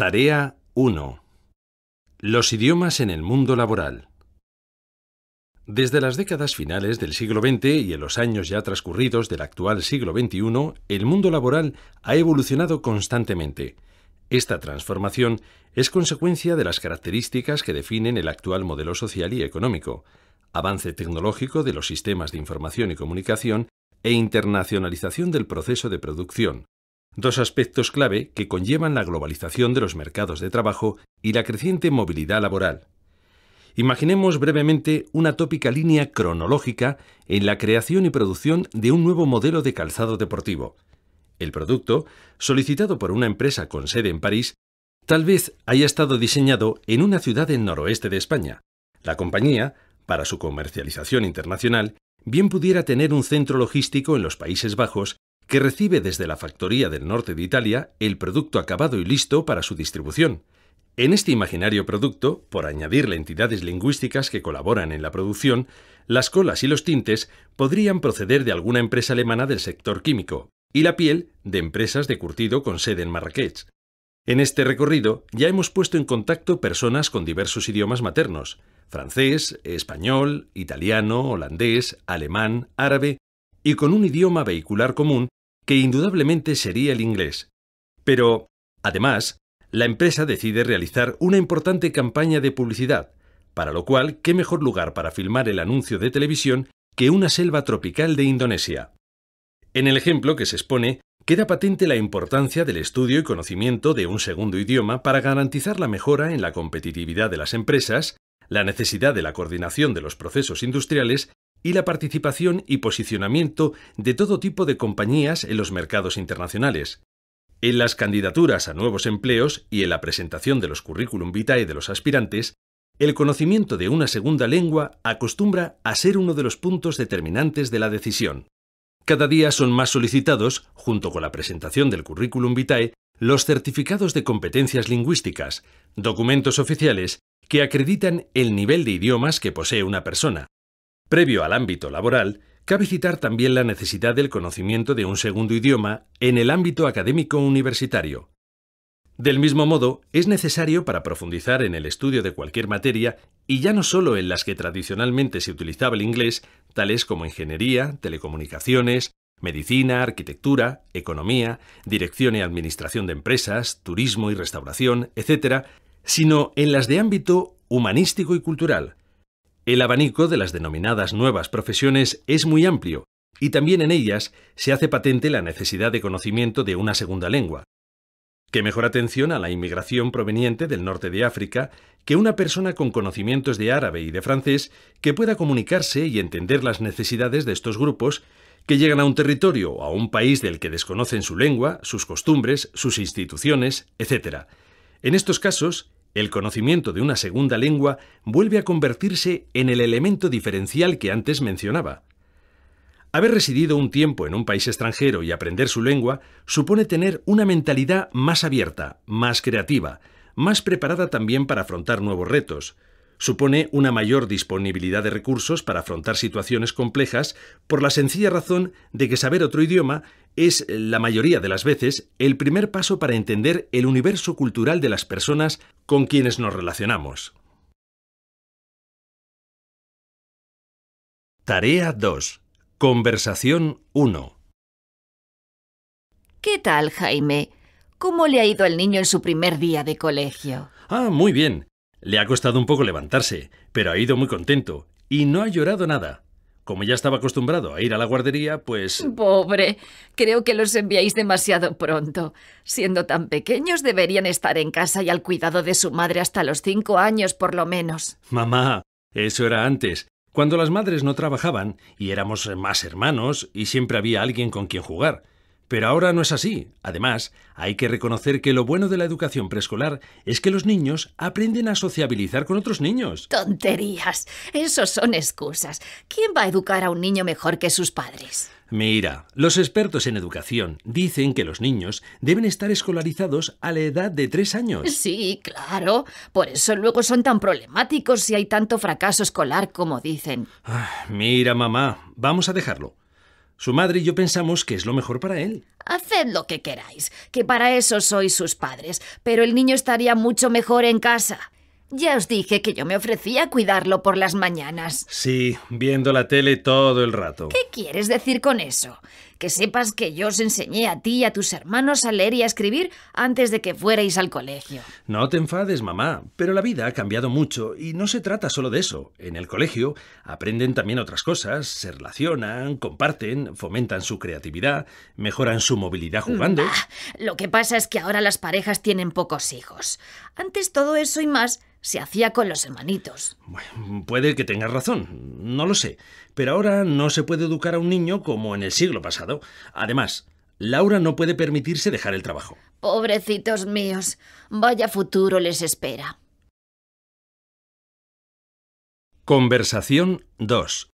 Tarea 1. Los idiomas en el mundo laboral. Desde las décadas finales del siglo XX y en los años ya transcurridos del actual siglo XXI, el mundo laboral ha evolucionado constantemente. Esta transformación es consecuencia de las características que definen el actual modelo social y económico, avance tecnológico de los sistemas de información y comunicación e internacionalización del proceso de producción, dos aspectos clave que conllevan la globalización de los mercados de trabajo y la creciente movilidad laboral. Imaginemos brevemente una tópica línea cronológica en la creación y producción de un nuevo modelo de calzado deportivo. El producto, solicitado por una empresa con sede en París, tal vez haya estado diseñado en una ciudad en noroeste de España. La compañía, para su comercialización internacional, bien pudiera tener un centro logístico en los Países Bajos que recibe desde la factoría del norte de Italia el producto acabado y listo para su distribución. En este imaginario producto, por añadirle entidades lingüísticas que colaboran en la producción, las colas y los tintes podrían proceder de alguna empresa alemana del sector químico, y la piel de empresas de curtido con sede en Marrakech. En este recorrido ya hemos puesto en contacto personas con diversos idiomas maternos, francés, español, italiano, holandés, alemán, árabe, y con un idioma vehicular común que indudablemente sería el inglés. Pero, además, la empresa decide realizar una importante campaña de publicidad, para lo cual, ¿qué mejor lugar para filmar el anuncio de televisión que una selva tropical de Indonesia? En el ejemplo que se expone, queda patente la importancia del estudio y conocimiento de un segundo idioma para garantizar la mejora en la competitividad de las empresas, la necesidad de la coordinación de los procesos industriales y la participación y posicionamiento de todo tipo de compañías en los mercados internacionales. En las candidaturas a nuevos empleos y en la presentación de los currículum vitae de los aspirantes, el conocimiento de una segunda lengua acostumbra a ser uno de los puntos determinantes de la decisión. Cada día son más solicitados, junto con la presentación del currículum vitae, los certificados de competencias lingüísticas, documentos oficiales que acreditan el nivel de idiomas que posee una persona. Previo al ámbito laboral, cabe citar también la necesidad del conocimiento de un segundo idioma en el ámbito académico universitario. Del mismo modo, es necesario para profundizar en el estudio de cualquier materia, y ya no solo en las que tradicionalmente se utilizaba el inglés, tales como ingeniería, telecomunicaciones, medicina, arquitectura, economía, dirección y administración de empresas, turismo y restauración, etc., sino en las de ámbito humanístico y cultural, el abanico de las denominadas nuevas profesiones es muy amplio, y también en ellas se hace patente la necesidad de conocimiento de una segunda lengua. Qué mejor atención a la inmigración proveniente del norte de África que una persona con conocimientos de árabe y de francés que pueda comunicarse y entender las necesidades de estos grupos que llegan a un territorio o a un país del que desconocen su lengua, sus costumbres, sus instituciones, etcétera. En estos casos, el conocimiento de una segunda lengua vuelve a convertirse en el elemento diferencial que antes mencionaba. Haber residido un tiempo en un país extranjero y aprender su lengua supone tener una mentalidad más abierta, más creativa, más preparada también para afrontar nuevos retos. Supone una mayor disponibilidad de recursos para afrontar situaciones complejas por la sencilla razón de que saber otro idioma es, eh, la mayoría de las veces, el primer paso para entender el universo cultural de las personas con quienes nos relacionamos. Tarea 2. Conversación 1. ¿Qué tal, Jaime? ¿Cómo le ha ido al niño en su primer día de colegio? Ah, muy bien. Le ha costado un poco levantarse, pero ha ido muy contento y no ha llorado nada. Como ya estaba acostumbrado a ir a la guardería, pues... Pobre, creo que los enviáis demasiado pronto. Siendo tan pequeños, deberían estar en casa y al cuidado de su madre hasta los cinco años, por lo menos. Mamá, eso era antes, cuando las madres no trabajaban y éramos más hermanos y siempre había alguien con quien jugar. Pero ahora no es así. Además, hay que reconocer que lo bueno de la educación preescolar es que los niños aprenden a sociabilizar con otros niños. Tonterías. Esos son excusas. ¿Quién va a educar a un niño mejor que sus padres? Mira, los expertos en educación dicen que los niños deben estar escolarizados a la edad de tres años. Sí, claro. Por eso luego son tan problemáticos si hay tanto fracaso escolar como dicen. Ah, mira, mamá, vamos a dejarlo. Su madre y yo pensamos que es lo mejor para él. Haced lo que queráis, que para eso sois sus padres, pero el niño estaría mucho mejor en casa. Ya os dije que yo me ofrecía cuidarlo por las mañanas. Sí, viendo la tele todo el rato. ¿Qué quieres decir con eso? que sepas que yo os enseñé a ti y a tus hermanos a leer y a escribir antes de que fuerais al colegio. No te enfades, mamá, pero la vida ha cambiado mucho y no se trata solo de eso. En el colegio aprenden también otras cosas, se relacionan, comparten, fomentan su creatividad, mejoran su movilidad jugando. lo que pasa es que ahora las parejas tienen pocos hijos. Antes todo eso y más se hacía con los hermanitos. puede que tengas razón, no lo sé. Pero ahora no se puede educar a un niño como en el siglo pasado. Además, Laura no puede permitirse dejar el trabajo. Pobrecitos míos, vaya futuro les espera. Conversación 2.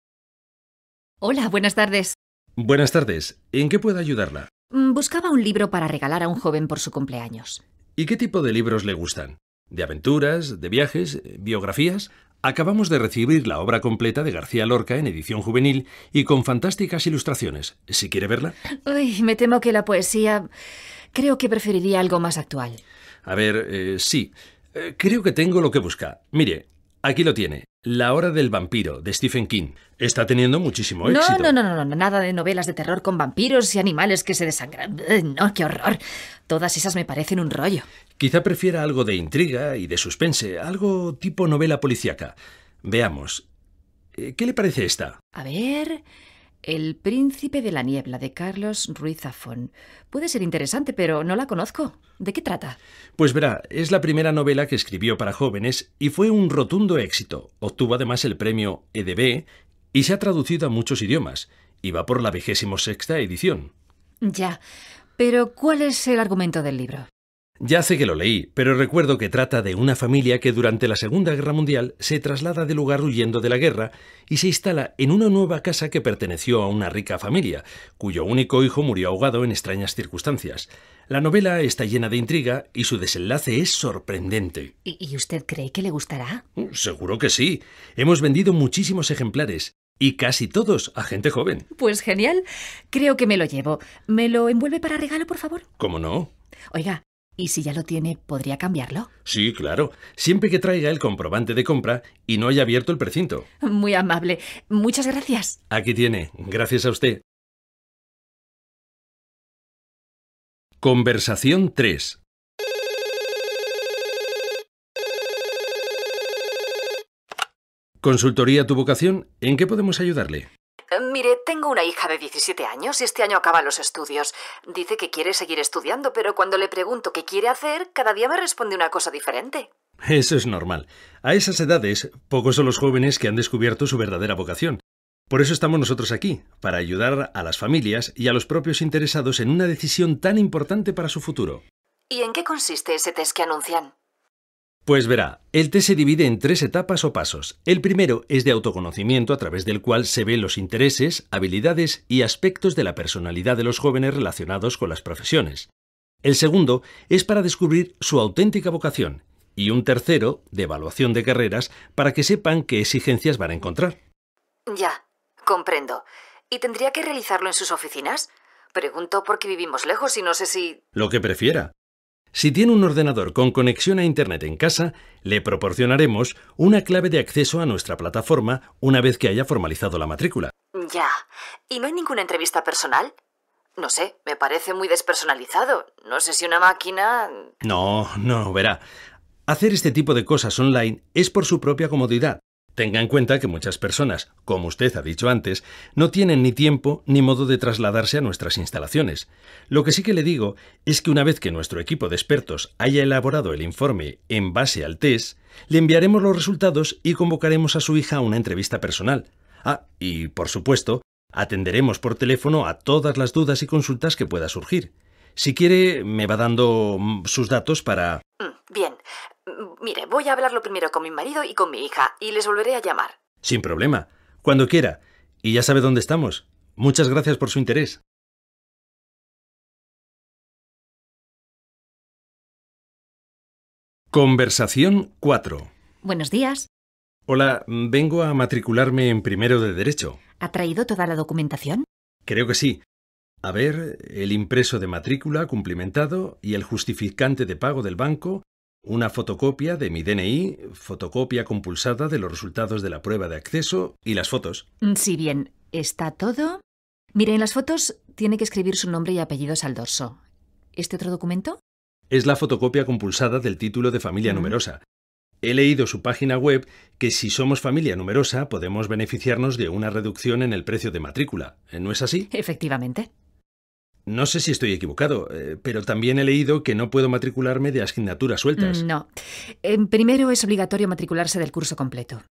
Hola, buenas tardes. Buenas tardes. ¿En qué puedo ayudarla? Mm, buscaba un libro para regalar a un joven por su cumpleaños. ¿Y qué tipo de libros le gustan? ¿De aventuras? ¿De viajes? Eh, ¿Biografías? Acabamos de recibir la obra completa de García Lorca en edición juvenil y con fantásticas ilustraciones. Si quiere verla. Uy, me temo que la poesía... Creo que preferiría algo más actual. A ver, eh, sí. Eh, creo que tengo lo que busca. Mire, aquí lo tiene. La hora del vampiro, de Stephen King. Está teniendo muchísimo éxito. No, no, no, no, nada de novelas de terror con vampiros y animales que se desangran. No, qué horror. Todas esas me parecen un rollo. Quizá prefiera algo de intriga y de suspense, algo tipo novela policíaca. Veamos. Eh, ¿Qué le parece esta? A ver. El príncipe de la niebla de Carlos Ruiz Zafón. Puede ser interesante, pero no la conozco. ¿De qué trata? Pues verá, es la primera novela que escribió para jóvenes y fue un rotundo éxito. Obtuvo además el premio EDB y se ha traducido a muchos idiomas y va por la vigésimo sexta edición. Ya. Pero ¿cuál es el argumento del libro? Ya sé que lo leí, pero recuerdo que trata de una familia que durante la Segunda Guerra Mundial se traslada de lugar huyendo de la guerra y se instala en una nueva casa que perteneció a una rica familia, cuyo único hijo murió ahogado en extrañas circunstancias. La novela está llena de intriga y su desenlace es sorprendente. ¿Y usted cree que le gustará? Mm, seguro que sí. Hemos vendido muchísimos ejemplares. Y casi todos a gente joven. Pues genial. Creo que me lo llevo. ¿Me lo envuelve para regalo, por favor? ¿Cómo no? Oiga, ¿Y si ya lo tiene, podría cambiarlo? Sí, claro, siempre que traiga el comprobante de compra y no haya abierto el precinto. Muy amable. Muchas gracias. Aquí tiene. Gracias a usted. Conversación 3. Consultoría tu vocación, ¿en qué podemos ayudarle? Mire, tengo una hija de 17 años y este año acaba los estudios. Dice que quiere seguir estudiando, pero cuando le pregunto qué quiere hacer, cada día me responde una cosa diferente. Eso es normal. A esas edades, pocos son los jóvenes que han descubierto su verdadera vocación. Por eso estamos nosotros aquí, para ayudar a las familias y a los propios interesados en una decisión tan importante para su futuro. ¿Y en qué consiste ese test que anuncian? Pues verá, el test se divide en tres etapas o pasos. El primero es de autoconocimiento, a través del cual se ven los intereses, habilidades y aspectos de la personalidad de los jóvenes relacionados con las profesiones. El segundo es para descubrir su auténtica vocación. Y un tercero, de evaluación de carreras, para que sepan qué exigencias van a encontrar. Ya, comprendo. ¿Y tendría que realizarlo en sus oficinas? Pregunto porque vivimos lejos y no sé si... Lo que prefiera. Si tiene un ordenador con conexión a Internet en casa, le proporcionaremos una clave de acceso a nuestra plataforma una vez que haya formalizado la matrícula. Ya. ¿Y no hay ninguna entrevista personal? No sé, me parece muy despersonalizado. No sé si una máquina... No, no, verá. Hacer este tipo de cosas online es por su propia comodidad. Tenga en cuenta que muchas personas, como usted ha dicho antes, no tienen ni tiempo ni modo de trasladarse a nuestras instalaciones. Lo que sí que le digo es que una vez que nuestro equipo de expertos haya elaborado el informe en base al test, le enviaremos los resultados y convocaremos a su hija a una entrevista personal. Ah, y por supuesto, atenderemos por teléfono a todas las dudas y consultas que pueda surgir. Si quiere, me va dando mm, sus datos para... Mm, bien, Mire, voy a hablarlo primero con mi marido y con mi hija, y les volveré a llamar. Sin problema, cuando quiera. Y ya sabe dónde estamos. Muchas gracias por su interés. Conversación 4. Buenos días. Hola, vengo a matricularme en primero de Derecho. ¿Ha traído toda la documentación? Creo que sí. A ver, el impreso de matrícula cumplimentado y el justificante de pago del banco una fotocopia de mi DNI, fotocopia compulsada de los resultados de la prueba de acceso y las fotos. Mm, si bien está todo... Mire, en las fotos tiene que escribir su nombre y apellidos al dorso. ¿Este otro documento? Es la fotocopia compulsada del título de familia numerosa. He leído su página web que si somos familia numerosa podemos beneficiarnos de una reducción en el precio de matrícula. ¿No es así? Efectivamente. No sé si estoy equivocado, eh, pero también he leído que no puedo matricularme de asignaturas sueltas. No. Em, primero es obligatorio matricularse del curso completo.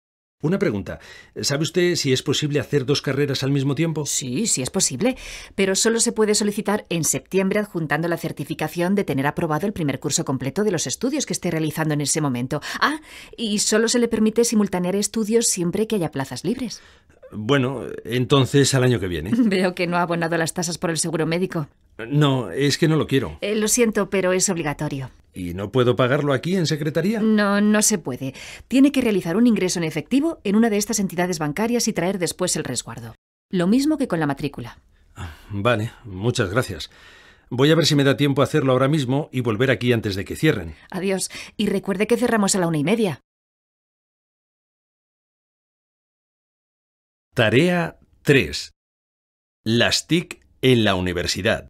Una pregunta. ¿Sabe usted si es posible hacer dos carreras al mismo tiempo? Sí, sí es posible, pero solo se puede solicitar en septiembre adjuntando la certificación de tener aprobado el primer curso completo de los estudios que esté realizando en ese momento. Ah, y solo se le permite simultanear estudios siempre que haya plazas libres. Bueno, entonces al año que viene. Veo que no ha abonado las tasas por el seguro médico. No, es que no lo quiero. Eh, lo siento, pero es obligatorio. ¿Y no puedo pagarlo aquí en secretaría? No, no se puede. Tiene que realizar un ingreso en efectivo en una de estas entidades bancarias y traer después el resguardo. Lo mismo que con la matrícula. Ah, vale, muchas gracias. Voy a ver si me da tiempo a hacerlo ahora mismo y volver aquí antes de que cierren. Adiós. Y recuerde que cerramos a la una y media. Tarea 3. Las TIC en la universidad.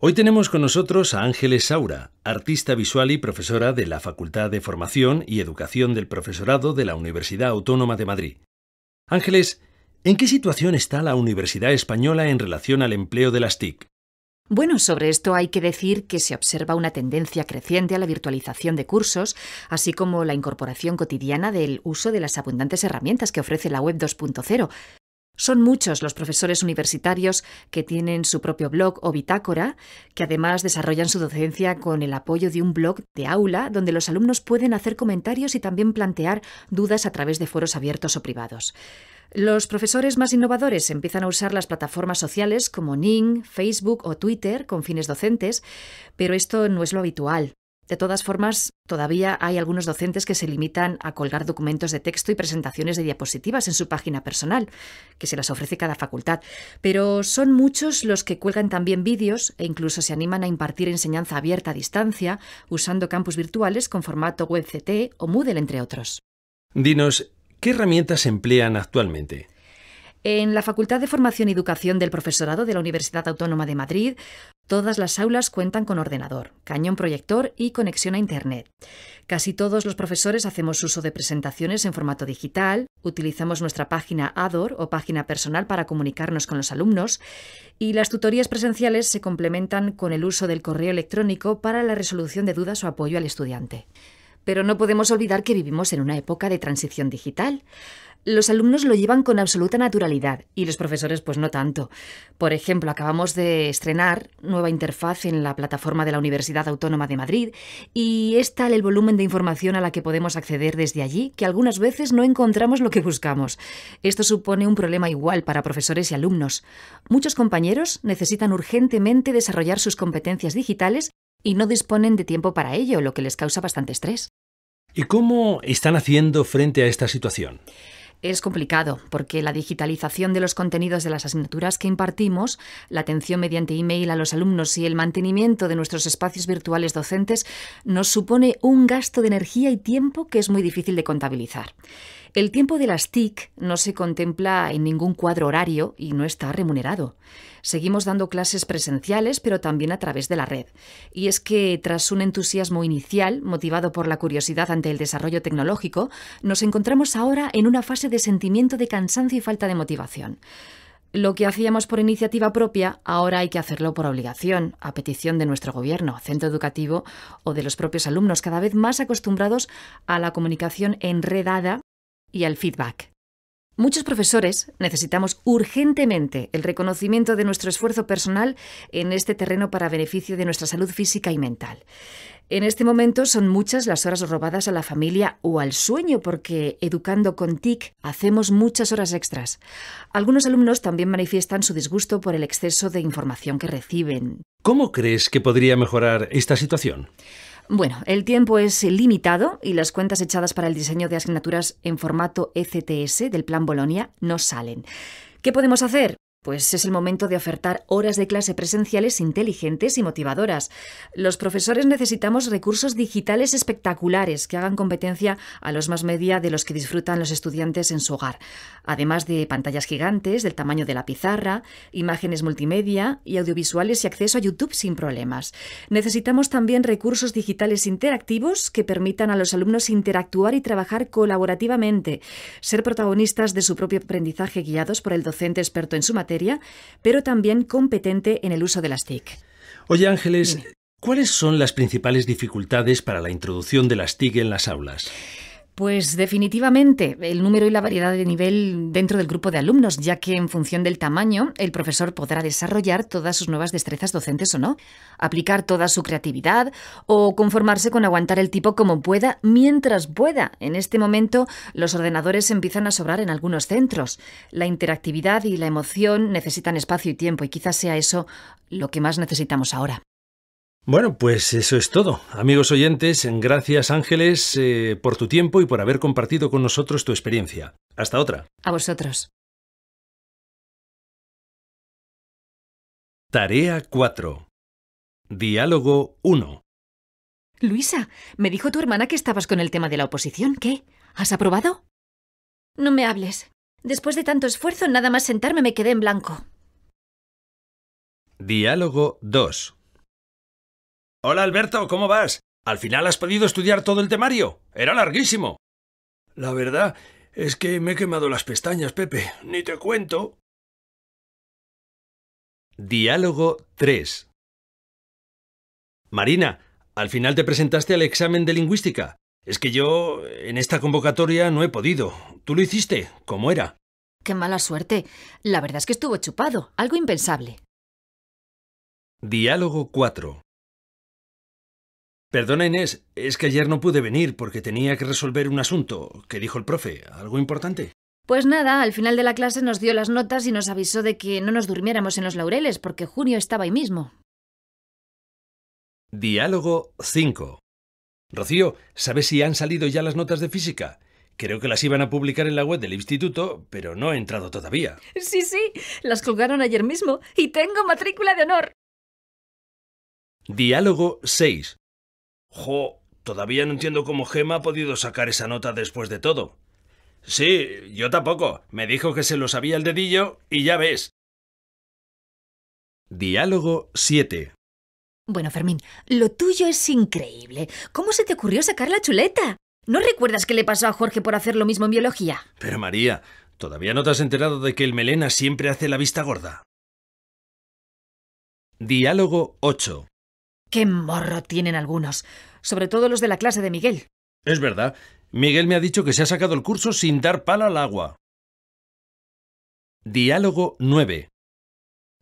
Hoy tenemos con nosotros a Ángeles Saura, artista visual y profesora de la Facultad de Formación y Educación del Profesorado de la Universidad Autónoma de Madrid. Ángeles, ¿en qué situación está la Universidad Española en relación al empleo de las TIC? Bueno, sobre esto hay que decir que se observa una tendencia creciente a la virtualización de cursos, así como la incorporación cotidiana del uso de las abundantes herramientas que ofrece la Web 2.0, son muchos los profesores universitarios que tienen su propio blog o bitácora, que además desarrollan su docencia con el apoyo de un blog de aula donde los alumnos pueden hacer comentarios y también plantear dudas a través de foros abiertos o privados. Los profesores más innovadores empiezan a usar las plataformas sociales como Ning, Facebook o Twitter con fines docentes, pero esto no es lo habitual. De todas formas, todavía hay algunos docentes que se limitan a colgar documentos de texto y presentaciones de diapositivas en su página personal, que se las ofrece cada facultad, pero son muchos los que cuelgan también vídeos e incluso se animan a impartir enseñanza abierta a distancia usando campus virtuales con formato WebCT o Moodle, entre otros. Dinos, ¿qué herramientas emplean actualmente? En la Facultad de Formación y Educación del Profesorado de la Universidad Autónoma de Madrid, todas las aulas cuentan con ordenador, cañón proyector y conexión a Internet. Casi todos los profesores hacemos uso de presentaciones en formato digital, utilizamos nuestra página ADOR o página personal para comunicarnos con los alumnos y las tutorías presenciales se complementan con el uso del correo electrónico para la resolución de dudas o apoyo al estudiante. Pero no podemos olvidar que vivimos en una época de transición digital. Los alumnos lo llevan con absoluta naturalidad y los profesores pues no tanto. Por ejemplo, acabamos de estrenar nueva interfaz en la plataforma de la Universidad Autónoma de Madrid y es tal el volumen de información a la que podemos acceder desde allí que algunas veces no encontramos lo que buscamos. Esto supone un problema igual para profesores y alumnos. Muchos compañeros necesitan urgentemente desarrollar sus competencias digitales y no disponen de tiempo para ello, lo que les causa bastante estrés. ¿Y cómo están haciendo frente a esta situación? Es complicado porque la digitalización de los contenidos de las asignaturas que impartimos, la atención mediante email a los alumnos y el mantenimiento de nuestros espacios virtuales docentes nos supone un gasto de energía y tiempo que es muy difícil de contabilizar. El tiempo de las TIC no se contempla en ningún cuadro horario y no está remunerado. Seguimos dando clases presenciales, pero también a través de la red. Y es que tras un entusiasmo inicial, motivado por la curiosidad ante el desarrollo tecnológico, nos encontramos ahora en una fase de sentimiento de cansancio y falta de motivación. Lo que hacíamos por iniciativa propia, ahora hay que hacerlo por obligación, a petición de nuestro gobierno, centro educativo o de los propios alumnos, cada vez más acostumbrados a la comunicación enredada y al feedback. Muchos profesores necesitamos urgentemente el reconocimiento de nuestro esfuerzo personal en este terreno para beneficio de nuestra salud física y mental. En este momento son muchas las horas robadas a la familia o al sueño porque educando con TIC hacemos muchas horas extras. Algunos alumnos también manifiestan su disgusto por el exceso de información que reciben. ¿Cómo crees que podría mejorar esta situación? Bueno, el tiempo es limitado y las cuentas echadas para el diseño de asignaturas en formato ECTS del Plan Bolonia no salen. ¿Qué podemos hacer? pues es el momento de ofertar horas de clase presenciales inteligentes y motivadoras. Los profesores necesitamos recursos digitales espectaculares que hagan competencia a los más media de los que disfrutan los estudiantes en su hogar, además de pantallas gigantes del tamaño de la pizarra, imágenes multimedia y audiovisuales y acceso a YouTube sin problemas. Necesitamos también recursos digitales interactivos que permitan a los alumnos interactuar y trabajar colaborativamente, ser protagonistas de su propio aprendizaje guiados por el docente experto en su materia, pero también competente en el uso de las TIC. Oye, Ángeles, ¿cuáles son las principales dificultades para la introducción de las TIC en las aulas? Pues definitivamente el número y la variedad de nivel dentro del grupo de alumnos, ya que en función del tamaño el profesor podrá desarrollar todas sus nuevas destrezas docentes o no, aplicar toda su creatividad o conformarse con aguantar el tipo como pueda mientras pueda. En este momento los ordenadores empiezan a sobrar en algunos centros. La interactividad y la emoción necesitan espacio y tiempo y quizás sea eso lo que más necesitamos ahora. Bueno, pues eso es todo. Amigos oyentes, gracias Ángeles eh, por tu tiempo y por haber compartido con nosotros tu experiencia. Hasta otra. A vosotros. Tarea 4. Diálogo 1. Luisa, me dijo tu hermana que estabas con el tema de la oposición. ¿Qué? ¿Has aprobado? No me hables. Después de tanto esfuerzo, nada más sentarme me quedé en blanco. Diálogo 2. Hola Alberto, ¿cómo vas? ¿Al final has podido estudiar todo el temario? Era larguísimo. La verdad es que me he quemado las pestañas, Pepe. Ni te cuento. Diálogo 3. Marina, al final te presentaste al examen de lingüística. Es que yo en esta convocatoria no he podido. Tú lo hiciste, ¿Cómo era. Qué mala suerte. La verdad es que estuvo chupado, algo impensable. Diálogo 4. Perdona Inés, es que ayer no pude venir porque tenía que resolver un asunto. ¿Qué dijo el profe? ¿Algo importante? Pues nada, al final de la clase nos dio las notas y nos avisó de que no nos durmiéramos en los laureles porque junio estaba ahí mismo. Diálogo 5. Rocío, ¿sabes si han salido ya las notas de física? Creo que las iban a publicar en la web del instituto, pero no he entrado todavía. Sí, sí, las colgaron ayer mismo y tengo matrícula de honor. Diálogo 6. Jo, todavía no entiendo cómo Gema ha podido sacar esa nota después de todo. Sí, yo tampoco. Me dijo que se lo sabía el dedillo y ya ves. Diálogo 7. Bueno, Fermín, lo tuyo es increíble. ¿Cómo se te ocurrió sacar la chuleta? ¿No recuerdas qué le pasó a Jorge por hacer lo mismo en biología? Pero María, ¿todavía no te has enterado de que el melena siempre hace la vista gorda? Diálogo 8. Qué morro tienen algunos, sobre todo los de la clase de Miguel. Es verdad. Miguel me ha dicho que se ha sacado el curso sin dar palo al agua. Diálogo 9.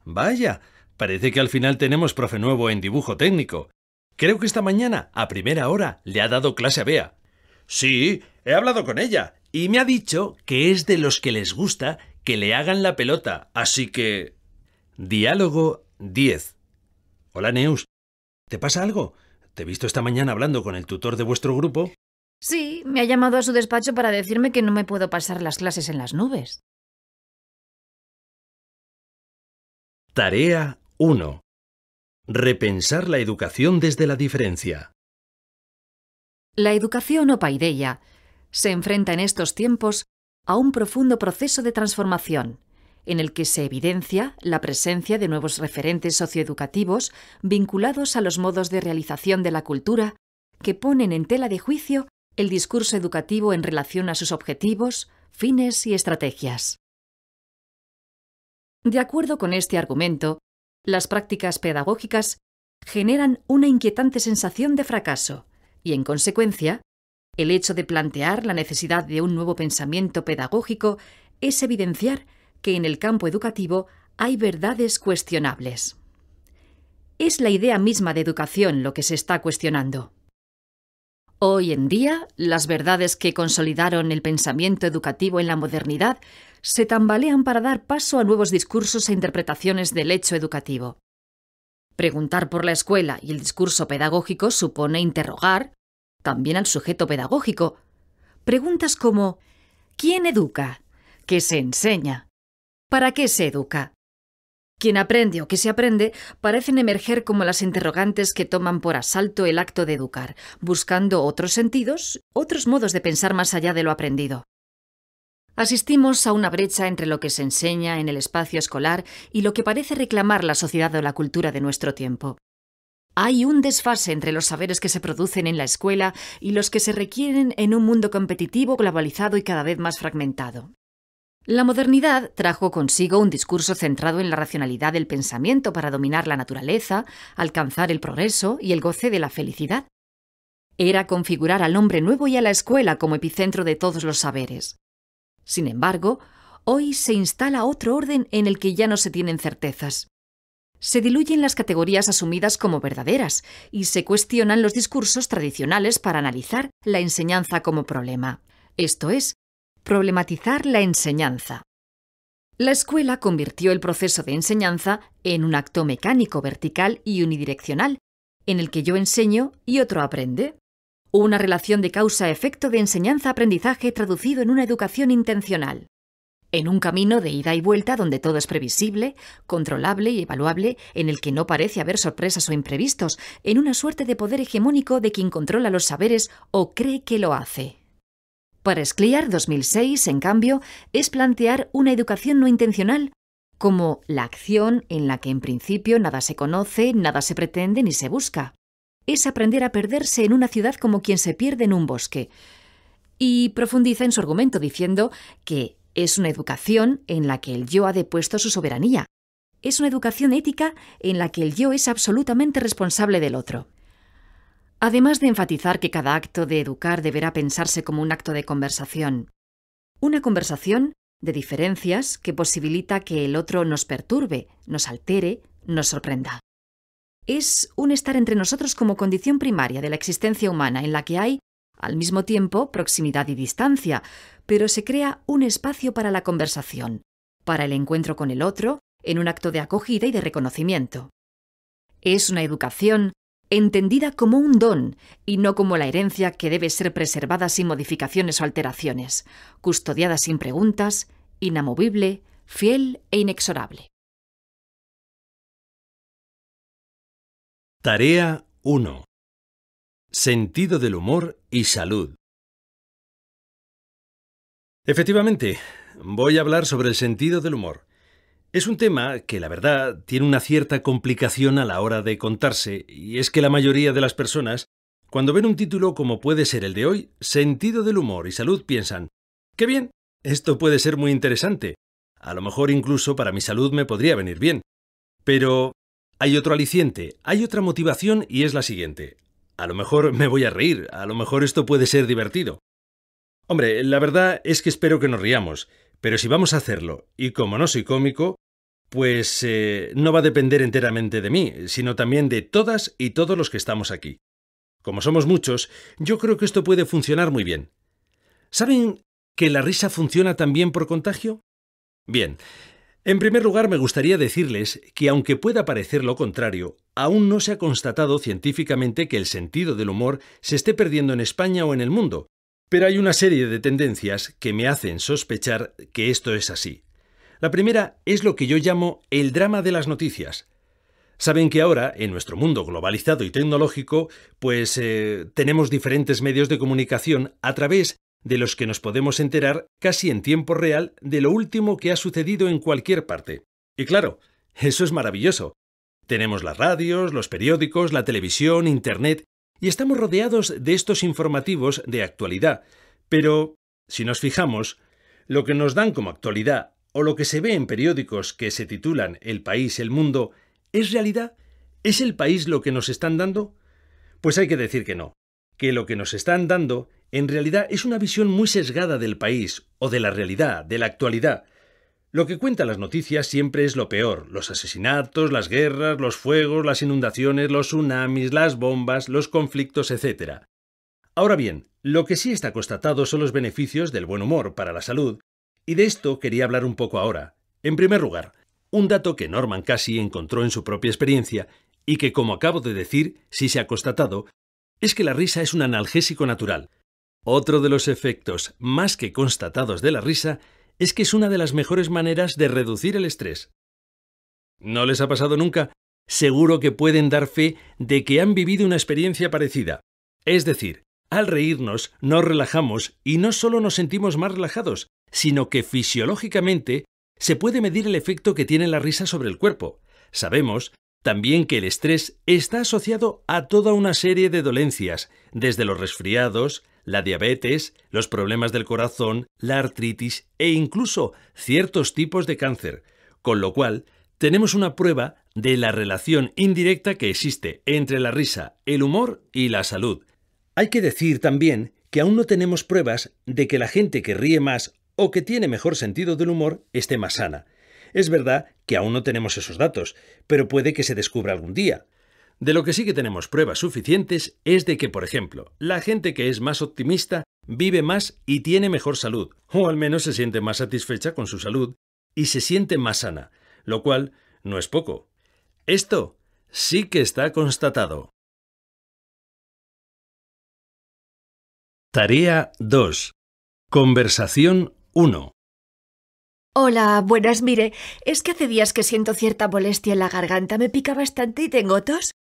Vaya, parece que al final tenemos profe nuevo en dibujo técnico. Creo que esta mañana, a primera hora, le ha dado clase a Bea. Sí, he hablado con ella y me ha dicho que es de los que les gusta que le hagan la pelota, así que... Diálogo 10. Hola Neus, ¿Te pasa algo? Te he visto esta mañana hablando con el tutor de vuestro grupo. Sí, me ha llamado a su despacho para decirme que no me puedo pasar las clases en las nubes. Tarea 1. Repensar la educación desde la diferencia. La educación o paideia se enfrenta en estos tiempos a un profundo proceso de transformación en el que se evidencia la presencia de nuevos referentes socioeducativos vinculados a los modos de realización de la cultura que ponen en tela de juicio el discurso educativo en relación a sus objetivos, fines y estrategias. De acuerdo con este argumento, las prácticas pedagógicas generan una inquietante sensación de fracaso y, en consecuencia, el hecho de plantear la necesidad de un nuevo pensamiento pedagógico es evidenciar que en el campo educativo hay verdades cuestionables. Es la idea misma de educación lo que se está cuestionando. Hoy en día, las verdades que consolidaron el pensamiento educativo en la modernidad se tambalean para dar paso a nuevos discursos e interpretaciones del hecho educativo. Preguntar por la escuela y el discurso pedagógico supone interrogar también al sujeto pedagógico. Preguntas como ¿quién educa? ¿Qué se enseña? ¿Para qué se educa? Quien aprende o que se aprende parecen emerger como las interrogantes que toman por asalto el acto de educar, buscando otros sentidos, otros modos de pensar más allá de lo aprendido. Asistimos a una brecha entre lo que se enseña en el espacio escolar y lo que parece reclamar la sociedad o la cultura de nuestro tiempo. Hay un desfase entre los saberes que se producen en la escuela y los que se requieren en un mundo competitivo, globalizado y cada vez más fragmentado. La modernidad trajo consigo un discurso centrado en la racionalidad del pensamiento para dominar la naturaleza, alcanzar el progreso y el goce de la felicidad. Era configurar al hombre nuevo y a la escuela como epicentro de todos los saberes. Sin embargo, hoy se instala otro orden en el que ya no se tienen certezas. Se diluyen las categorías asumidas como verdaderas y se cuestionan los discursos tradicionales para analizar la enseñanza como problema. Esto es, Problematizar la enseñanza. La escuela convirtió el proceso de enseñanza en un acto mecánico vertical y unidireccional, en el que yo enseño y otro aprende. Una relación de causa-efecto de enseñanza-aprendizaje traducido en una educación intencional. En un camino de ida y vuelta donde todo es previsible, controlable y evaluable, en el que no parece haber sorpresas o imprevistos, en una suerte de poder hegemónico de quien controla los saberes o cree que lo hace. Para Escliar, 2006, en cambio, es plantear una educación no intencional como la acción en la que en principio nada se conoce, nada se pretende ni se busca. Es aprender a perderse en una ciudad como quien se pierde en un bosque. Y profundiza en su argumento diciendo que es una educación en la que el yo ha depuesto su soberanía. Es una educación ética en la que el yo es absolutamente responsable del otro. Además de enfatizar que cada acto de educar deberá pensarse como un acto de conversación. Una conversación de diferencias que posibilita que el otro nos perturbe, nos altere, nos sorprenda. Es un estar entre nosotros como condición primaria de la existencia humana en la que hay, al mismo tiempo, proximidad y distancia, pero se crea un espacio para la conversación, para el encuentro con el otro, en un acto de acogida y de reconocimiento. Es una educación entendida como un don y no como la herencia que debe ser preservada sin modificaciones o alteraciones, custodiada sin preguntas, inamovible, fiel e inexorable. Tarea 1. Sentido del humor y salud. Efectivamente, voy a hablar sobre el sentido del humor. Es un tema que, la verdad, tiene una cierta complicación a la hora de contarse, y es que la mayoría de las personas, cuando ven un título como puede ser el de hoy, Sentido del Humor y Salud, piensan, ¡qué bien! Esto puede ser muy interesante. A lo mejor incluso para mi salud me podría venir bien. Pero hay otro aliciente, hay otra motivación y es la siguiente. A lo mejor me voy a reír, a lo mejor esto puede ser divertido. Hombre, la verdad es que espero que nos riamos, pero si vamos a hacerlo, y como no soy cómico, pues eh, no va a depender enteramente de mí, sino también de todas y todos los que estamos aquí. Como somos muchos, yo creo que esto puede funcionar muy bien. ¿Saben que la risa funciona también por contagio? Bien, en primer lugar me gustaría decirles que aunque pueda parecer lo contrario, aún no se ha constatado científicamente que el sentido del humor se esté perdiendo en España o en el mundo, pero hay una serie de tendencias que me hacen sospechar que esto es así. La primera es lo que yo llamo el drama de las noticias. Saben que ahora, en nuestro mundo globalizado y tecnológico, pues eh, tenemos diferentes medios de comunicación a través de los que nos podemos enterar casi en tiempo real de lo último que ha sucedido en cualquier parte. Y claro, eso es maravilloso. Tenemos las radios, los periódicos, la televisión, Internet, y estamos rodeados de estos informativos de actualidad. Pero, si nos fijamos, lo que nos dan como actualidad o lo que se ve en periódicos que se titulan El país, el mundo, ¿es realidad? ¿Es el país lo que nos están dando? Pues hay que decir que no, que lo que nos están dando en realidad es una visión muy sesgada del país o de la realidad, de la actualidad. Lo que cuentan las noticias siempre es lo peor, los asesinatos, las guerras, los fuegos, las inundaciones, los tsunamis, las bombas, los conflictos, etc. Ahora bien, lo que sí está constatado son los beneficios del buen humor para la salud, y de esto quería hablar un poco ahora. En primer lugar, un dato que Norman casi encontró en su propia experiencia y que, como acabo de decir, sí se ha constatado, es que la risa es un analgésico natural. Otro de los efectos más que constatados de la risa es que es una de las mejores maneras de reducir el estrés. ¿No les ha pasado nunca? Seguro que pueden dar fe de que han vivido una experiencia parecida. Es decir, al reírnos nos relajamos y no solo nos sentimos más relajados, sino que fisiológicamente se puede medir el efecto que tiene la risa sobre el cuerpo. Sabemos también que el estrés está asociado a toda una serie de dolencias, desde los resfriados, la diabetes, los problemas del corazón, la artritis e incluso ciertos tipos de cáncer, con lo cual tenemos una prueba de la relación indirecta que existe entre la risa, el humor y la salud. Hay que decir también que aún no tenemos pruebas de que la gente que ríe más o que tiene mejor sentido del humor esté más sana. Es verdad que aún no tenemos esos datos, pero puede que se descubra algún día. De lo que sí que tenemos pruebas suficientes es de que, por ejemplo, la gente que es más optimista vive más y tiene mejor salud, o al menos se siente más satisfecha con su salud y se siente más sana, lo cual no es poco. Esto sí que está constatado. Tarea 2. Conversación 1. Hola, buenas, mire, es que hace días que siento cierta molestia en la garganta, me pica bastante y tengo tos.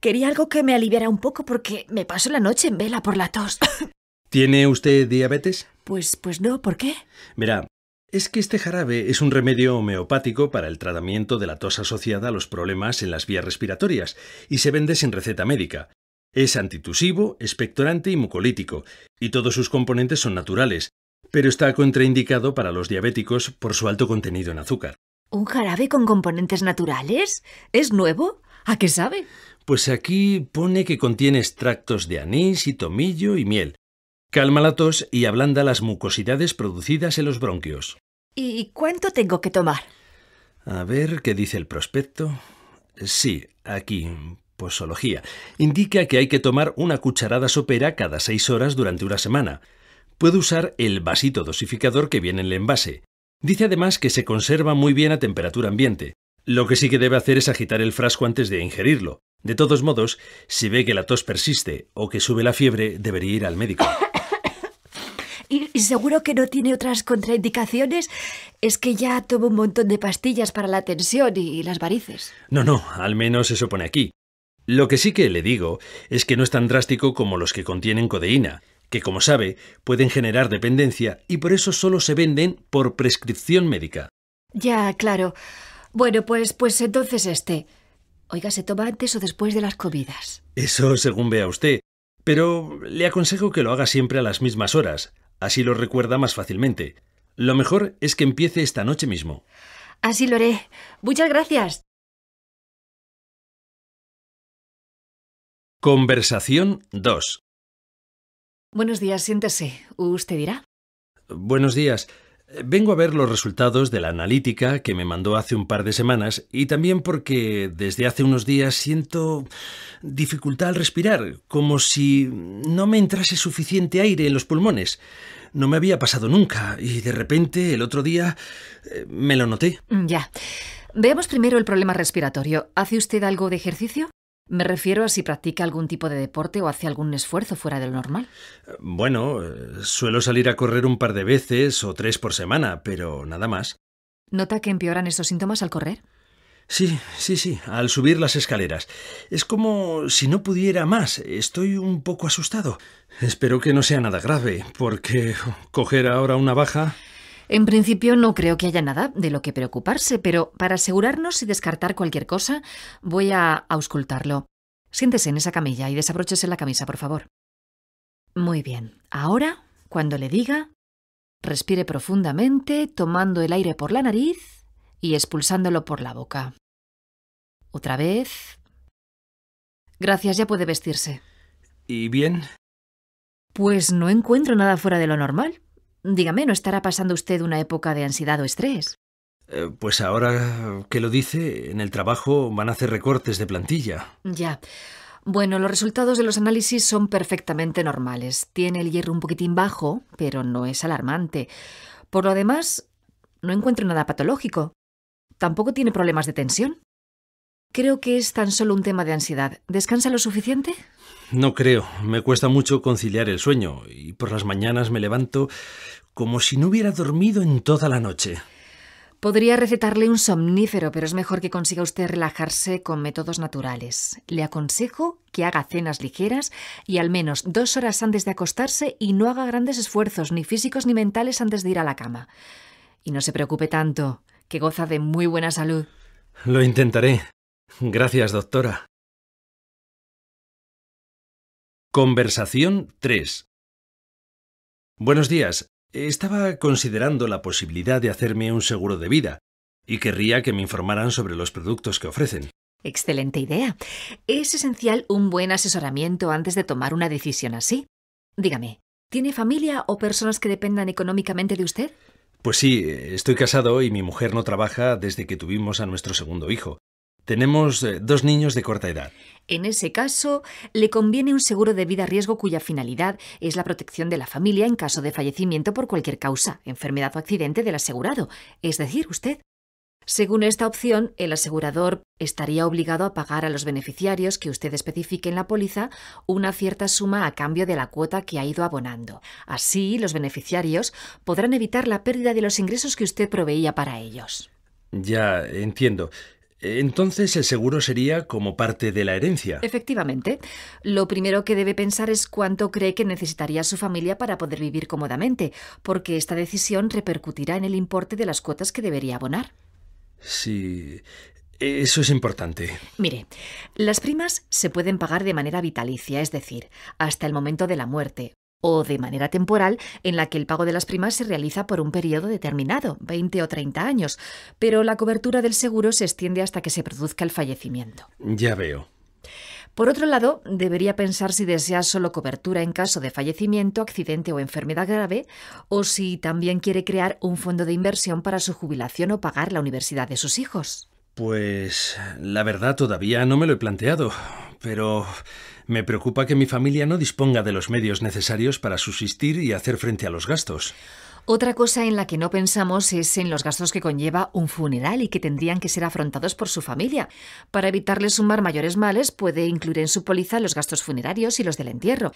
Quería algo que me aliviara un poco porque me paso la noche en vela por la tos. ¿Tiene usted diabetes? Pues pues no, ¿por qué? Mira, es que este jarabe es un remedio homeopático para el tratamiento de la tos asociada a los problemas en las vías respiratorias y se vende sin receta médica. Es antitusivo, expectorante y mucolítico, y todos sus componentes son naturales, pero está contraindicado para los diabéticos por su alto contenido en azúcar. ¿Un jarabe con componentes naturales? ¿Es nuevo? ¿A qué sabe? Pues aquí pone que contiene extractos de anís y tomillo y miel. Calma la tos y ablanda las mucosidades producidas en los bronquios. ¿Y cuánto tengo que tomar? A ver qué dice el prospecto. Sí, aquí, posología. Indica que hay que tomar una cucharada sopera cada seis horas durante una semana puede usar el vasito dosificador que viene en el envase. Dice además que se conserva muy bien a temperatura ambiente. Lo que sí que debe hacer es agitar el frasco antes de ingerirlo. De todos modos, si ve que la tos persiste o que sube la fiebre, debería ir al médico. ¿Y seguro que no tiene otras contraindicaciones? Es que ya tomo un montón de pastillas para la tensión y las varices. No, no, al menos eso pone aquí. Lo que sí que le digo es que no es tan drástico como los que contienen codeína que como sabe pueden generar dependencia y por eso solo se venden por prescripción médica. Ya, claro. Bueno, pues, pues entonces este. Oiga, ¿se toma antes o después de las comidas? Eso según vea usted. Pero le aconsejo que lo haga siempre a las mismas horas. Así lo recuerda más fácilmente. Lo mejor es que empiece esta noche mismo. Así lo haré. Muchas gracias. Conversación 2. Buenos días, siéntese. Usted dirá. Buenos días. Vengo a ver los resultados de la analítica que me mandó hace un par de semanas y también porque desde hace unos días siento dificultad al respirar, como si no me entrase suficiente aire en los pulmones. No me había pasado nunca y de repente el otro día eh, me lo noté. Mm, ya. Veamos primero el problema respiratorio. ¿Hace usted algo de ejercicio? Me refiero a si practica algún tipo de deporte o hace algún esfuerzo fuera del normal. Bueno, suelo salir a correr un par de veces o tres por semana, pero nada más. ¿Nota que empeoran esos síntomas al correr? Sí, sí, sí, al subir las escaleras. Es como si no pudiera más. Estoy un poco asustado. Espero que no sea nada grave, porque coger ahora una baja... En principio no creo que haya nada de lo que preocuparse, pero para asegurarnos y descartar cualquier cosa, voy a auscultarlo. Siéntese en esa camilla y desabróchese la camisa, por favor. Muy bien. Ahora, cuando le diga, respire profundamente, tomando el aire por la nariz y expulsándolo por la boca. Otra vez. Gracias, ya puede vestirse. ¿Y bien? Pues no encuentro nada fuera de lo normal. Dígame, ¿no estará pasando usted una época de ansiedad o estrés? Eh, pues ahora que lo dice, en el trabajo van a hacer recortes de plantilla. Ya. Bueno, los resultados de los análisis son perfectamente normales. Tiene el hierro un poquitín bajo, pero no es alarmante. Por lo demás, no encuentro nada patológico. Tampoco tiene problemas de tensión. Creo que es tan solo un tema de ansiedad. ¿Descansa lo suficiente? No creo, me cuesta mucho conciliar el sueño y por las mañanas me levanto como si no hubiera dormido en toda la noche. Podría recetarle un somnífero, pero es mejor que consiga usted relajarse con métodos naturales. Le aconsejo que haga cenas ligeras y al menos dos horas antes de acostarse y no haga grandes esfuerzos, ni físicos ni mentales, antes de ir a la cama. Y no se preocupe tanto, que goza de muy buena salud. Lo intentaré. Gracias, doctora. Conversación 3. Buenos días. Estaba considerando la posibilidad de hacerme un seguro de vida y querría que me informaran sobre los productos que ofrecen. Excelente idea. Es esencial un buen asesoramiento antes de tomar una decisión así. Dígame, ¿tiene familia o personas que dependan económicamente de usted? Pues sí, estoy casado y mi mujer no trabaja desde que tuvimos a nuestro segundo hijo tenemos eh, dos niños de corta edad. En ese caso, le conviene un seguro de vida a riesgo cuya finalidad es la protección de la familia en caso de fallecimiento por cualquier causa, enfermedad o accidente del asegurado, es decir, usted. Según esta opción, el asegurador estaría obligado a pagar a los beneficiarios que usted especifique en la póliza una cierta suma a cambio de la cuota que ha ido abonando. Así, los beneficiarios podrán evitar la pérdida de los ingresos que usted proveía para ellos. Ya, entiendo. Entonces el seguro sería como parte de la herencia. Efectivamente. Lo primero que debe pensar es cuánto cree que necesitaría su familia para poder vivir cómodamente, porque esta decisión repercutirá en el importe de las cuotas que debería abonar. Sí. Eso es importante. Mire, las primas se pueden pagar de manera vitalicia, es decir, hasta el momento de la muerte, o de manera temporal en la que el pago de las primas se realiza por un periodo determinado, 20 o 30 años, pero la cobertura del seguro se extiende hasta que se produzca el fallecimiento. Ya veo. Por otro lado, debería pensar si desea solo cobertura en caso de fallecimiento, accidente o enfermedad grave, o si también quiere crear un fondo de inversión para su jubilación o pagar la universidad de sus hijos. Pues la verdad todavía no me lo he planteado, pero me preocupa que mi familia no disponga de los medios necesarios para subsistir y hacer frente a los gastos. Otra cosa en la que no pensamos es en los gastos que conlleva un funeral y que tendrían que ser afrontados por su familia. Para evitarle sumar mayores males, puede incluir en su póliza los gastos funerarios y los del entierro.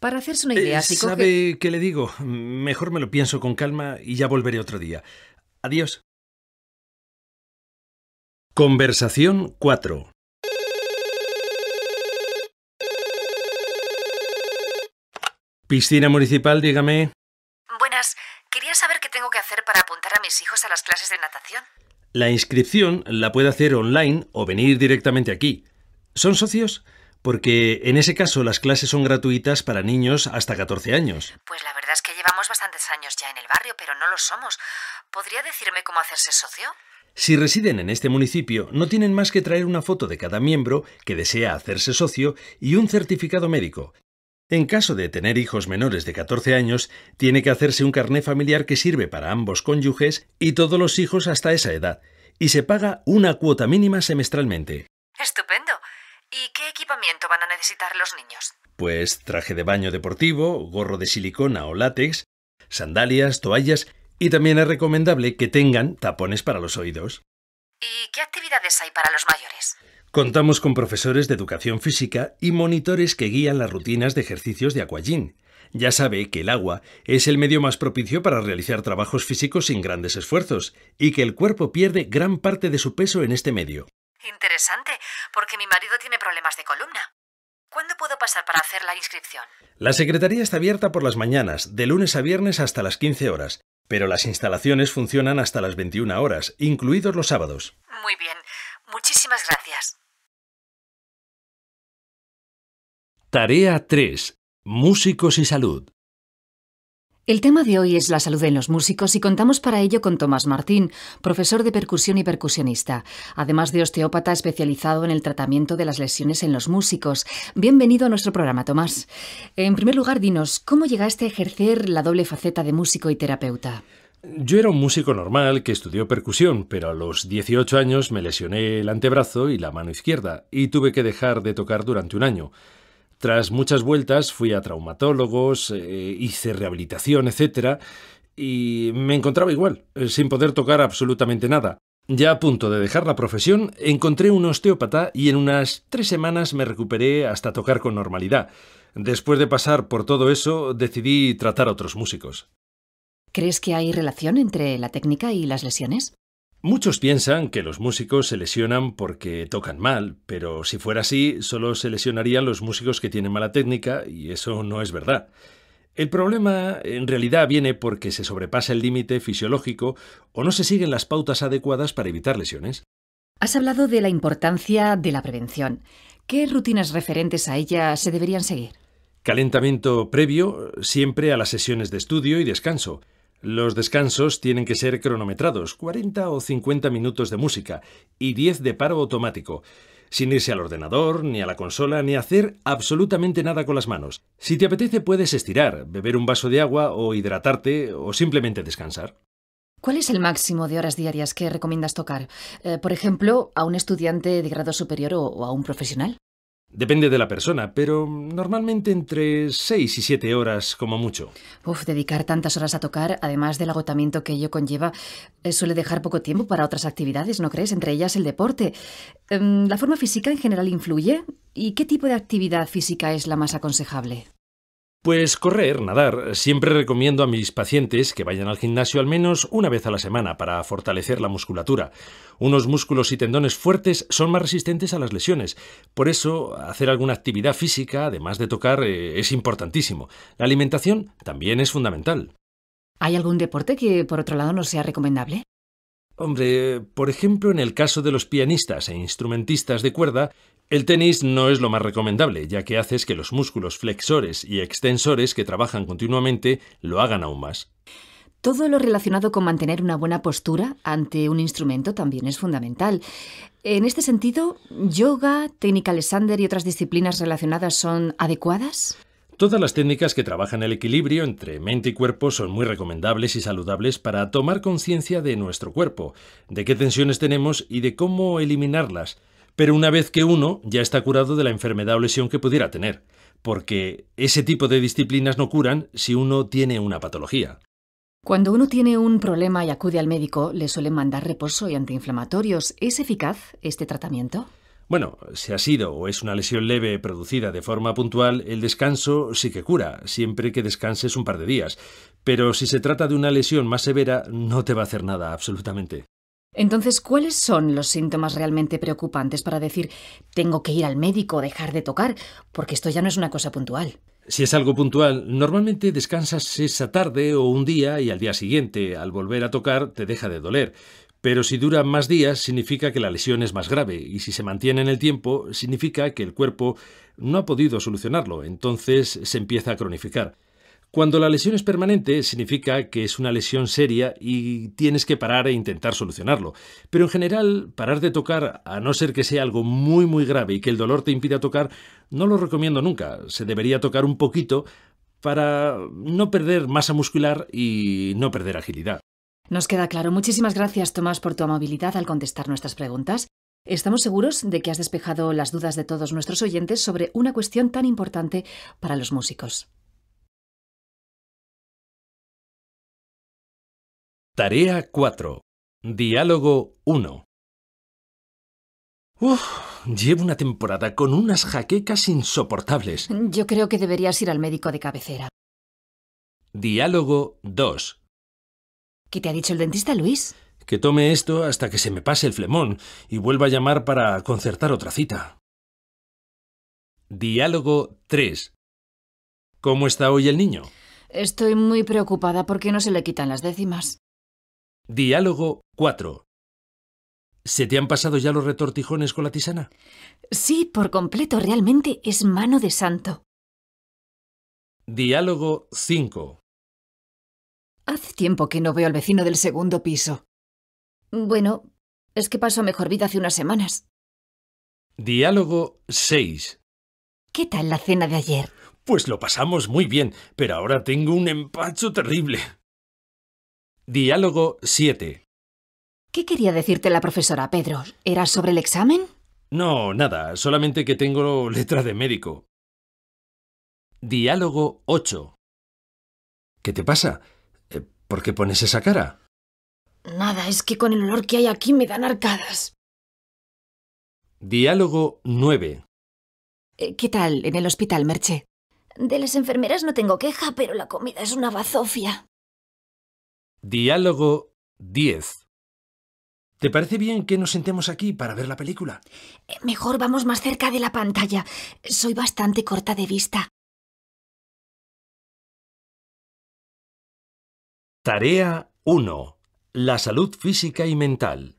Para hacerse una eh, idea, eh, si ¿Sabe qué le digo? Mejor me lo pienso con calma y ya volveré otro día. Adiós. Conversación 4. Piscina municipal, dígame. Buenas. Quería saber qué tengo que hacer para apuntar a mis hijos a las clases de natación. La inscripción la puede hacer online o venir directamente aquí. ¿Son socios? Porque en ese caso las clases son gratuitas para niños hasta 14 años. Pues la verdad es que llevamos bastantes años ya en el barrio, pero no lo somos. ¿Podría decirme cómo hacerse socio? Si residen en este municipio, no tienen más que traer una foto de cada miembro que desea hacerse socio y un certificado médico, en caso de tener hijos menores de 14 años, tiene que hacerse un carné familiar que sirve para ambos cónyuges y todos los hijos hasta esa edad, y se paga una cuota mínima semestralmente. Estupendo. ¿Y qué equipamiento van a necesitar los niños? Pues traje de baño deportivo, gorro de silicona o látex, sandalias, toallas y también es recomendable que tengan tapones para los oídos. ¿Y qué actividades hay para los mayores? Contamos con profesores de educación física y monitores que guían las rutinas de ejercicios de aquagym. Ya sabe que el agua es el medio más propicio para realizar trabajos físicos sin grandes esfuerzos y que el cuerpo pierde gran parte de su peso en este medio. Interesante, porque mi marido tiene problemas de columna. ¿Cuándo puedo pasar para hacer la inscripción? La secretaría está abierta por las mañanas, de lunes a viernes hasta las 15 horas, pero las instalaciones funcionan hasta las 21 horas, incluidos los sábados. Muy bien, muchísimas gracias. Tarea 3. Músicos y salud. El tema de hoy es la salud en los músicos y contamos para ello con Tomás Martín, profesor de percusión y percusionista, además de osteópata especializado en el tratamiento de las lesiones en los músicos. Bienvenido a nuestro programa, Tomás. En primer lugar, dinos, ¿cómo llegaste a ejercer la doble faceta de músico y terapeuta? Yo era un músico normal que estudió percusión, pero a los 18 años me lesioné el antebrazo y la mano izquierda y tuve que dejar de tocar durante un año. Tras muchas vueltas fui a traumatólogos, eh, hice rehabilitación, etc. Y me encontraba igual, eh, sin poder tocar absolutamente nada. Ya a punto de dejar la profesión, encontré un osteópata y en unas tres semanas me recuperé hasta tocar con normalidad. Después de pasar por todo eso, decidí tratar a otros músicos. ¿Crees que hay relación entre la técnica y las lesiones? Muchos piensan que los músicos se lesionan porque tocan mal, pero si fuera así, solo se lesionarían los músicos que tienen mala técnica, y eso no es verdad. El problema en realidad viene porque se sobrepasa el límite fisiológico o no se siguen las pautas adecuadas para evitar lesiones. Has hablado de la importancia de la prevención. ¿Qué rutinas referentes a ella se deberían seguir? Calentamiento previo, siempre a las sesiones de estudio y descanso. Los descansos tienen que ser cronometrados, 40 o 50 minutos de música y 10 de paro automático, sin irse al ordenador, ni a la consola, ni hacer absolutamente nada con las manos. Si te apetece puedes estirar, beber un vaso de agua o hidratarte o simplemente descansar. ¿Cuál es el máximo de horas diarias que recomiendas tocar? Eh, por ejemplo, a un estudiante de grado superior o a un profesional. Depende de la persona, pero normalmente entre 6 y siete horas como mucho. Uf, dedicar tantas horas a tocar, además del agotamiento que ello conlleva, eh, suele dejar poco tiempo para otras actividades, ¿no crees? Entre ellas el deporte. Em, ¿La forma física en general influye? ¿Y qué tipo de actividad física es la más aconsejable? Pues correr, nadar. Siempre recomiendo a mis pacientes que vayan al gimnasio al menos una vez a la semana para fortalecer la musculatura. Unos músculos y tendones fuertes son más resistentes a las lesiones. Por eso, hacer alguna actividad física, además de tocar, eh, es importantísimo. La alimentación también es fundamental. ¿Hay algún deporte que, por otro lado, no sea recomendable? Hombre, por ejemplo, en el caso de los pianistas e instrumentistas de cuerda, el tenis no es lo más recomendable, ya que haces que los músculos flexores y extensores que trabajan continuamente lo hagan aún más. Todo lo relacionado con mantener una buena postura ante un instrumento también es fundamental. En este sentido, ¿yoga, técnica Alexander y otras disciplinas relacionadas son adecuadas? Todas las técnicas que trabajan el equilibrio entre mente y cuerpo son muy recomendables y saludables para tomar conciencia de nuestro cuerpo, de qué tensiones tenemos y de cómo eliminarlas, pero una vez que uno ya está curado de la enfermedad o lesión que pudiera tener, porque ese tipo de disciplinas no curan si uno tiene una patología. Cuando uno tiene un problema y acude al médico, le suelen mandar reposo y antiinflamatorios. ¿Es eficaz este tratamiento? Bueno, si ha sido o es una lesión leve producida de forma puntual, el descanso sí que cura, siempre que descanses un par de días. Pero si se trata de una lesión más severa, no te va a hacer nada, absolutamente. Entonces, ¿cuáles son los síntomas realmente preocupantes para decir tengo que ir al médico o dejar de tocar? Porque esto ya no es una cosa puntual. Si es algo puntual, normalmente descansas esa tarde o un día y al día siguiente, al volver a tocar, te deja de doler. Pero si dura más días significa que la lesión es más grave y si se mantiene en el tiempo significa que el cuerpo no ha podido solucionarlo, entonces se empieza a cronificar. Cuando la lesión es permanente, significa que es una lesión seria y tienes que parar e intentar solucionarlo. Pero en general, parar de tocar, a no ser que sea algo muy muy grave y que el dolor te impida tocar, no lo recomiendo nunca. Se debería tocar un poquito para no perder masa muscular y no perder agilidad. Nos queda claro. Muchísimas gracias, Tomás, por tu amabilidad al contestar nuestras preguntas. Estamos seguros de que has despejado las dudas de todos nuestros oyentes sobre una cuestión tan importante para los músicos. Tarea 4. Diálogo 1. Uf, llevo una temporada con unas jaquecas insoportables. Yo creo que deberías ir al médico de cabecera. Diálogo 2. ¿Qué te ha dicho el dentista, Luis? Que tome esto hasta que se me pase el flemón y vuelva a llamar para concertar otra cita. Diálogo 3. ¿Cómo está hoy el niño? Estoy muy preocupada porque no se le quitan las décimas. Diálogo 4. ¿Se te han pasado ya los retortijones con la tisana? Sí, por completo, realmente es mano de santo. Diálogo 5. Hace tiempo que no veo al vecino del segundo piso. Bueno, es que pasó mejor vida hace unas semanas. Diálogo 6. ¿Qué tal la cena de ayer? Pues lo pasamos muy bien, pero ahora tengo un empacho terrible. Diálogo 7. ¿Qué quería decirte la profesora, Pedro? ¿Era sobre el examen? No, nada, solamente que tengo letra de médico. Diálogo 8. ¿Qué te pasa? ¿Por qué pones esa cara? Nada, es que con el olor que hay aquí me dan arcadas. Diálogo 9. Eh, ¿Qué tal en el hospital, Merche? De las enfermeras no tengo queja, pero la comida es una bazofia. Diálogo 10. ¿Te parece bien que nos sentemos aquí para ver la película? Eh, mejor vamos más cerca de la pantalla. Soy bastante corta de vista. Tarea 1. La salud física y mental.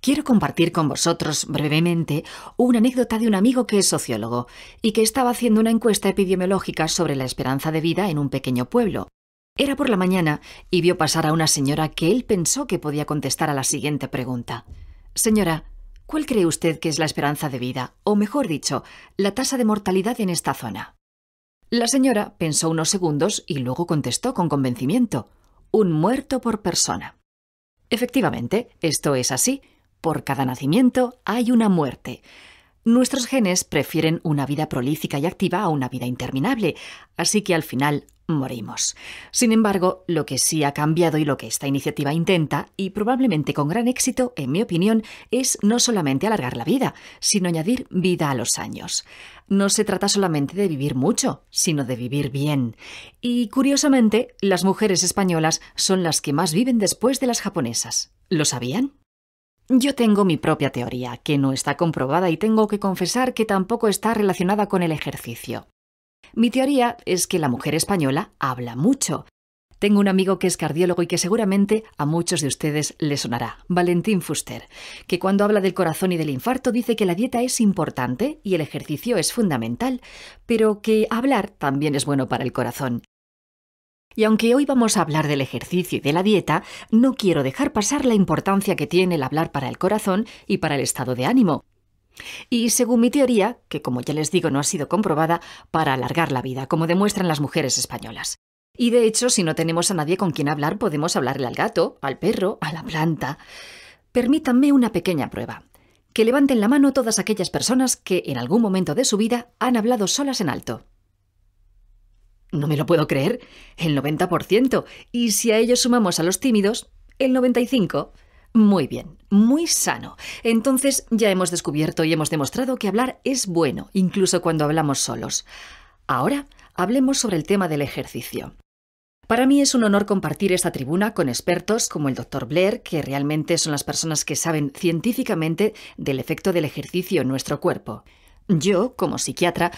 Quiero compartir con vosotros brevemente una anécdota de un amigo que es sociólogo y que estaba haciendo una encuesta epidemiológica sobre la esperanza de vida en un pequeño pueblo. Era por la mañana y vio pasar a una señora que él pensó que podía contestar a la siguiente pregunta. Señora, ¿cuál cree usted que es la esperanza de vida, o mejor dicho, la tasa de mortalidad en esta zona? La señora pensó unos segundos y luego contestó con convencimiento un muerto por persona. Efectivamente, esto es así. Por cada nacimiento hay una muerte. Nuestros genes prefieren una vida prolífica y activa a una vida interminable, así que al final morimos. Sin embargo, lo que sí ha cambiado y lo que esta iniciativa intenta, y probablemente con gran éxito, en mi opinión, es no solamente alargar la vida, sino añadir vida a los años no se trata solamente de vivir mucho, sino de vivir bien. Y curiosamente, las mujeres españolas son las que más viven después de las japonesas. ¿Lo sabían? Yo tengo mi propia teoría, que no está comprobada y tengo que confesar que tampoco está relacionada con el ejercicio. Mi teoría es que la mujer española habla mucho, tengo un amigo que es cardiólogo y que seguramente a muchos de ustedes le sonará, Valentín Fuster, que cuando habla del corazón y del infarto dice que la dieta es importante y el ejercicio es fundamental, pero que hablar también es bueno para el corazón. Y aunque hoy vamos a hablar del ejercicio y de la dieta, no quiero dejar pasar la importancia que tiene el hablar para el corazón y para el estado de ánimo. Y según mi teoría, que como ya les digo no ha sido comprobada, para alargar la vida, como demuestran las mujeres españolas. Y de hecho, si no tenemos a nadie con quien hablar, podemos hablarle al gato, al perro, a la planta. Permítanme una pequeña prueba. Que levanten la mano todas aquellas personas que en algún momento de su vida han hablado solas en alto. No me lo puedo creer, el 90%. Y si a ellos sumamos a los tímidos, el 95%. Muy bien, muy sano. Entonces ya hemos descubierto y hemos demostrado que hablar es bueno, incluso cuando hablamos solos. Ahora hablemos sobre el tema del ejercicio. Para mí es un honor compartir esta tribuna con expertos como el Dr. Blair, que realmente son las personas que saben científicamente del efecto del ejercicio en nuestro cuerpo. Yo, como psiquiatra,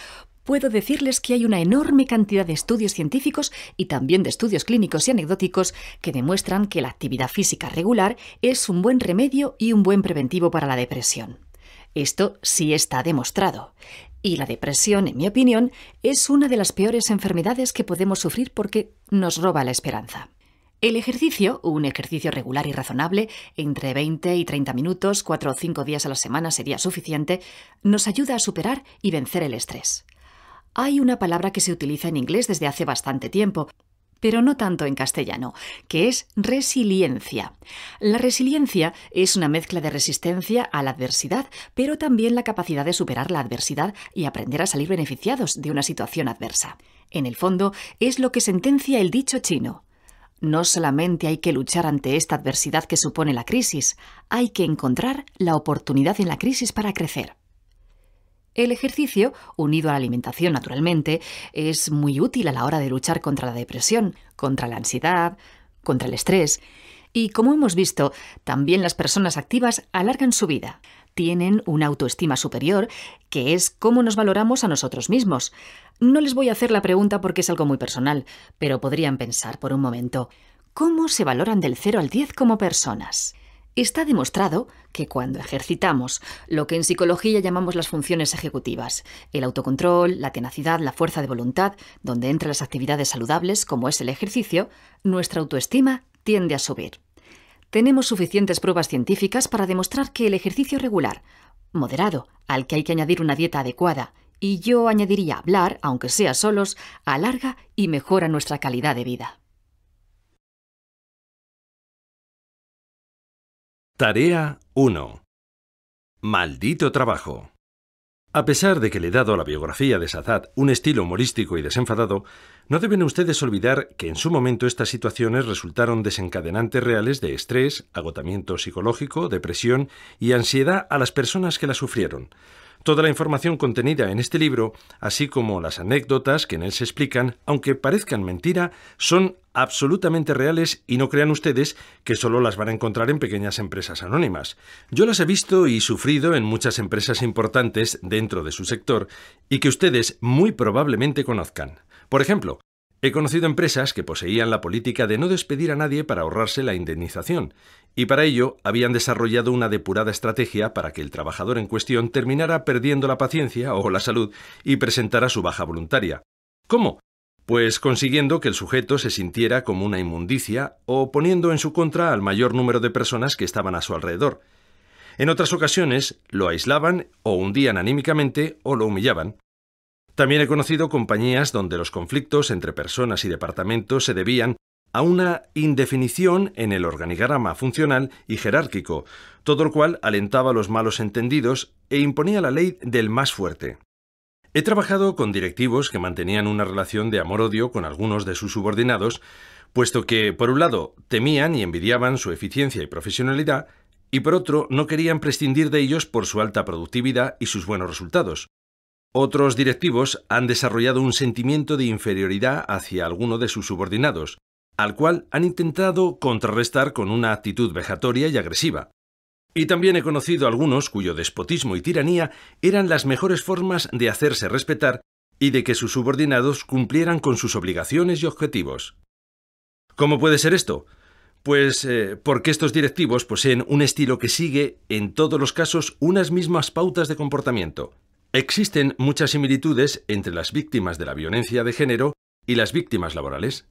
puedo decirles que hay una enorme cantidad de estudios científicos y también de estudios clínicos y anecdóticos que demuestran que la actividad física regular es un buen remedio y un buen preventivo para la depresión. Esto sí está demostrado. Y la depresión, en mi opinión, es una de las peores enfermedades que podemos sufrir porque nos roba la esperanza. El ejercicio, un ejercicio regular y razonable, entre 20 y 30 minutos, 4 o 5 días a la semana sería suficiente, nos ayuda a superar y vencer el estrés. Hay una palabra que se utiliza en inglés desde hace bastante tiempo, pero no tanto en castellano, que es resiliencia. La resiliencia es una mezcla de resistencia a la adversidad, pero también la capacidad de superar la adversidad y aprender a salir beneficiados de una situación adversa. En el fondo, es lo que sentencia el dicho chino. No solamente hay que luchar ante esta adversidad que supone la crisis, hay que encontrar la oportunidad en la crisis para crecer. El ejercicio, unido a la alimentación naturalmente, es muy útil a la hora de luchar contra la depresión, contra la ansiedad, contra el estrés. Y como hemos visto, también las personas activas alargan su vida. Tienen una autoestima superior, que es cómo nos valoramos a nosotros mismos. No les voy a hacer la pregunta porque es algo muy personal, pero podrían pensar por un momento, ¿cómo se valoran del 0 al 10 como personas? Está demostrado que cuando ejercitamos lo que en psicología llamamos las funciones ejecutivas, el autocontrol, la tenacidad, la fuerza de voluntad, donde entran las actividades saludables como es el ejercicio, nuestra autoestima tiende a subir. Tenemos suficientes pruebas científicas para demostrar que el ejercicio regular, moderado, al que hay que añadir una dieta adecuada, y yo añadiría hablar, aunque sea solos, alarga y mejora nuestra calidad de vida. Tarea 1. Maldito trabajo. A pesar de que le he dado a la biografía de Sazat un estilo humorístico y desenfadado, no deben ustedes olvidar que en su momento estas situaciones resultaron desencadenantes reales de estrés, agotamiento psicológico, depresión y ansiedad a las personas que las sufrieron, Toda la información contenida en este libro, así como las anécdotas que en él se explican, aunque parezcan mentira, son absolutamente reales y no crean ustedes que solo las van a encontrar en pequeñas empresas anónimas. Yo las he visto y sufrido en muchas empresas importantes dentro de su sector y que ustedes muy probablemente conozcan. Por ejemplo, He conocido empresas que poseían la política de no despedir a nadie para ahorrarse la indemnización, y para ello habían desarrollado una depurada estrategia para que el trabajador en cuestión terminara perdiendo la paciencia o la salud y presentara su baja voluntaria. ¿Cómo? Pues consiguiendo que el sujeto se sintiera como una inmundicia o poniendo en su contra al mayor número de personas que estaban a su alrededor. En otras ocasiones lo aislaban o hundían anímicamente o lo humillaban. También he conocido compañías donde los conflictos entre personas y departamentos se debían a una indefinición en el organigrama funcional y jerárquico, todo lo cual alentaba los malos entendidos e imponía la ley del más fuerte. He trabajado con directivos que mantenían una relación de amor-odio con algunos de sus subordinados, puesto que, por un lado, temían y envidiaban su eficiencia y profesionalidad, y por otro, no querían prescindir de ellos por su alta productividad y sus buenos resultados. Otros directivos han desarrollado un sentimiento de inferioridad hacia alguno de sus subordinados, al cual han intentado contrarrestar con una actitud vejatoria y agresiva. Y también he conocido algunos cuyo despotismo y tiranía eran las mejores formas de hacerse respetar y de que sus subordinados cumplieran con sus obligaciones y objetivos. ¿Cómo puede ser esto? Pues eh, porque estos directivos poseen un estilo que sigue, en todos los casos, unas mismas pautas de comportamiento. Existen muchas similitudes entre las víctimas de la violencia de género y las víctimas laborales.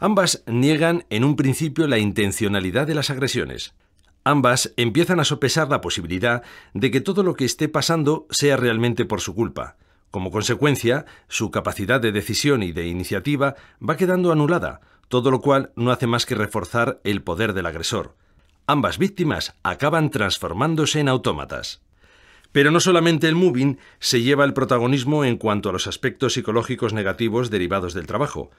Ambas niegan en un principio la intencionalidad de las agresiones. Ambas empiezan a sopesar la posibilidad de que todo lo que esté pasando sea realmente por su culpa. Como consecuencia, su capacidad de decisión y de iniciativa va quedando anulada, todo lo cual no hace más que reforzar el poder del agresor. Ambas víctimas acaban transformándose en autómatas. Pero no solamente el moving se lleva el protagonismo en cuanto a los aspectos psicológicos negativos derivados del trabajo.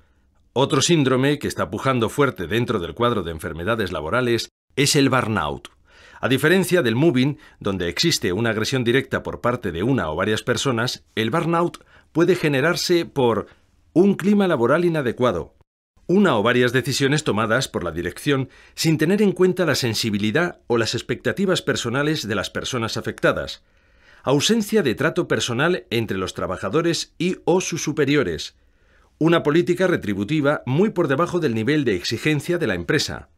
Otro síndrome que está pujando fuerte dentro del cuadro de enfermedades laborales es el burnout. A diferencia del moving, donde existe una agresión directa por parte de una o varias personas, el burnout puede generarse por un clima laboral inadecuado, una o varias decisiones tomadas por la dirección sin tener en cuenta la sensibilidad o las expectativas personales de las personas afectadas, ausencia de trato personal entre los trabajadores y o sus superiores, una política retributiva muy por debajo del nivel de exigencia de la empresa,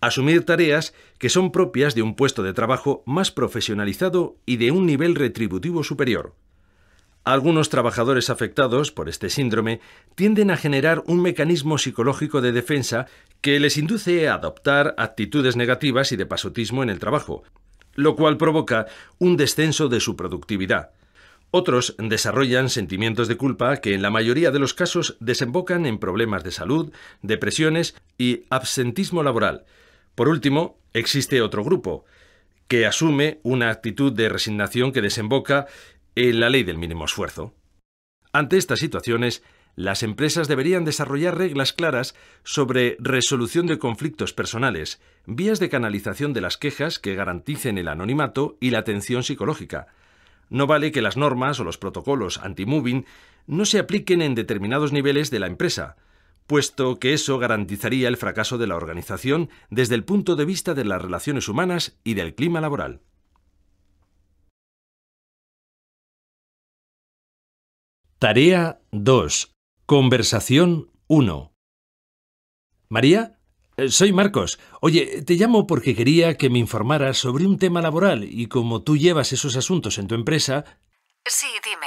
asumir tareas que son propias de un puesto de trabajo más profesionalizado y de un nivel retributivo superior. Algunos trabajadores afectados por este síndrome tienden a generar un mecanismo psicológico de defensa que les induce a adoptar actitudes negativas y de pasotismo en el trabajo, lo cual provoca un descenso de su productividad, otros desarrollan sentimientos de culpa que en la mayoría de los casos desembocan en problemas de salud, depresiones y absentismo laboral. Por último, existe otro grupo, que asume una actitud de resignación que desemboca en la ley del mínimo esfuerzo. Ante estas situaciones, las empresas deberían desarrollar reglas claras sobre resolución de conflictos personales, vías de canalización de las quejas que garanticen el anonimato y la atención psicológica, no vale que las normas o los protocolos anti-moving no se apliquen en determinados niveles de la empresa, puesto que eso garantizaría el fracaso de la organización desde el punto de vista de las relaciones humanas y del clima laboral. Tarea 2. Conversación 1. María, eh, soy Marcos. Oye, te llamo porque quería que me informaras sobre un tema laboral y como tú llevas esos asuntos en tu empresa... Sí, dime.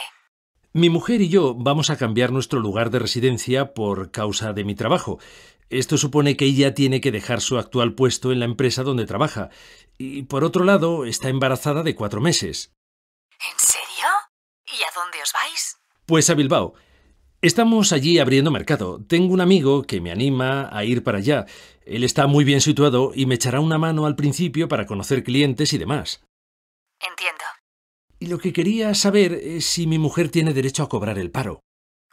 Mi mujer y yo vamos a cambiar nuestro lugar de residencia por causa de mi trabajo. Esto supone que ella tiene que dejar su actual puesto en la empresa donde trabaja. Y por otro lado, está embarazada de cuatro meses. ¿En serio? ¿Y a dónde os vais? Pues a Bilbao. Estamos allí abriendo mercado. Tengo un amigo que me anima a ir para allá. Él está muy bien situado y me echará una mano al principio para conocer clientes y demás. Entiendo. Y lo que quería saber es si mi mujer tiene derecho a cobrar el paro.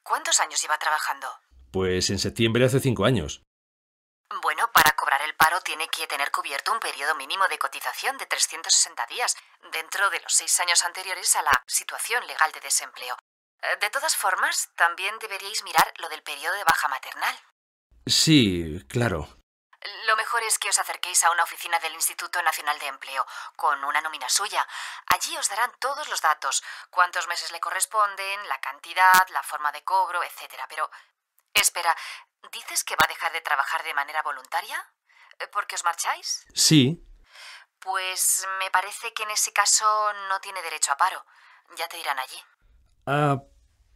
¿Cuántos años iba trabajando? Pues en septiembre hace cinco años. Bueno, para cobrar el paro tiene que tener cubierto un periodo mínimo de cotización de 360 días, dentro de los seis años anteriores a la situación legal de desempleo. Eh, de todas formas, también deberíais mirar lo del periodo de baja maternal. Sí, claro. Lo mejor es que os acerquéis a una oficina del Instituto Nacional de Empleo, con una nómina suya. Allí os darán todos los datos, cuántos meses le corresponden, la cantidad, la forma de cobro, etc. Pero, espera, ¿dices que va a dejar de trabajar de manera voluntaria? Eh, ¿Porque os marcháis? Sí. Pues me parece que en ese caso no tiene derecho a paro. Ya te dirán allí. Ah,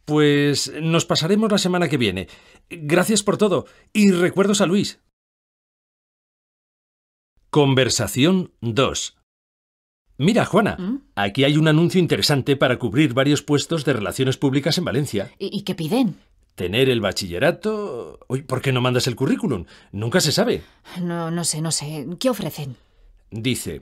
pues nos pasaremos la semana que viene. Gracias por todo y recuerdos a Luis. Conversación 2. Mira, Juana, ¿Mm? aquí hay un anuncio interesante para cubrir varios puestos de relaciones públicas en Valencia. ¿Y, qué piden? Tener el bachillerato... ¿Por qué no mandas el currículum? Nunca se sabe. No, no sé, no sé. ¿Qué ofrecen? Dice,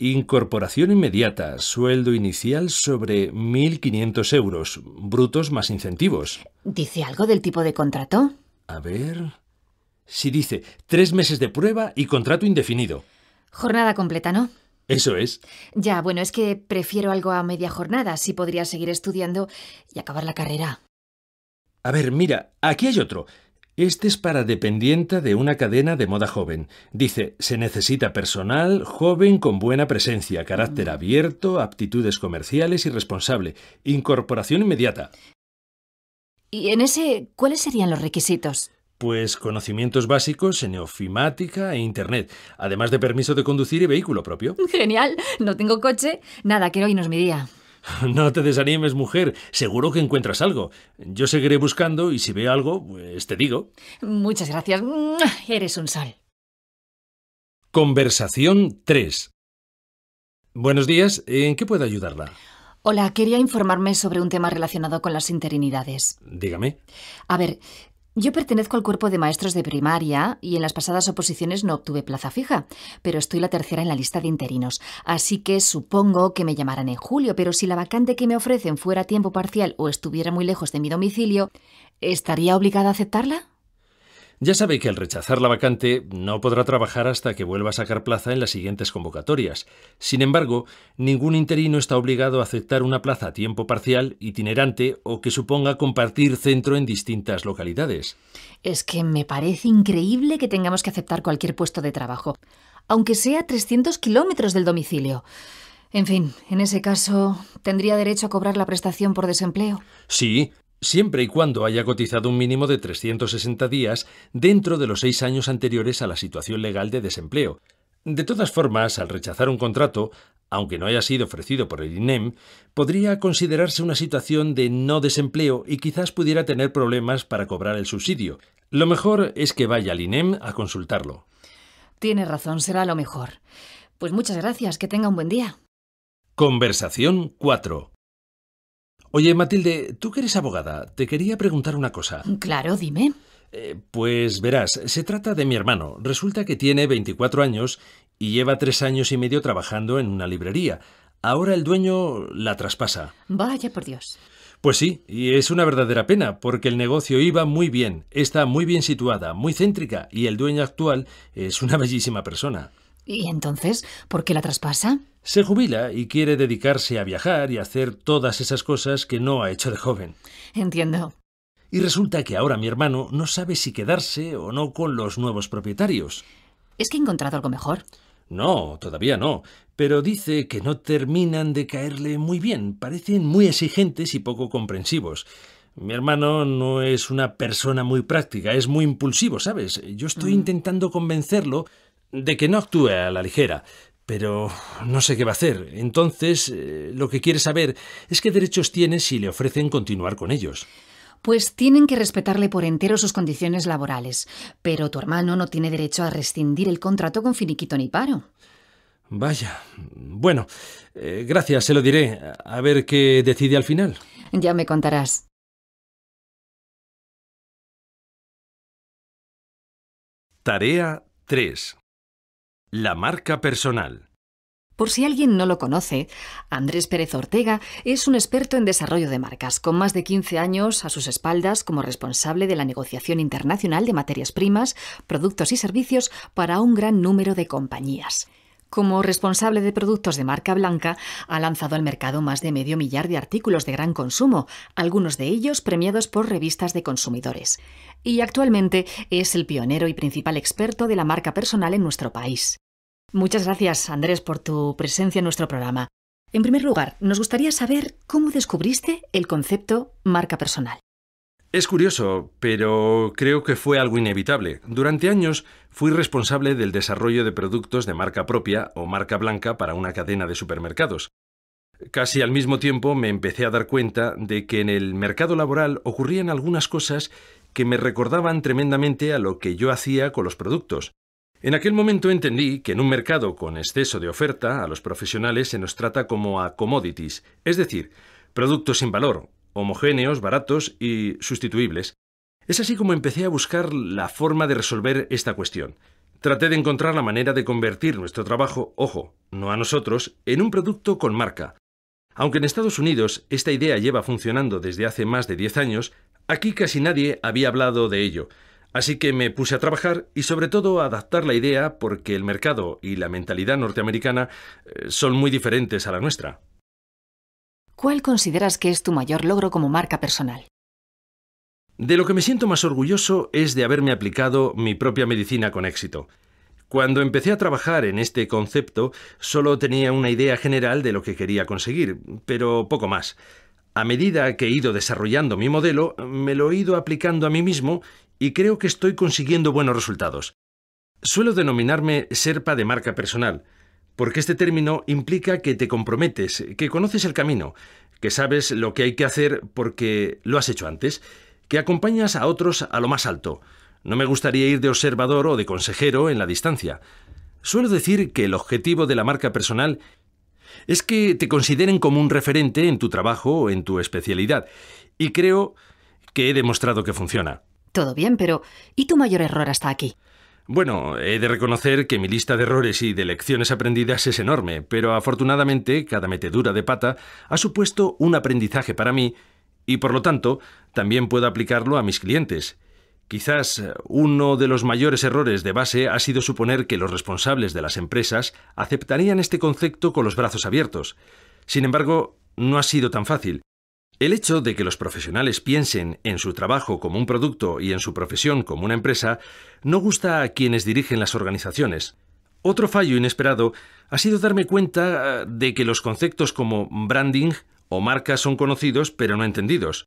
incorporación inmediata, sueldo inicial sobre 1.500 euros, brutos más incentivos. ¿Dice algo del tipo de contrato? A ver... Si dice tres meses de prueba y contrato indefinido. Jornada completa, ¿no? Eso es. Ya, bueno, es que prefiero algo a media jornada, si podría seguir estudiando y acabar la carrera. A ver, mira, aquí hay otro. Este es para dependienta de una cadena de moda joven. Dice, se necesita personal joven con buena presencia, carácter mm. abierto, aptitudes comerciales y responsable. Incorporación inmediata. ¿Y en ese cuáles serían los requisitos? pues conocimientos básicos en ofimática e internet, además de permiso de conducir y vehículo propio. Genial, no tengo coche, nada, que no es mi día. No te desanimes, mujer. Seguro que encuentras algo. Yo seguiré buscando y si veo algo, pues te digo. Muchas gracias. Eres un sol. Conversación 3. Buenos días. ¿En qué puedo ayudarla? Hola, quería informarme sobre un tema relacionado con las interinidades. Dígame. A ver, yo pertenezco al cuerpo de maestros de primaria y en las pasadas oposiciones no obtuve plaza fija, pero estoy la tercera en la lista de interinos, así que supongo que me llamarán en julio, pero si la vacante que me ofrecen fuera a tiempo parcial o estuviera muy lejos de mi domicilio, ¿estaría obligada a aceptarla? Ya sabe que al rechazar la vacante no podrá trabajar hasta que vuelva a sacar plaza en las siguientes convocatorias. Sin embargo, ningún interino está obligado a aceptar una plaza a tiempo parcial, itinerante o que suponga compartir centro en distintas localidades. Es que me parece increíble que tengamos que aceptar cualquier puesto de trabajo, aunque sea 300 kilómetros del domicilio. En fin, en ese caso, ¿tendría derecho a cobrar la prestación por desempleo? Sí, siempre y cuando haya cotizado un mínimo de 360 días dentro de los seis años anteriores a la situación legal de desempleo. De todas formas, al rechazar un contrato, aunque no haya sido ofrecido por el INEM, podría considerarse una situación de no desempleo y quizás pudiera tener problemas para cobrar el subsidio. Lo mejor es que vaya al INEM a consultarlo. Tiene razón, será lo mejor. Pues muchas gracias, que tenga un buen día. Conversación 4. Oye, Matilde, tú que eres abogada, te quería preguntar una cosa. Claro, dime. Eh, pues verás, se trata de mi hermano. Resulta que tiene 24 años y lleva tres años y medio trabajando en una librería. Ahora el dueño la traspasa. Vaya por Dios. Pues sí, y es una verdadera pena, porque el negocio iba muy bien, está muy bien situada, muy céntrica, y el dueño actual es una bellísima persona. ¿Y entonces por qué la traspasa? Se jubila y quiere dedicarse a viajar y hacer todas esas cosas que no ha hecho de joven. Entiendo. Y resulta que ahora mi hermano no sabe si quedarse o no con los nuevos propietarios. ¿Es que ha encontrado algo mejor? No, todavía no. Pero dice que no terminan de caerle muy bien. Parecen muy exigentes y poco comprensivos. Mi hermano no es una persona muy práctica, es muy impulsivo, ¿sabes? Yo estoy mm. intentando convencerlo de que no actúe a la ligera, pero no sé qué va a hacer. Entonces, eh, lo que quiere saber es qué derechos tiene si le ofrecen continuar con ellos. Pues tienen que respetarle por entero sus condiciones laborales, pero tu hermano no tiene derecho a rescindir el contrato con finiquito ni paro. Vaya. Bueno, eh, gracias, se lo diré. A ver qué decide al final. Ya me contarás. Tarea 3. La marca personal. Por si alguien no lo conoce, Andrés Pérez Ortega es un experto en desarrollo de marcas, con más de 15 años a sus espaldas como responsable de la negociación internacional de materias primas, productos y servicios para un gran número de compañías. Como responsable de productos de marca blanca, ha lanzado al mercado más de medio millar de artículos de gran consumo, algunos de ellos premiados por revistas de consumidores. Y actualmente es el pionero y principal experto de la marca personal en nuestro país. Muchas gracias, Andrés, por tu presencia en nuestro programa. En primer lugar, nos gustaría saber cómo descubriste el concepto marca personal. Es curioso, pero creo que fue algo inevitable. Durante años fui responsable del desarrollo de productos de marca propia o marca blanca para una cadena de supermercados. Casi al mismo tiempo me empecé a dar cuenta de que en el mercado laboral ocurrían algunas cosas que me recordaban tremendamente a lo que yo hacía con los productos. En aquel momento entendí que en un mercado con exceso de oferta a los profesionales se nos trata como a commodities, es decir, productos sin valor homogéneos, baratos y sustituibles. Es así como empecé a buscar la forma de resolver esta cuestión. Traté de encontrar la manera de convertir nuestro trabajo, ojo, no a nosotros, en un producto con marca. Aunque en Estados Unidos esta idea lleva funcionando desde hace más de 10 años, aquí casi nadie había hablado de ello. Así que me puse a trabajar y sobre todo a adaptar la idea porque el mercado y la mentalidad norteamericana eh, son muy diferentes a la nuestra. ¿Cuál consideras que es tu mayor logro como marca personal? De lo que me siento más orgulloso es de haberme aplicado mi propia medicina con éxito. Cuando empecé a trabajar en este concepto, solo tenía una idea general de lo que quería conseguir, pero poco más. A medida que he ido desarrollando mi modelo, me lo he ido aplicando a mí mismo y creo que estoy consiguiendo buenos resultados. Suelo denominarme Serpa de marca personal, porque este término implica que te comprometes, que conoces el camino, que sabes lo que hay que hacer porque lo has hecho antes, que acompañas a otros a lo más alto. No me gustaría ir de observador o de consejero en la distancia. Suelo decir que el objetivo de la marca personal es que te consideren como un referente en tu trabajo o en tu especialidad, y creo que he demostrado que funciona. Todo bien, pero ¿y tu mayor error hasta aquí? Bueno, he de reconocer que mi lista de errores y de lecciones aprendidas es enorme, pero afortunadamente cada metedura de pata ha supuesto un aprendizaje para mí y por lo tanto también puedo aplicarlo a mis clientes. Quizás eh, uno de los mayores errores de base ha sido suponer que los responsables de las empresas aceptarían este concepto con los brazos abiertos. Sin embargo, no ha sido tan fácil. El hecho de que los profesionales piensen en su trabajo como un producto y en su profesión como una empresa no gusta a quienes dirigen las organizaciones. Otro fallo inesperado ha sido darme cuenta eh, de que los conceptos como branding o marca son conocidos pero no entendidos.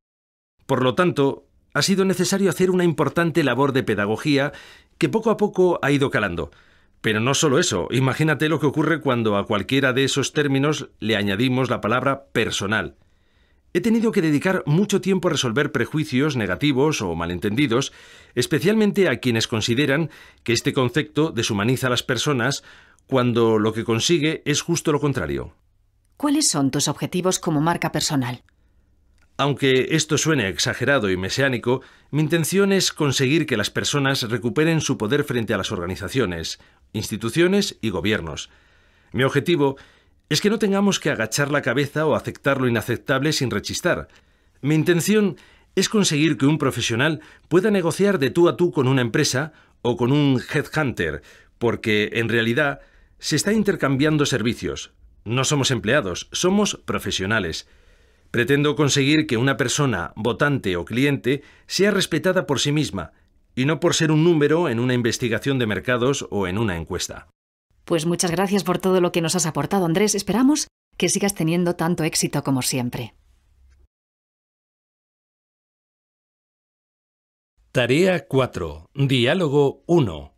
Por lo tanto, ha sido necesario hacer una importante labor de pedagogía que poco a poco ha ido calando. Pero no solo eso, imagínate lo que ocurre cuando a cualquiera de esos términos le añadimos la palabra personal. He tenido que dedicar mucho tiempo a resolver prejuicios negativos o malentendidos, especialmente a quienes consideran que este concepto deshumaniza a las personas cuando lo que consigue es justo lo contrario. ¿Cuáles son tus objetivos como marca personal? Aunque esto suene exagerado y mesiánico, mi intención es conseguir que las personas recuperen su poder frente a las organizaciones, instituciones y gobiernos. Mi objetivo es que no tengamos que agachar la cabeza o aceptar lo inaceptable sin rechistar. Mi intención es conseguir que un profesional pueda negociar de tú a tú con una empresa o con un headhunter, porque en realidad se está intercambiando servicios. No somos empleados, somos profesionales. Pretendo conseguir que una persona, votante o cliente, sea respetada por sí misma, y no por ser un número en una investigación de mercados o en una encuesta. Pues muchas gracias por todo lo que nos has aportado, Andrés. Esperamos que sigas teniendo tanto éxito como siempre. Tarea 4. Diálogo 1.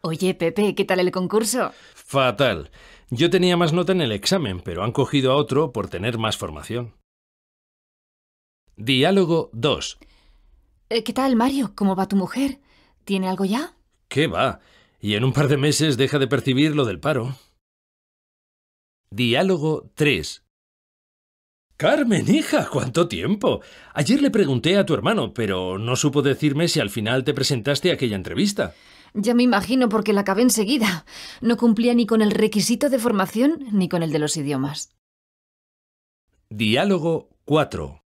Oye, Pepe, ¿qué tal el concurso? Fatal. Yo tenía más nota en el examen, pero han cogido a otro por tener más formación. Diálogo 2. Eh, ¿Qué tal, Mario? ¿Cómo va tu mujer? ¿Tiene algo ya? ¿Qué va? y en un par de meses deja de percibir lo del paro. Diálogo 3. Carmen, hija, ¿cuánto tiempo? Ayer le pregunté a tu hermano, pero no supo decirme si al final te presentaste a aquella entrevista. Ya me imagino porque la acabé enseguida. No cumplía ni con el requisito de formación ni con el de los idiomas. Diálogo 4.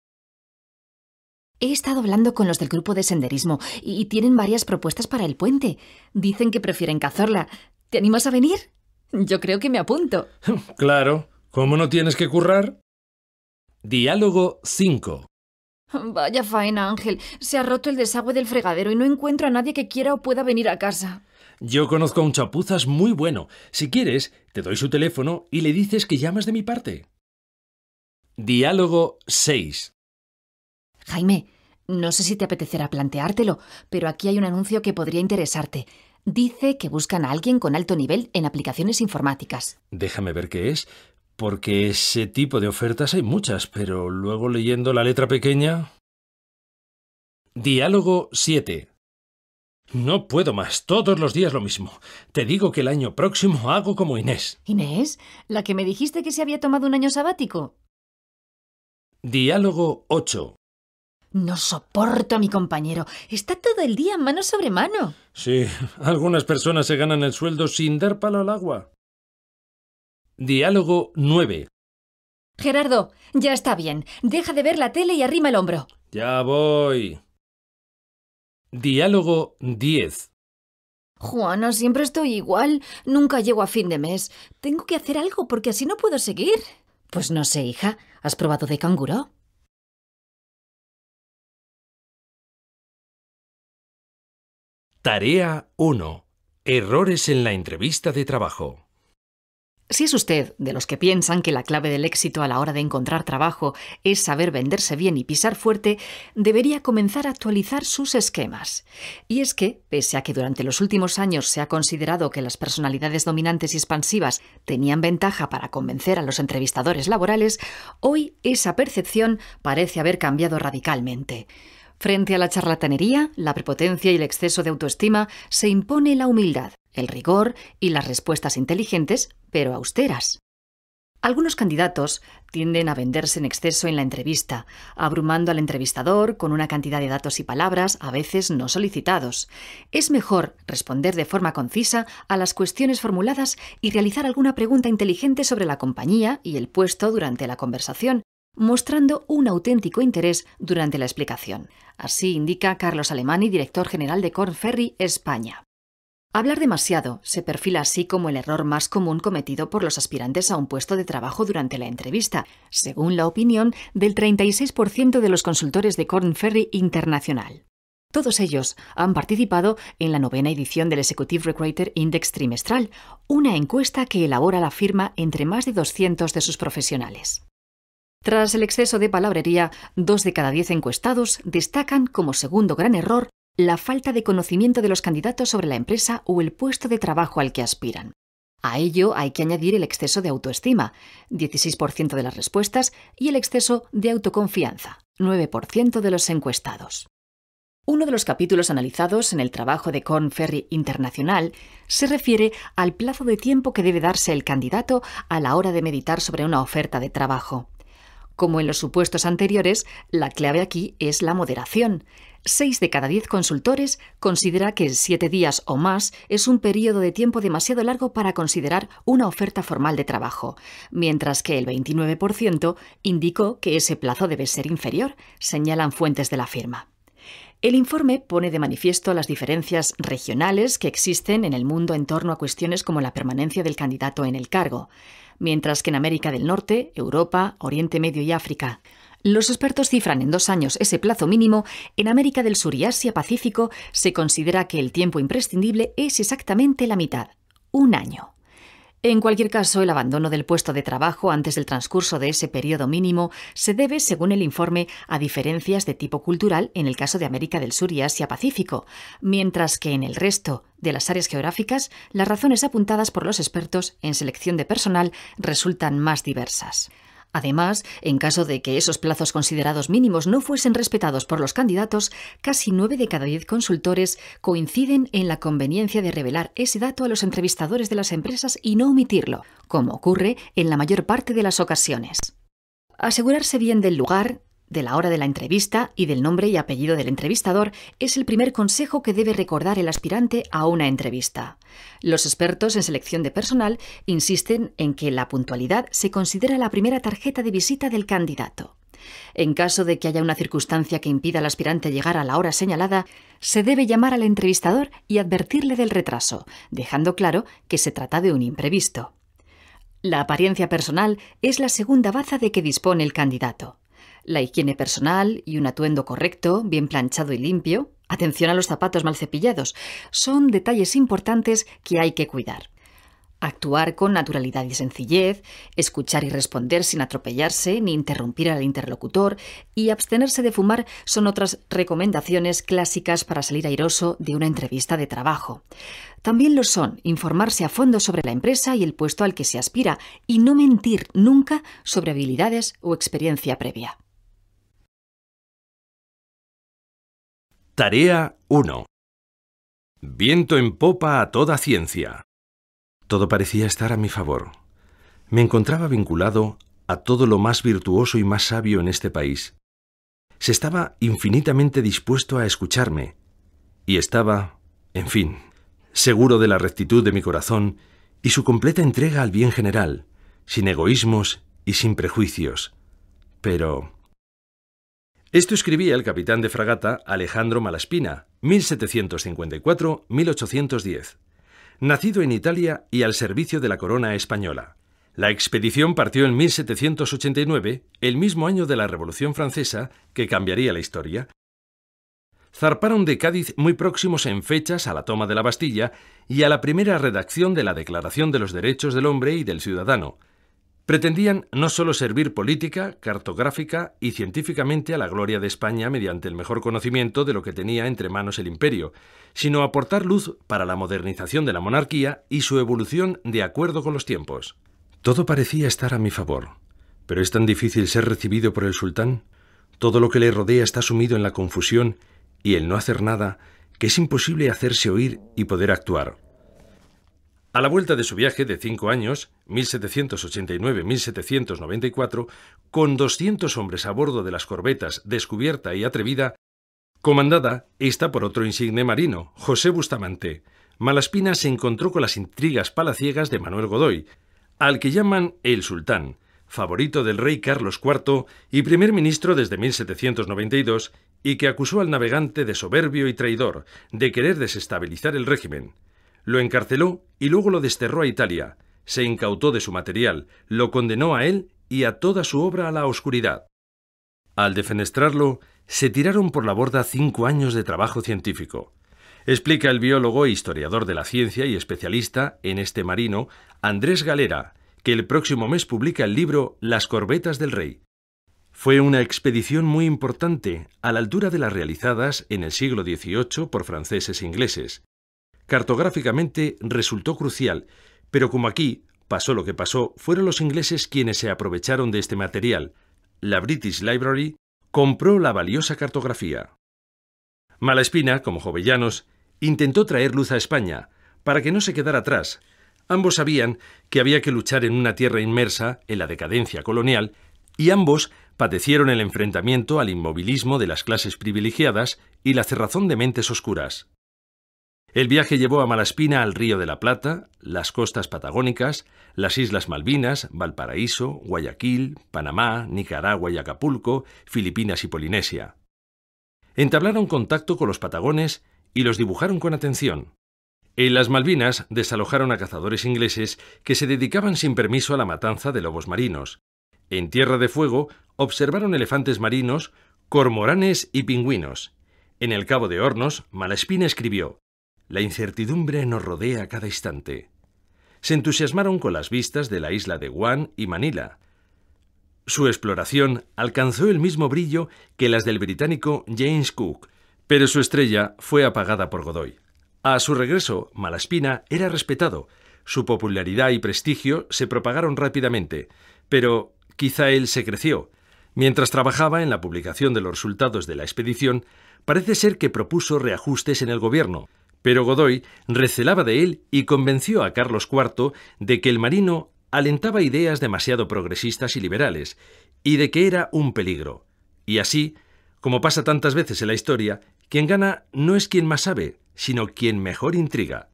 He estado hablando con los del grupo de senderismo y tienen varias propuestas para el puente. Dicen que prefieren cazarla. ¿Te animas a venir? Yo creo que me apunto. Claro. ¿Cómo no tienes que currar? Diálogo 5. Vaya faena, Ángel. Se ha roto el desagüe del fregadero y no encuentro a nadie que quiera o pueda venir a casa. Yo conozco a un chapuzas muy bueno. Si quieres, te doy su teléfono y le dices que llamas de mi parte. Diálogo 6. Jaime, no sé si te apetecerá planteártelo, pero aquí hay un anuncio que podría interesarte. Dice que buscan a alguien con alto nivel en aplicaciones informáticas. Déjame ver qué es, porque ese tipo de ofertas hay muchas, pero luego leyendo la letra pequeña... Diálogo 7. No puedo más, todos los días lo mismo. Te digo que el año próximo hago como Inés. ¿Inés? ¿La que me dijiste que se había tomado un año sabático? Diálogo 8. No soporto a mi compañero. Está todo el día mano sobre mano. Sí, algunas personas se ganan el sueldo sin dar palo al agua. Diálogo 9. Gerardo, ya está bien. Deja de ver la tele y arrima el hombro. Ya voy. Diálogo 10. Juana, siempre estoy igual. Nunca llego a fin de mes. Tengo que hacer algo porque así no puedo seguir. Pues no sé, hija. ¿Has probado de canguro? Tarea 1. Errores en la entrevista de trabajo. Si es usted de los que piensan que la clave del éxito a la hora de encontrar trabajo es saber venderse bien y pisar fuerte, debería comenzar a actualizar sus esquemas. Y es que, pese a que durante los últimos años se ha considerado que las personalidades dominantes y expansivas tenían ventaja para convencer a los entrevistadores laborales, hoy esa percepción parece haber cambiado radicalmente. Frente a la charlatanería, la prepotencia y el exceso de autoestima, se impone la humildad, el rigor y las respuestas inteligentes, pero austeras. Algunos candidatos tienden a venderse en exceso en la entrevista, abrumando al entrevistador con una cantidad de datos y palabras a veces no solicitados. Es mejor responder de forma concisa a las cuestiones formuladas y realizar alguna pregunta inteligente sobre la compañía y el puesto durante la conversación, mostrando un auténtico interés durante la explicación. Así indica Carlos Alemani, director general de Ferry España. Hablar demasiado se perfila así como el error más común cometido por los aspirantes a un puesto de trabajo durante la entrevista, según la opinión del 36% de los consultores de Corn Ferry Internacional. Todos ellos han participado en la novena edición del Executive Recruiter Index trimestral, una encuesta que elabora la firma entre más de 200 de sus profesionales. Tras el exceso de palabrería, dos de cada diez encuestados destacan como segundo gran error la falta de conocimiento de los candidatos sobre la empresa o el puesto de trabajo al que aspiran. A ello hay que añadir el exceso de autoestima, 16% de las respuestas, y el exceso de autoconfianza, 9% de los encuestados. Uno de los capítulos analizados en el trabajo de Corn Internacional se refiere al plazo de tiempo que debe darse el candidato a la hora de meditar sobre una oferta de trabajo. Como en los supuestos anteriores, la clave aquí es la moderación. Seis de cada diez consultores considera que siete días o más es un periodo de tiempo demasiado largo para considerar una oferta formal de trabajo, mientras que el 29% indicó que ese plazo debe ser inferior, señalan fuentes de la firma. El informe pone de manifiesto las diferencias regionales que existen en el mundo en torno a cuestiones como la permanencia del candidato en el cargo mientras que en América del Norte, Europa, Oriente Medio y África. Los expertos cifran en dos años ese plazo mínimo. En América del Sur y Asia Pacífico se considera que el tiempo imprescindible es exactamente la mitad, un año. En cualquier caso, el abandono del puesto de trabajo antes del transcurso de ese periodo mínimo se debe, según el informe, a diferencias de tipo cultural en el caso de América del Sur y Asia Pacífico, mientras que en el resto de las áreas geográficas las razones apuntadas por los expertos en selección de personal resultan más diversas. Además, en caso de que esos plazos considerados mínimos no fuesen respetados por los candidatos, casi 9 de cada 10 consultores coinciden en la conveniencia de revelar ese dato a los entrevistadores de las empresas y no omitirlo, como ocurre en la mayor parte de las ocasiones. Asegurarse bien del lugar, de la hora de la entrevista y del nombre y apellido del entrevistador es el primer consejo que debe recordar el aspirante a una entrevista. Los expertos en selección de personal insisten en que la puntualidad se considera la primera tarjeta de visita del candidato. En caso de que haya una circunstancia que impida al aspirante llegar a la hora señalada, se debe llamar al entrevistador y advertirle del retraso, dejando claro que se trata de un imprevisto. La apariencia personal es la segunda baza de que dispone el candidato la higiene personal y un atuendo correcto, bien planchado y limpio, atención a los zapatos mal cepillados, son detalles importantes que hay que cuidar. Actuar con naturalidad y sencillez, escuchar y responder sin atropellarse ni interrumpir al interlocutor y abstenerse de fumar son otras recomendaciones clásicas para salir airoso de una entrevista de trabajo. También lo son informarse a fondo sobre la empresa y el puesto al que se aspira y no mentir nunca sobre habilidades o experiencia previa. Tarea 1. Viento en popa a toda ciencia. Todo parecía estar a mi favor. Me encontraba vinculado a todo lo más virtuoso y más sabio en este país. Se estaba infinitamente dispuesto a escucharme, y estaba, en fin, seguro de la rectitud de mi corazón y su completa entrega al bien general, sin egoísmos y sin prejuicios. Pero... Esto escribía el capitán de fragata Alejandro Malaspina, 1754-1810. Nacido en Italia y al servicio de la corona española. La expedición partió en 1789, el mismo año de la Revolución Francesa, que cambiaría la historia. Zarparon de Cádiz muy próximos en fechas a la toma de la Bastilla y a la primera redacción de la Declaración de los Derechos del Hombre y del Ciudadano, Pretendían no solo servir política, cartográfica y científicamente a la gloria de España mediante el mejor conocimiento de lo que tenía entre manos el imperio, sino aportar luz para la modernización de la monarquía y su evolución de acuerdo con los tiempos. Todo parecía estar a mi favor, pero es tan difícil ser recibido por el sultán. Todo lo que le rodea está sumido en la confusión y el no hacer nada que es imposible hacerse oír y poder actuar. A la vuelta de su viaje de cinco años, 1789-1794, con 200 hombres a bordo de las corbetas Descubierta y Atrevida, comandada esta por otro insigne marino, José Bustamante, Malaspina se encontró con las intrigas palaciegas de Manuel Godoy, al que llaman el sultán, favorito del rey Carlos IV y primer ministro desde 1792, y que acusó al navegante de soberbio y traidor, de querer desestabilizar el régimen. Lo encarceló y luego lo desterró a Italia, se incautó de su material, lo condenó a él y a toda su obra a la oscuridad. Al defenestrarlo, se tiraron por la borda cinco años de trabajo científico. Explica el biólogo e historiador de la ciencia y especialista en este marino, Andrés Galera, que el próximo mes publica el libro Las corbetas del rey. Fue una expedición muy importante, a la altura de las realizadas en el siglo XVIII por franceses e ingleses, cartográficamente resultó crucial, pero como aquí pasó lo que pasó, fueron los ingleses quienes se aprovecharon de este material. La British Library compró la valiosa cartografía. Malespina, como jovellanos, intentó traer luz a España, para que no se quedara atrás. Ambos sabían que había que luchar en una tierra inmersa en la decadencia colonial, y ambos padecieron el enfrentamiento al inmovilismo de las clases privilegiadas y la cerrazón de mentes oscuras. El viaje llevó a Malaspina al Río de la Plata, las costas patagónicas, las Islas Malvinas, Valparaíso, Guayaquil, Panamá, Nicaragua y Acapulco, Filipinas y Polinesia. Entablaron contacto con los patagones y los dibujaron con atención. En las Malvinas desalojaron a cazadores ingleses que se dedicaban sin permiso a la matanza de lobos marinos. En Tierra de Fuego observaron elefantes marinos, cormoranes y pingüinos. En el Cabo de Hornos, Malaspina escribió la incertidumbre nos rodea a cada instante. Se entusiasmaron con las vistas de la isla de Guam y Manila. Su exploración alcanzó el mismo brillo que las del británico James Cook, pero su estrella fue apagada por Godoy. A su regreso, Malaspina era respetado, su popularidad y prestigio se propagaron rápidamente, pero quizá él se creció. Mientras trabajaba en la publicación de los resultados de la expedición, parece ser que propuso reajustes en el gobierno, pero Godoy recelaba de él y convenció a Carlos IV de que el marino alentaba ideas demasiado progresistas y liberales, y de que era un peligro. Y así, como pasa tantas veces en la historia, quien gana no es quien más sabe, sino quien mejor intriga.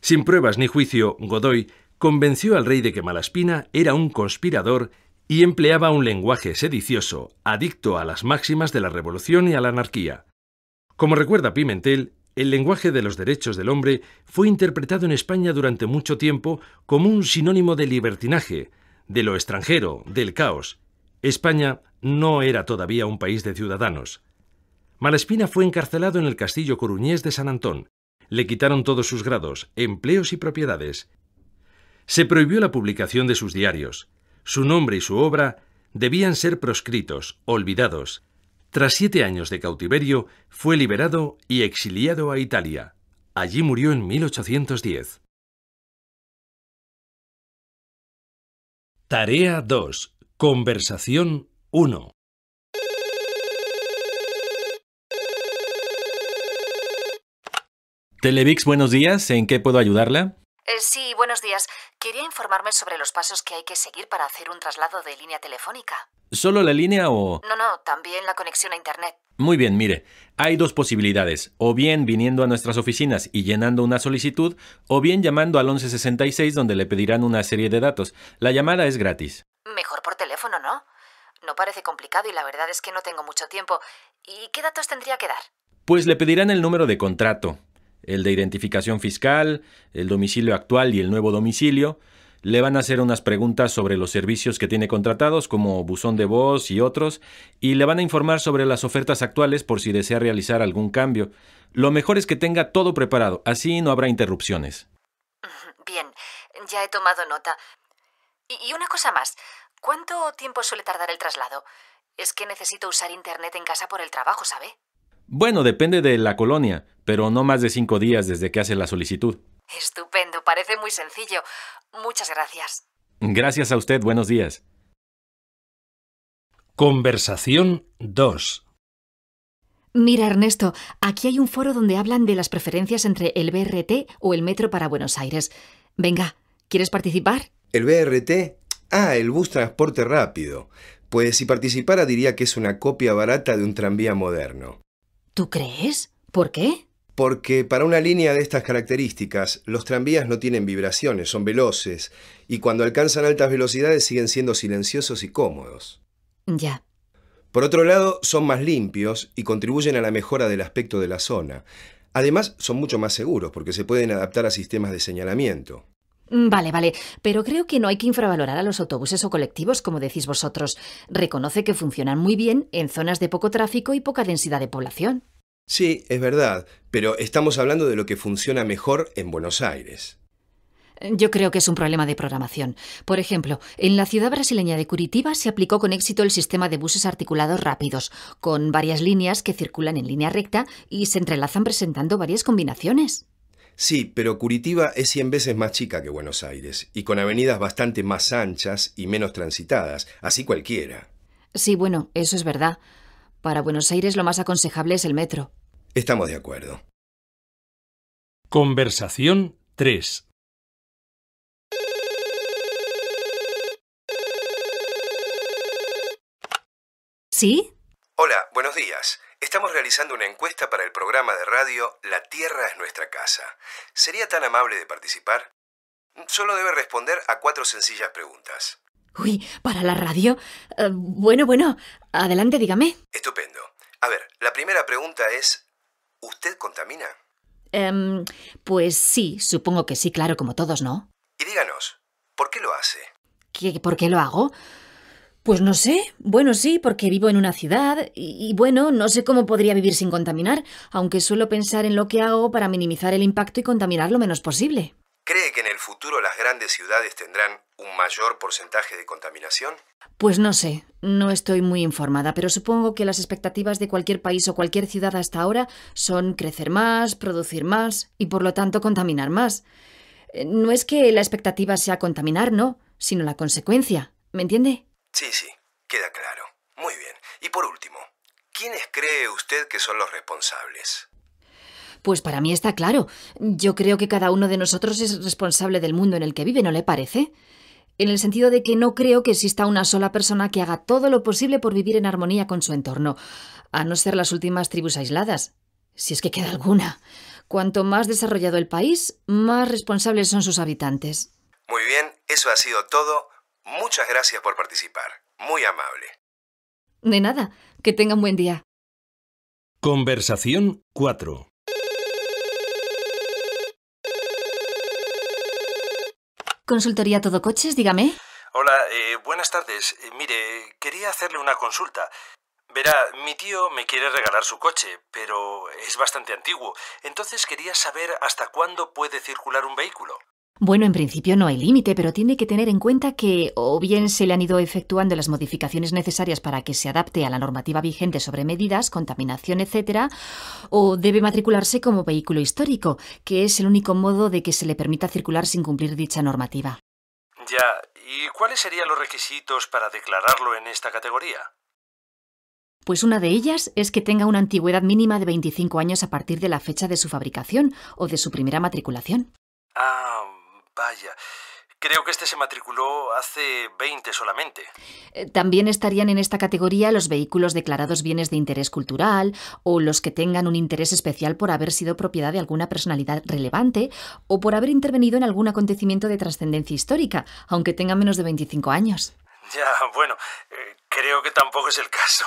Sin pruebas ni juicio, Godoy convenció al rey de que Malaspina era un conspirador y empleaba un lenguaje sedicioso, adicto a las máximas de la revolución y a la anarquía. Como recuerda Pimentel, el lenguaje de los derechos del hombre fue interpretado en España durante mucho tiempo como un sinónimo de libertinaje, de lo extranjero, del caos. España no era todavía un país de ciudadanos. Malaspina fue encarcelado en el castillo coruñés de San Antón. Le quitaron todos sus grados, empleos y propiedades. Se prohibió la publicación de sus diarios. Su nombre y su obra debían ser proscritos, olvidados. Tras siete años de cautiverio, fue liberado y exiliado a Italia. Allí murió en 1810. Tarea 2. Conversación 1. Televix, buenos días. ¿En qué puedo ayudarla? Eh, sí, buenos días. Quería informarme sobre los pasos que hay que seguir para hacer un traslado de línea telefónica. ¿Solo la línea o...? No, no, también la conexión a Internet. Muy bien, mire, hay dos posibilidades, o bien viniendo a nuestras oficinas y llenando una solicitud, o bien llamando al 1166 donde le pedirán una serie de datos. La llamada es gratis. Mejor por teléfono, ¿no? No parece complicado y la verdad es que no tengo mucho tiempo. ¿Y qué datos tendría que dar? Pues le pedirán el número de contrato, el de identificación fiscal, el domicilio actual y el nuevo domicilio. Le van a hacer unas preguntas sobre los servicios que tiene contratados, como buzón de voz y otros, y le van a informar sobre las ofertas actuales por si desea realizar algún cambio. Lo mejor es que tenga todo preparado, así no habrá interrupciones. Mm, bien, ya he tomado nota. Y una cosa más, ¿cuánto tiempo suele tardar el traslado? Es que necesito usar Internet en casa por el trabajo, ¿sabe? Bueno, depende de la colonia, pero no más de cinco días desde que hace la solicitud. Estupendo, parece muy sencillo. Muchas gracias. Gracias a usted, buenos días. Conversación 2. Mira, Ernesto, aquí hay un foro donde hablan de las preferencias entre el BRT o el metro para Buenos Aires. Venga, ¿quieres participar? ¿El BRT? Ah, el bus transporte rápido. Pues si participara diría que es una copia barata de un tranvía moderno. ¿Tú crees? ¿Por qué? Porque para una línea de estas características, los tranvías no tienen vibraciones, son veloces, y cuando alcanzan altas velocidades siguen siendo silenciosos y cómodos. Ya. Por otro lado, son más limpios y contribuyen a la mejora del aspecto de la zona. Además, son mucho más seguros porque se pueden adaptar a sistemas de señalamiento. Mm, vale, vale, pero creo que no hay que infravalorar a los autobuses o colectivos, como decís vosotros. Reconoce que funcionan muy bien en zonas de poco tráfico y poca densidad de población. Sí, es verdad, pero estamos hablando de lo que funciona mejor en Buenos Aires. Yo creo que es un problema de programación. Por ejemplo, en la ciudad brasileña de Curitiba se aplicó con éxito el sistema de buses articulados rápidos, con varias líneas que circulan en línea recta y se entrelazan presentando varias combinaciones. Sí, pero Curitiba es cien veces más chica que Buenos Aires y con avenidas bastante más anchas y menos transitadas, así cualquiera. Sí, bueno, eso es verdad. Para Buenos Aires lo más aconsejable es el metro. Estamos de acuerdo. Conversación 3. ¿Sí? Hola, buenos días. Estamos realizando una encuesta para el programa de radio La Tierra es nuestra casa. ¿Sería tan amable de participar? Solo debe responder a cuatro sencillas preguntas. Uy, ¿para la radio? Eh, bueno, bueno, adelante, dígame. Estupendo. A ver, la primera pregunta es, ¿usted contamina? Em, pues sí, supongo que sí, claro, como todos, ¿no? Y díganos, ¿por qué lo hace? ¿Qué, ¿Por qué lo hago? Pues no sé, bueno sí, porque vivo en una ciudad y, bueno, no sé cómo podría vivir sin contaminar, aunque suelo pensar en lo que hago para minimizar el impacto y contaminar lo menos posible. ¿Cree que en el futuro las grandes ciudades tendrán un mayor porcentaje de contaminación? Pues no sé, no estoy muy informada, pero supongo que las expectativas de cualquier país o cualquier ciudad hasta ahora son crecer más, producir más y por lo tanto contaminar más. Eh, no es que la expectativa sea contaminar, no, sino la consecuencia, ¿me entiende? Sí, sí, queda claro. Muy bien. Y por último, ¿quiénes cree usted que son los responsables? Pues para mí está claro. Yo creo que cada uno de nosotros es responsable del mundo en el que vive, ¿no le parece? En el sentido de que no creo que exista una sola persona que haga todo lo posible por vivir en armonía con su entorno, a no ser las últimas tribus aisladas, si es que queda alguna. Cuanto más desarrollado el país, más responsables son sus habitantes. Muy bien, eso ha sido todo. Muchas gracias por participar. Muy amable. De nada. Que un buen día. Conversación 4. Consultoría Todo Coches, dígame. Hola, eh, buenas tardes. Eh, mire, quería hacerle una consulta. Verá, mi tío me quiere regalar su coche, pero es bastante antiguo. Entonces quería saber hasta cuándo puede circular un vehículo. Bueno, en principio no hay límite, pero tiene que tener en cuenta que o bien se le han ido efectuando las modificaciones necesarias para que se adapte a la normativa vigente sobre medidas, contaminación, etc., o debe matricularse como vehículo histórico, que es el único modo de que se le permita circular sin cumplir dicha normativa. Ya, ¿y cuáles serían los requisitos para declararlo en esta categoría? Pues una de ellas es que tenga una antigüedad mínima de 25 años a partir de la fecha de su fabricación o de su primera matriculación. Ah, Vaya. Creo que este se matriculó hace 20 solamente. Eh, también estarían en esta categoría los vehículos declarados bienes de interés cultural o los que tengan un interés especial por haber sido propiedad de alguna personalidad relevante o por haber intervenido en algún acontecimiento de trascendencia histórica, aunque tenga menos de 25 años. Ya, bueno, eh, creo que tampoco es el caso.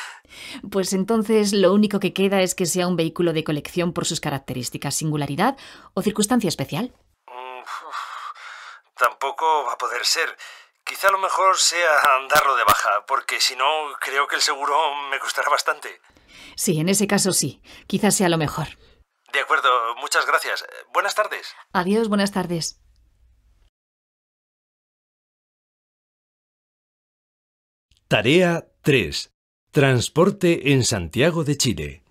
pues entonces lo único que queda es que sea un vehículo de colección por sus características, singularidad o circunstancia especial tampoco va a poder ser. Quizá lo mejor sea andarlo de baja, porque si no, creo que el seguro me costará bastante. Sí, en ese caso sí. Quizás sea lo mejor. De acuerdo, muchas gracias. Buenas tardes. Adiós, buenas tardes. Tarea 3. Transporte en Santiago de Chile.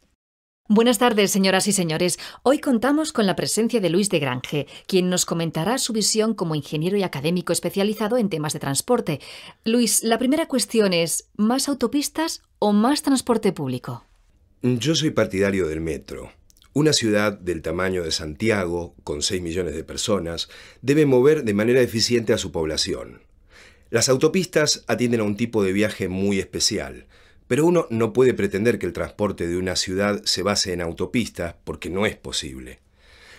Buenas tardes, señoras y señores. Hoy contamos con la presencia de Luis de Grange, quien nos comentará su visión como ingeniero y académico especializado en temas de transporte. Luis, la primera cuestión es, ¿más autopistas o más transporte público? Yo soy partidario del metro. Una ciudad del tamaño de Santiago, con 6 millones de personas, debe mover de manera eficiente a su población. Las autopistas atienden a un tipo de viaje muy especial – pero uno no puede pretender que el transporte de una ciudad se base en autopistas porque no es posible.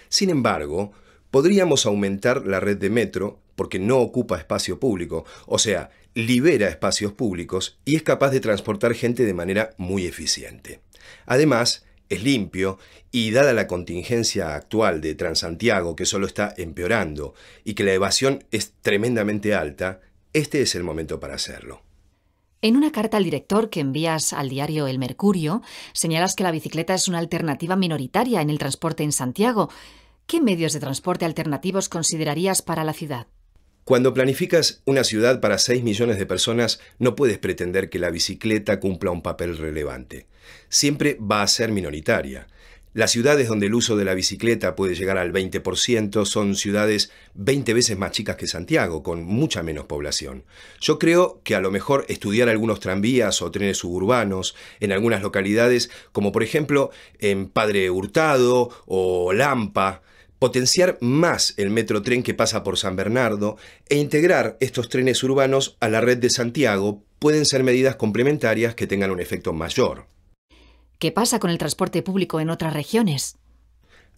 Sin embargo, podríamos aumentar la red de metro porque no ocupa espacio público, o sea, libera espacios públicos y es capaz de transportar gente de manera muy eficiente. Además, es limpio y dada la contingencia actual de Transantiago que solo está empeorando y que la evasión es tremendamente alta, este es el momento para hacerlo. En una carta al director que envías al diario El Mercurio, señalas que la bicicleta es una alternativa minoritaria en el transporte en Santiago. ¿Qué medios de transporte alternativos considerarías para la ciudad? Cuando planificas una ciudad para 6 millones de personas, no puedes pretender que la bicicleta cumpla un papel relevante. Siempre va a ser minoritaria. Las ciudades donde el uso de la bicicleta puede llegar al 20% son ciudades 20 veces más chicas que Santiago, con mucha menos población. Yo creo que a lo mejor estudiar algunos tranvías o trenes suburbanos en algunas localidades, como por ejemplo en Padre Hurtado o Lampa, potenciar más el metrotren que pasa por San Bernardo e integrar estos trenes urbanos a la red de Santiago pueden ser medidas complementarias que tengan un efecto mayor. ¿Qué pasa con el transporte público en otras regiones?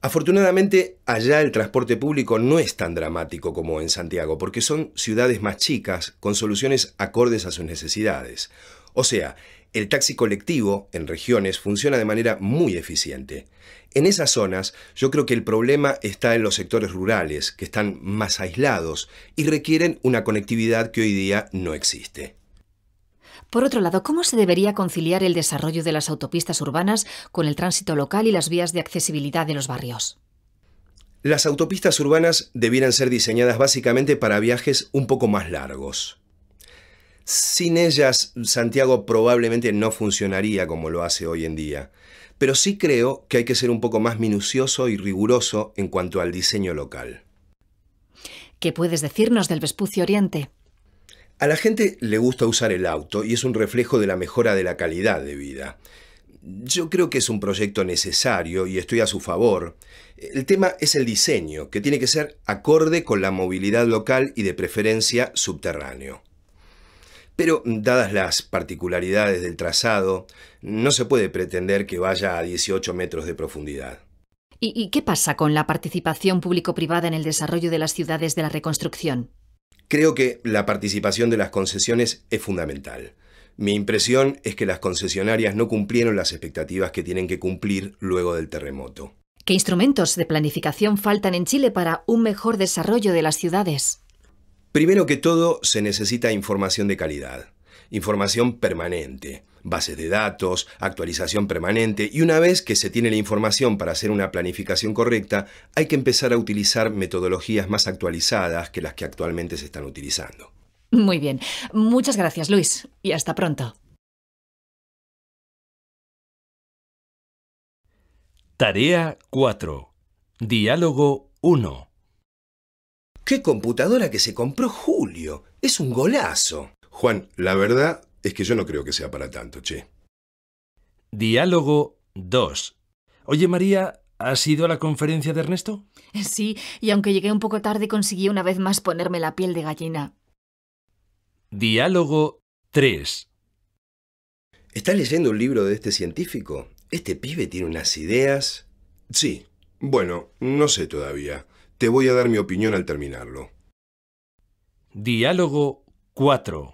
Afortunadamente, allá el transporte público no es tan dramático como en Santiago, porque son ciudades más chicas, con soluciones acordes a sus necesidades. O sea, el taxi colectivo en regiones funciona de manera muy eficiente. En esas zonas, yo creo que el problema está en los sectores rurales, que están más aislados y requieren una conectividad que hoy día no existe. Por otro lado, ¿cómo se debería conciliar el desarrollo de las autopistas urbanas con el tránsito local y las vías de accesibilidad de los barrios? Las autopistas urbanas debieran ser diseñadas básicamente para viajes un poco más largos. Sin ellas, Santiago probablemente no funcionaría como lo hace hoy en día, pero sí creo que hay que ser un poco más minucioso y riguroso en cuanto al diseño local. ¿Qué puedes decirnos del Vespucio Oriente? A la gente le gusta usar el auto y es un reflejo de la mejora de la calidad de vida. Yo creo que es un proyecto necesario y estoy a su favor. El tema es el diseño, que tiene que ser acorde con la movilidad local y de preferencia subterráneo. Pero dadas las particularidades del trazado, no se puede pretender que vaya a 18 metros de profundidad. ¿Y, y qué pasa con la participación público-privada en el desarrollo de las ciudades de la reconstrucción? Creo que la participación de las concesiones es fundamental. Mi impresión es que las concesionarias no cumplieron las expectativas que tienen que cumplir luego del terremoto. ¿Qué instrumentos de planificación faltan en Chile para un mejor desarrollo de las ciudades? Primero que todo, se necesita información de calidad, información permanente bases de datos, actualización permanente y una vez que se tiene la información para hacer una planificación correcta, hay que empezar a utilizar metodologías más actualizadas que las que actualmente se están utilizando. Muy bien. Muchas gracias, Luis, y hasta pronto. Tarea 4. Diálogo 1. ¡Qué computadora que se compró Julio! Es un golazo. Juan, la verdad, es que yo no creo que sea para tanto, che. Diálogo 2. Oye, María, ¿has ido a la conferencia de Ernesto? Eh, sí, y aunque llegué un poco tarde, conseguí una vez más ponerme la piel de gallina. Diálogo 3. ¿Estás leyendo un libro de este científico? Este pibe tiene unas ideas. Sí. Bueno, no sé todavía. Te voy a dar mi opinión al terminarlo. Diálogo 4.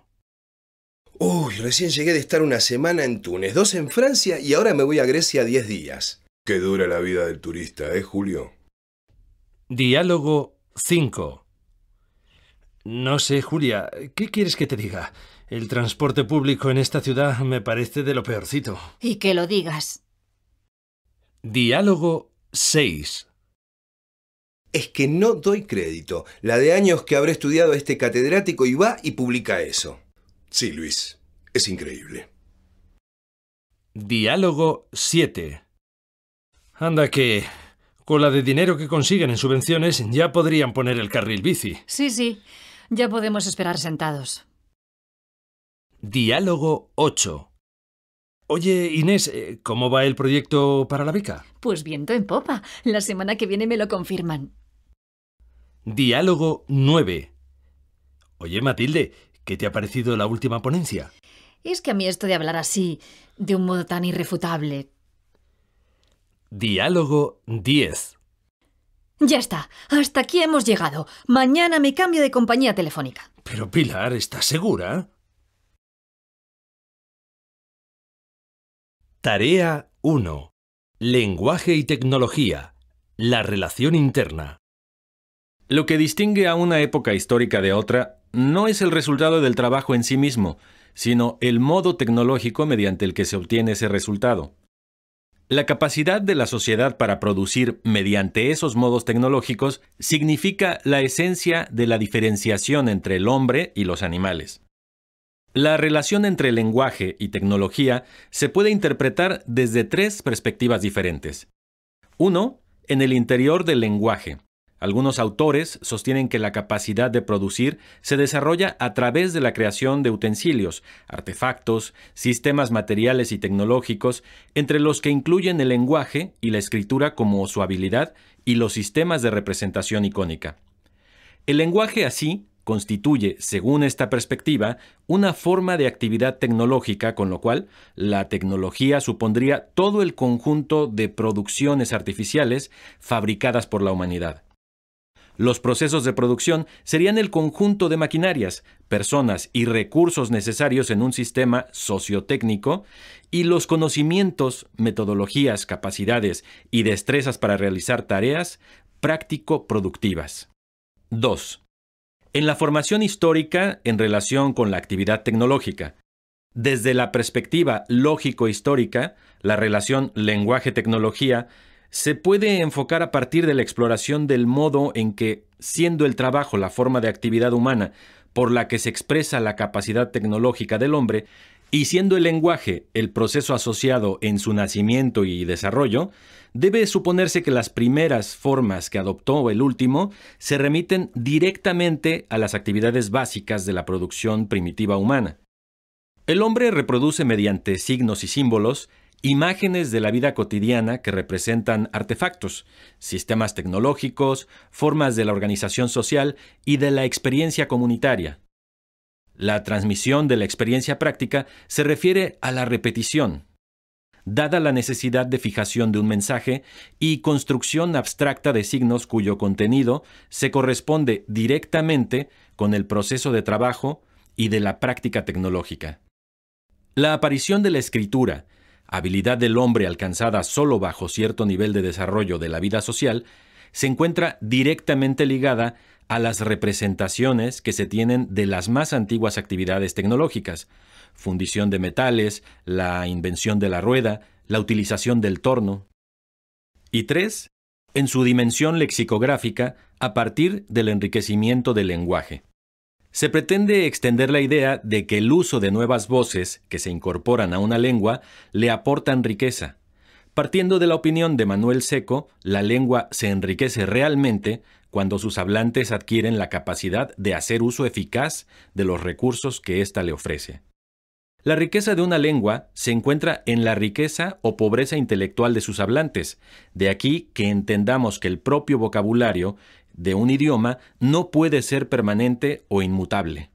Uy, recién llegué de estar una semana en Túnez, dos en Francia y ahora me voy a Grecia diez días. Qué dura la vida del turista, ¿eh, Julio? Diálogo 5. No sé, Julia, ¿qué quieres que te diga? El transporte público en esta ciudad me parece de lo peorcito. Y que lo digas. Diálogo 6. Es que no doy crédito. La de años que habré estudiado este catedrático y va y publica eso. Sí, Luis, es increíble. Diálogo 7. Anda que... Con la de dinero que consiguen en subvenciones ya podrían poner el carril bici. Sí, sí. Ya podemos esperar sentados. Diálogo 8. Oye, Inés, eh, ¿cómo va el proyecto para la beca? Pues viento en popa. La semana que viene me lo confirman. Diálogo 9. Oye, Matilde, ¿Qué te ha parecido la última ponencia? Es que a mí esto de hablar así, de un modo tan irrefutable. Diálogo 10. Ya está, hasta aquí hemos llegado. Mañana me cambio de compañía telefónica. Pero Pilar, ¿estás segura? Tarea 1. Lenguaje y tecnología. La relación interna. Lo que distingue a una época histórica de otra no es el resultado del trabajo en sí mismo, sino el modo tecnológico mediante el que se obtiene ese resultado. La capacidad de la sociedad para producir mediante esos modos tecnológicos significa la esencia de la diferenciación entre el hombre y los animales. La relación entre lenguaje y tecnología se puede interpretar desde tres perspectivas diferentes. Uno, en el interior del lenguaje, algunos autores sostienen que la capacidad de producir se desarrolla a través de la creación de utensilios, artefactos, sistemas materiales y tecnológicos, entre los que incluyen el lenguaje y la escritura como su habilidad y los sistemas de representación icónica. El lenguaje así constituye, según esta perspectiva, una forma de actividad tecnológica, con lo cual la tecnología supondría todo el conjunto de producciones artificiales fabricadas por la humanidad. Los procesos de producción serían el conjunto de maquinarias, personas y recursos necesarios en un sistema sociotécnico, y los conocimientos, metodologías, capacidades y destrezas para realizar tareas práctico-productivas. 2. En la formación histórica en relación con la actividad tecnológica, desde la perspectiva lógico-histórica, la relación lenguaje-tecnología se puede enfocar a partir de la exploración del modo en que, siendo el trabajo la forma de actividad humana por la que se expresa la capacidad tecnológica del hombre, y siendo el lenguaje el proceso asociado en su nacimiento y desarrollo, debe suponerse que las primeras formas que adoptó el último se remiten directamente a las actividades básicas de la producción primitiva humana. El hombre reproduce mediante signos y símbolos imágenes de la vida cotidiana que representan artefactos, sistemas tecnológicos, formas de la organización social y de la experiencia comunitaria. La transmisión de la experiencia práctica se refiere a la repetición, dada la necesidad de fijación de un mensaje y construcción abstracta de signos cuyo contenido se corresponde directamente con el proceso de trabajo y de la práctica tecnológica. La aparición de la escritura, habilidad del hombre alcanzada solo bajo cierto nivel de desarrollo de la vida social, se encuentra directamente ligada a las representaciones que se tienen de las más antiguas actividades tecnológicas, fundición de metales, la invención de la rueda, la utilización del torno. Y tres, en su dimensión lexicográfica, a partir del enriquecimiento del lenguaje. Se pretende extender la idea de que el uso de nuevas voces que se incorporan a una lengua le aportan riqueza. Partiendo de la opinión de Manuel Seco, la lengua se enriquece realmente cuando sus hablantes adquieren la capacidad de hacer uso eficaz de los recursos que ésta le ofrece. La riqueza de una lengua se encuentra en la riqueza o pobreza intelectual de sus hablantes, de aquí que entendamos que el propio vocabulario de un idioma no puede ser permanente o inmutable.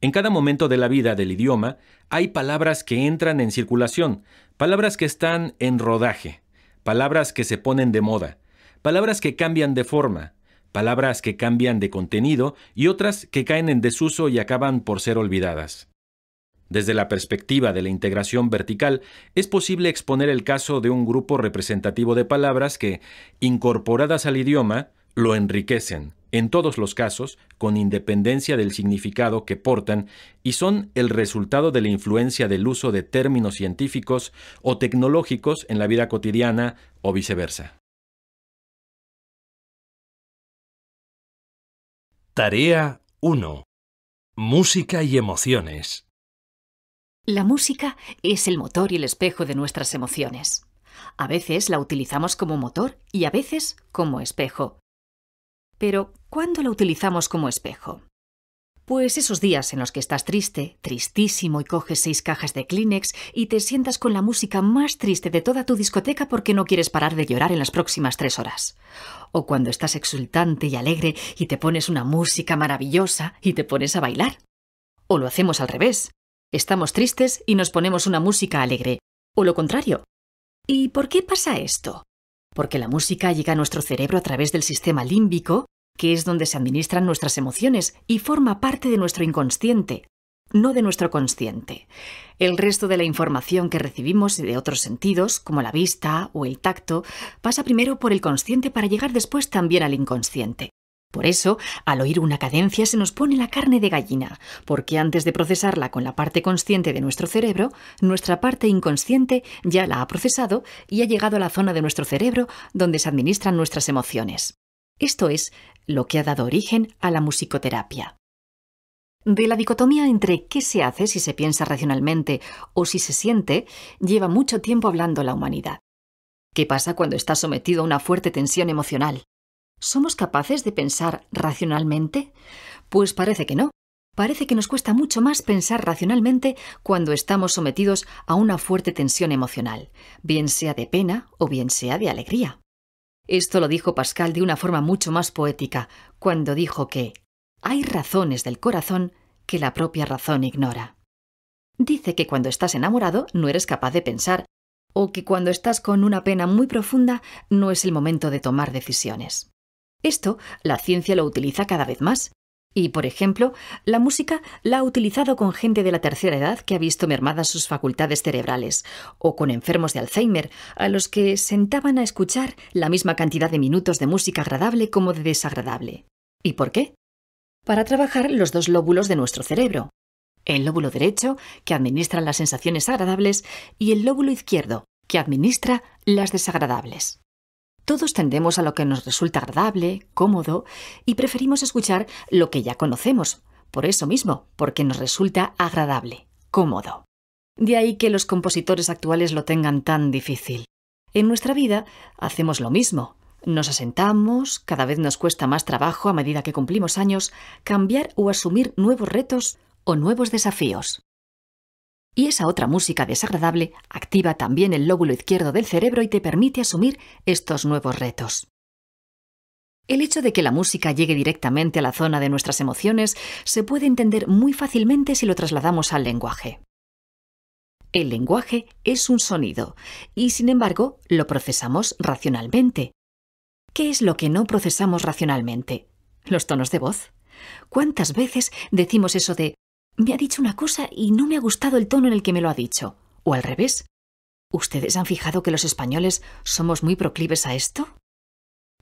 En cada momento de la vida del idioma hay palabras que entran en circulación, palabras que están en rodaje, palabras que se ponen de moda, palabras que cambian de forma, palabras que cambian de contenido y otras que caen en desuso y acaban por ser olvidadas. Desde la perspectiva de la integración vertical, es posible exponer el caso de un grupo representativo de palabras que, incorporadas al idioma, lo enriquecen, en todos los casos, con independencia del significado que portan, y son el resultado de la influencia del uso de términos científicos o tecnológicos en la vida cotidiana o viceversa. Tarea 1. Música y emociones. La música es el motor y el espejo de nuestras emociones. A veces la utilizamos como motor y a veces como espejo. Pero, ¿cuándo la utilizamos como espejo? Pues esos días en los que estás triste, tristísimo y coges seis cajas de Kleenex y te sientas con la música más triste de toda tu discoteca porque no quieres parar de llorar en las próximas tres horas. O cuando estás exultante y alegre y te pones una música maravillosa y te pones a bailar. O lo hacemos al revés. Estamos tristes y nos ponemos una música alegre. O lo contrario. ¿Y por qué pasa esto? Porque la música llega a nuestro cerebro a través del sistema límbico, que es donde se administran nuestras emociones y forma parte de nuestro inconsciente, no de nuestro consciente. El resto de la información que recibimos de otros sentidos, como la vista o el tacto, pasa primero por el consciente para llegar después también al inconsciente. Por eso, al oír una cadencia se nos pone la carne de gallina, porque antes de procesarla con la parte consciente de nuestro cerebro, nuestra parte inconsciente ya la ha procesado y ha llegado a la zona de nuestro cerebro donde se administran nuestras emociones. Esto es, lo que ha dado origen a la musicoterapia. De la dicotomía entre qué se hace si se piensa racionalmente o si se siente, lleva mucho tiempo hablando la humanidad. ¿Qué pasa cuando está sometido a una fuerte tensión emocional? ¿Somos capaces de pensar racionalmente? Pues parece que no. Parece que nos cuesta mucho más pensar racionalmente cuando estamos sometidos a una fuerte tensión emocional, bien sea de pena o bien sea de alegría. Esto lo dijo Pascal de una forma mucho más poética, cuando dijo que hay razones del corazón que la propia razón ignora. Dice que cuando estás enamorado no eres capaz de pensar, o que cuando estás con una pena muy profunda no es el momento de tomar decisiones. Esto la ciencia lo utiliza cada vez más y, por ejemplo, la música la ha utilizado con gente de la tercera edad que ha visto mermadas sus facultades cerebrales, o con enfermos de Alzheimer, a los que sentaban a escuchar la misma cantidad de minutos de música agradable como de desagradable. ¿Y por qué? Para trabajar los dos lóbulos de nuestro cerebro. El lóbulo derecho, que administra las sensaciones agradables, y el lóbulo izquierdo, que administra las desagradables. Todos tendemos a lo que nos resulta agradable, cómodo, y preferimos escuchar lo que ya conocemos, por eso mismo, porque nos resulta agradable, cómodo. De ahí que los compositores actuales lo tengan tan difícil. En nuestra vida hacemos lo mismo. Nos asentamos, cada vez nos cuesta más trabajo a medida que cumplimos años, cambiar o asumir nuevos retos o nuevos desafíos. Y esa otra música desagradable activa también el lóbulo izquierdo del cerebro y te permite asumir estos nuevos retos. El hecho de que la música llegue directamente a la zona de nuestras emociones se puede entender muy fácilmente si lo trasladamos al lenguaje. El lenguaje es un sonido y sin embargo lo procesamos racionalmente. ¿Qué es lo que no procesamos racionalmente? Los tonos de voz. ¿Cuántas veces decimos eso de me ha dicho una cosa y no me ha gustado el tono en el que me lo ha dicho. ¿O al revés? ¿Ustedes han fijado que los españoles somos muy proclives a esto?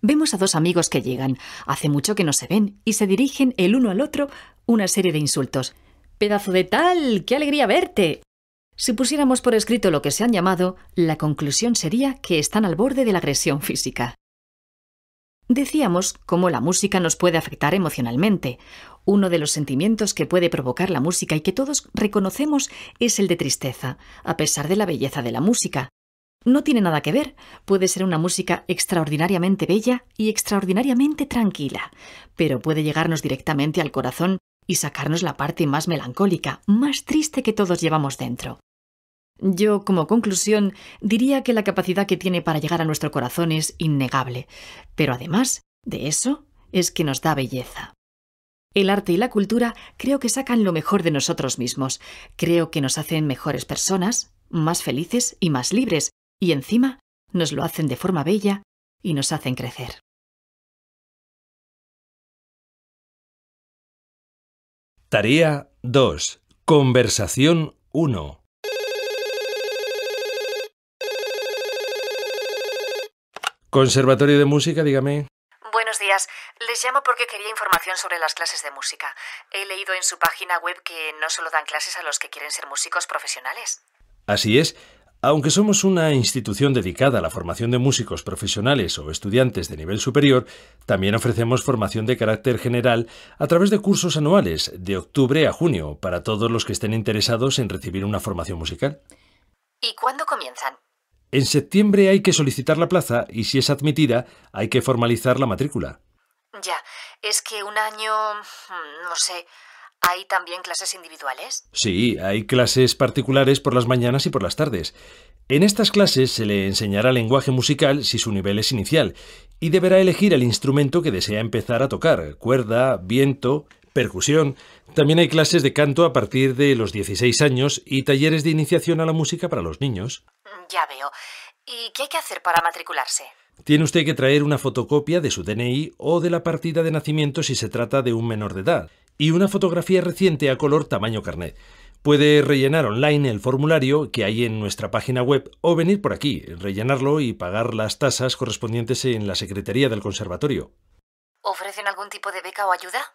Vemos a dos amigos que llegan, hace mucho que no se ven, y se dirigen el uno al otro una serie de insultos. Pedazo de tal, qué alegría verte. Si pusiéramos por escrito lo que se han llamado, la conclusión sería que están al borde de la agresión física. Decíamos cómo la música nos puede afectar emocionalmente. Uno de los sentimientos que puede provocar la música y que todos reconocemos es el de tristeza, a pesar de la belleza de la música. No tiene nada que ver, puede ser una música extraordinariamente bella y extraordinariamente tranquila, pero puede llegarnos directamente al corazón y sacarnos la parte más melancólica, más triste que todos llevamos dentro. Yo, como conclusión, diría que la capacidad que tiene para llegar a nuestro corazón es innegable, pero además de eso es que nos da belleza. El arte y la cultura creo que sacan lo mejor de nosotros mismos, creo que nos hacen mejores personas, más felices y más libres, y encima nos lo hacen de forma bella y nos hacen crecer. Tarea 2. Conversación 1. Conservatorio de Música, dígame. Les llamo porque quería información sobre las clases de música. He leído en su página web que no solo dan clases a los que quieren ser músicos profesionales. Así es. Aunque somos una institución dedicada a la formación de músicos profesionales o estudiantes de nivel superior, también ofrecemos formación de carácter general a través de cursos anuales de octubre a junio para todos los que estén interesados en recibir una formación musical. ¿Y cuándo comienzan? En septiembre hay que solicitar la plaza y si es admitida hay que formalizar la matrícula. Ya, es que un año... Mm, no sé. ¿Hay también clases individuales? Sí, hay clases particulares por las mañanas y por las tardes. En estas clases se le enseñará lenguaje musical si su nivel es inicial y deberá elegir el instrumento que desea empezar a tocar, cuerda, viento, percusión. También hay clases de canto a partir de los 16 años y talleres de iniciación a la música para los niños. Ya veo. ¿Y qué hay que hacer para matricularse? Tiene usted que traer una fotocopia de su DNI o de la partida de nacimiento si se trata de un menor de edad, y una fotografía reciente a color tamaño carnet. Puede rellenar online el formulario que hay en nuestra página web o venir por aquí, rellenarlo y pagar las tasas correspondientes en la Secretaría del Conservatorio. ¿Ofrecen algún tipo de beca o ayuda?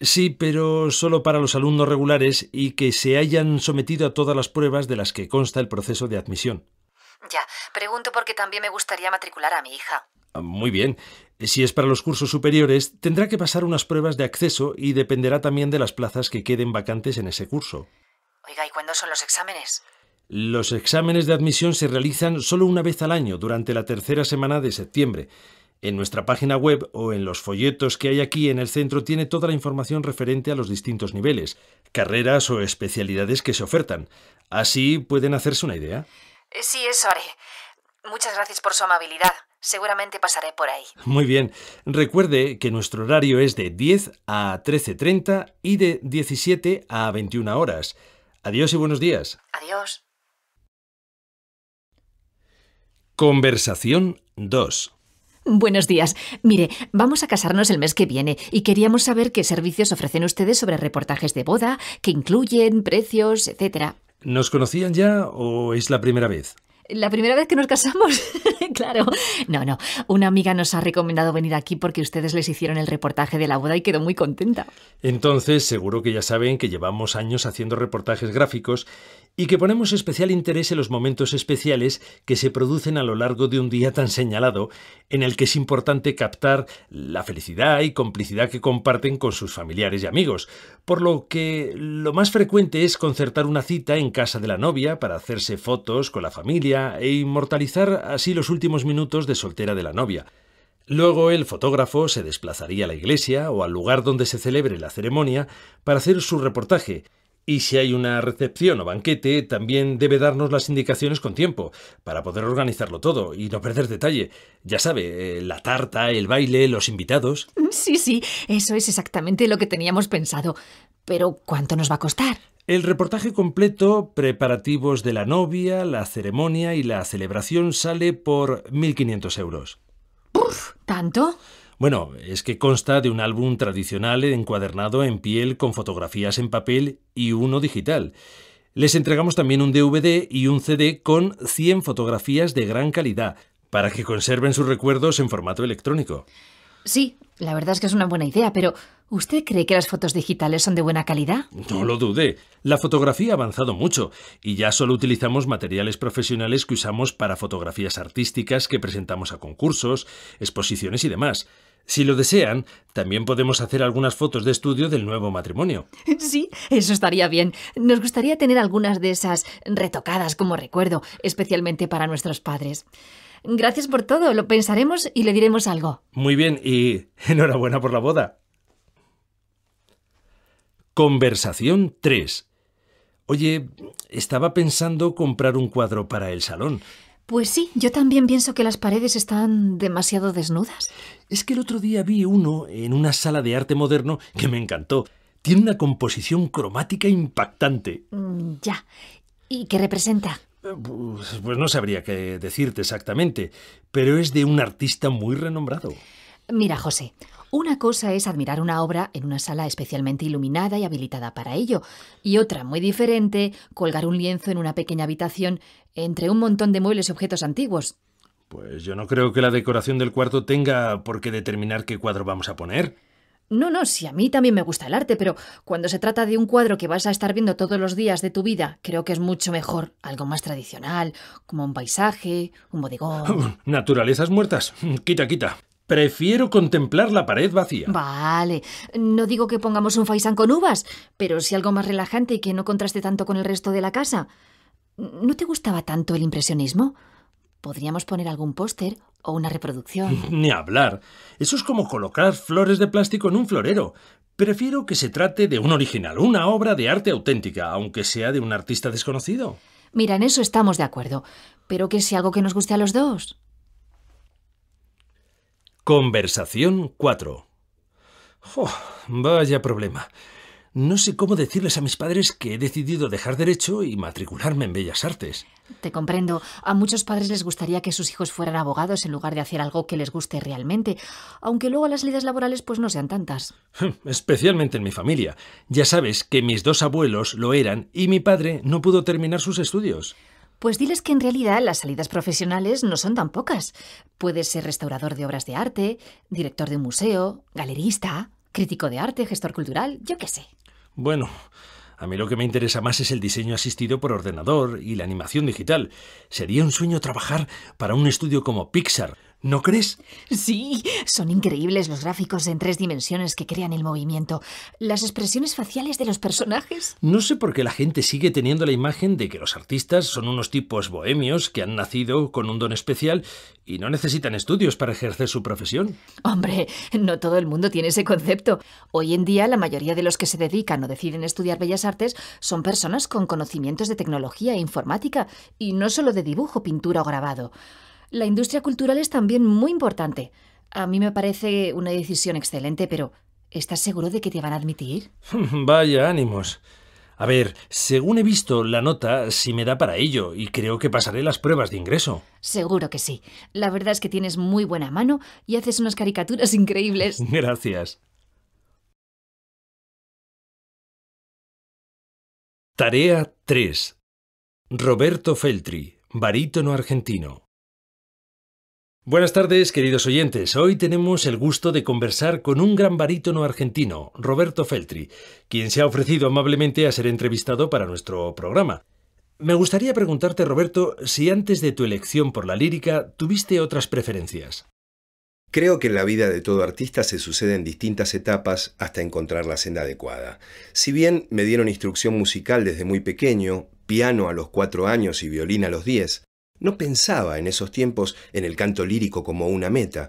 Sí, pero solo para los alumnos regulares y que se hayan sometido a todas las pruebas de las que consta el proceso de admisión. Ya, pregunto porque también me gustaría matricular a mi hija. Ah, muy bien. Si es para los cursos superiores, tendrá que pasar unas pruebas de acceso y dependerá también de las plazas que queden vacantes en ese curso. Oiga, ¿y cuándo son los exámenes? Los exámenes de admisión se realizan solo una vez al año, durante la tercera semana de septiembre. En nuestra página web o en los folletos que hay aquí en el centro tiene toda la información referente a los distintos niveles, carreras o especialidades que se ofertan. Así pueden hacerse una idea. Eh, sí, eso haré. Muchas gracias por su amabilidad. Seguramente pasaré por ahí. Muy bien. Recuerde que nuestro horario es de 10 a 13.30 y de 17 a 21 horas. Adiós y buenos días. Adiós. Conversación 2. Buenos días. Mire, vamos a casarnos el mes que viene y queríamos saber qué servicios ofrecen ustedes sobre reportajes de boda, qué incluyen, precios, etcétera. ¿Nos conocían ya o es la primera vez? la primera vez que nos casamos, claro. No, no, una amiga nos ha recomendado venir aquí porque ustedes les hicieron el reportaje de la boda y quedó muy contenta. Entonces, seguro que ya saben que llevamos años haciendo reportajes gráficos y que ponemos especial interés en los momentos especiales que se producen a lo largo de un día tan señalado, en el que es importante captar la felicidad y complicidad que comparten con sus familiares y amigos, por lo que lo más frecuente es concertar una cita en casa de la novia para hacerse fotos con la familia, e inmortalizar así los últimos minutos de soltera de la novia. Luego el fotógrafo se desplazaría a la iglesia o al lugar donde se celebre la ceremonia para hacer su reportaje, y si hay una recepción o banquete, también debe darnos las indicaciones con tiempo, para poder organizarlo todo y no perder detalle. Ya sabe, eh, la tarta, el baile, los invitados. Sí, sí, eso es exactamente lo que teníamos pensado. Pero ¿cuánto nos va a costar? El reportaje completo, preparativos de la novia, la ceremonia y la celebración sale por 1.500 euros. ¡Uf! ¿Tanto? Bueno, es que consta de un álbum tradicional encuadernado en piel con fotografías en papel y uno digital. Les entregamos también un DVD y un CD con 100 fotografías de gran calidad, para que conserven sus recuerdos en formato electrónico. Sí, la verdad es que es una buena idea, pero ¿Usted cree que las fotos digitales son de buena calidad? No lo dude. La fotografía ha avanzado mucho y ya solo utilizamos materiales profesionales que usamos para fotografías artísticas que presentamos a concursos, exposiciones y demás. Si lo desean, también podemos hacer algunas fotos de estudio del nuevo matrimonio. Sí, eso estaría bien. Nos gustaría tener algunas de esas retocadas como recuerdo, especialmente para nuestros padres. Gracias por todo, lo pensaremos y le diremos algo. Muy bien, y enhorabuena por la boda. Conversación 3. Oye, estaba pensando comprar un cuadro para el salón. Pues sí, yo también pienso que las paredes están demasiado desnudas. Es que el otro día vi uno en una sala de arte moderno que me encantó. Tiene una composición cromática impactante. Mm, ya. ¿Y qué representa? Eh, pues, pues, no sabría qué decirte exactamente, pero es de un artista muy renombrado. Mira, José, una cosa es admirar una obra en una sala especialmente iluminada y habilitada para ello, y otra muy diferente, colgar un lienzo en una pequeña habitación entre un montón de muebles y objetos antiguos. Pues yo no creo que la decoración del cuarto tenga por qué determinar qué cuadro vamos a poner. No, no, sí, a mí también me gusta el arte, pero cuando se trata de un cuadro que vas a estar viendo todos los días de tu vida, creo que es mucho mejor algo más tradicional, como un paisaje, un bodegón. Naturalezas muertas. Quita, quita. Prefiero contemplar la pared vacía. Vale. No digo que pongamos un faisán con uvas, pero sí algo más relajante y que no contraste tanto con el resto de la casa. ¿No te gustaba tanto el impresionismo? Podríamos poner algún póster o una reproducción. Ni hablar. Eso es como colocar flores de plástico en un florero. Prefiero que se trate de un original, una obra de arte auténtica, aunque sea de un artista desconocido. Mira, en eso estamos de acuerdo, pero que sea algo que nos guste a los dos. Conversación 4. vaya problema. No sé cómo decirles a mis padres que he decidido dejar derecho y matricularme en Bellas Artes. Te comprendo. A muchos padres les gustaría que sus hijos fueran abogados en lugar de hacer algo que les guste realmente, aunque luego las leyes laborales pues no sean tantas. Hm, especialmente en mi familia. Ya sabes que mis dos abuelos lo eran y mi padre no pudo terminar sus estudios. Pues diles que en realidad las salidas profesionales no son tan pocas. Puedes ser restaurador de obras de arte, director de un museo, galerista, crítico de arte, gestor cultural, yo qué sé. Bueno, a mí lo que me interesa más es el diseño asistido por ordenador y la animación digital. Sería un sueño trabajar para un estudio como Pixar, ¿No crees? Sí, son increíbles los gráficos en tres dimensiones que crean el movimiento. Las expresiones faciales de los personajes. No sé por qué la gente sigue teniendo la imagen de que los artistas son unos tipos bohemios que han nacido con un don especial y no necesitan estudios para ejercer su profesión. Hombre, no todo el mundo tiene ese concepto. Hoy en día la mayoría de los que se dedican o deciden estudiar bellas artes son personas con conocimientos de tecnología e informática y no solo de dibujo, pintura o grabado. La industria cultural es también muy importante. A mí me parece una decisión excelente, pero ¿estás seguro de que te van a admitir? Vaya ánimos. A ver, según he visto la nota, sí me da para ello y creo que pasaré las pruebas de ingreso. Seguro que sí. La verdad es que tienes muy buena mano y haces unas caricaturas increíbles. Gracias. Tarea 3. Roberto Feltri, barítono argentino. Buenas tardes, queridos oyentes. Hoy tenemos el gusto de conversar con un gran barítono argentino, Roberto Feltri, quien se ha ofrecido amablemente a ser entrevistado para nuestro programa. Me gustaría preguntarte, Roberto, si antes de tu elección por la lírica tuviste otras preferencias. Creo que en la vida de todo artista se suceden distintas etapas hasta encontrar la senda adecuada. Si bien me dieron instrucción musical desde muy pequeño, piano a los cuatro años y violín a los diez, no pensaba en esos tiempos en el canto lírico como una meta.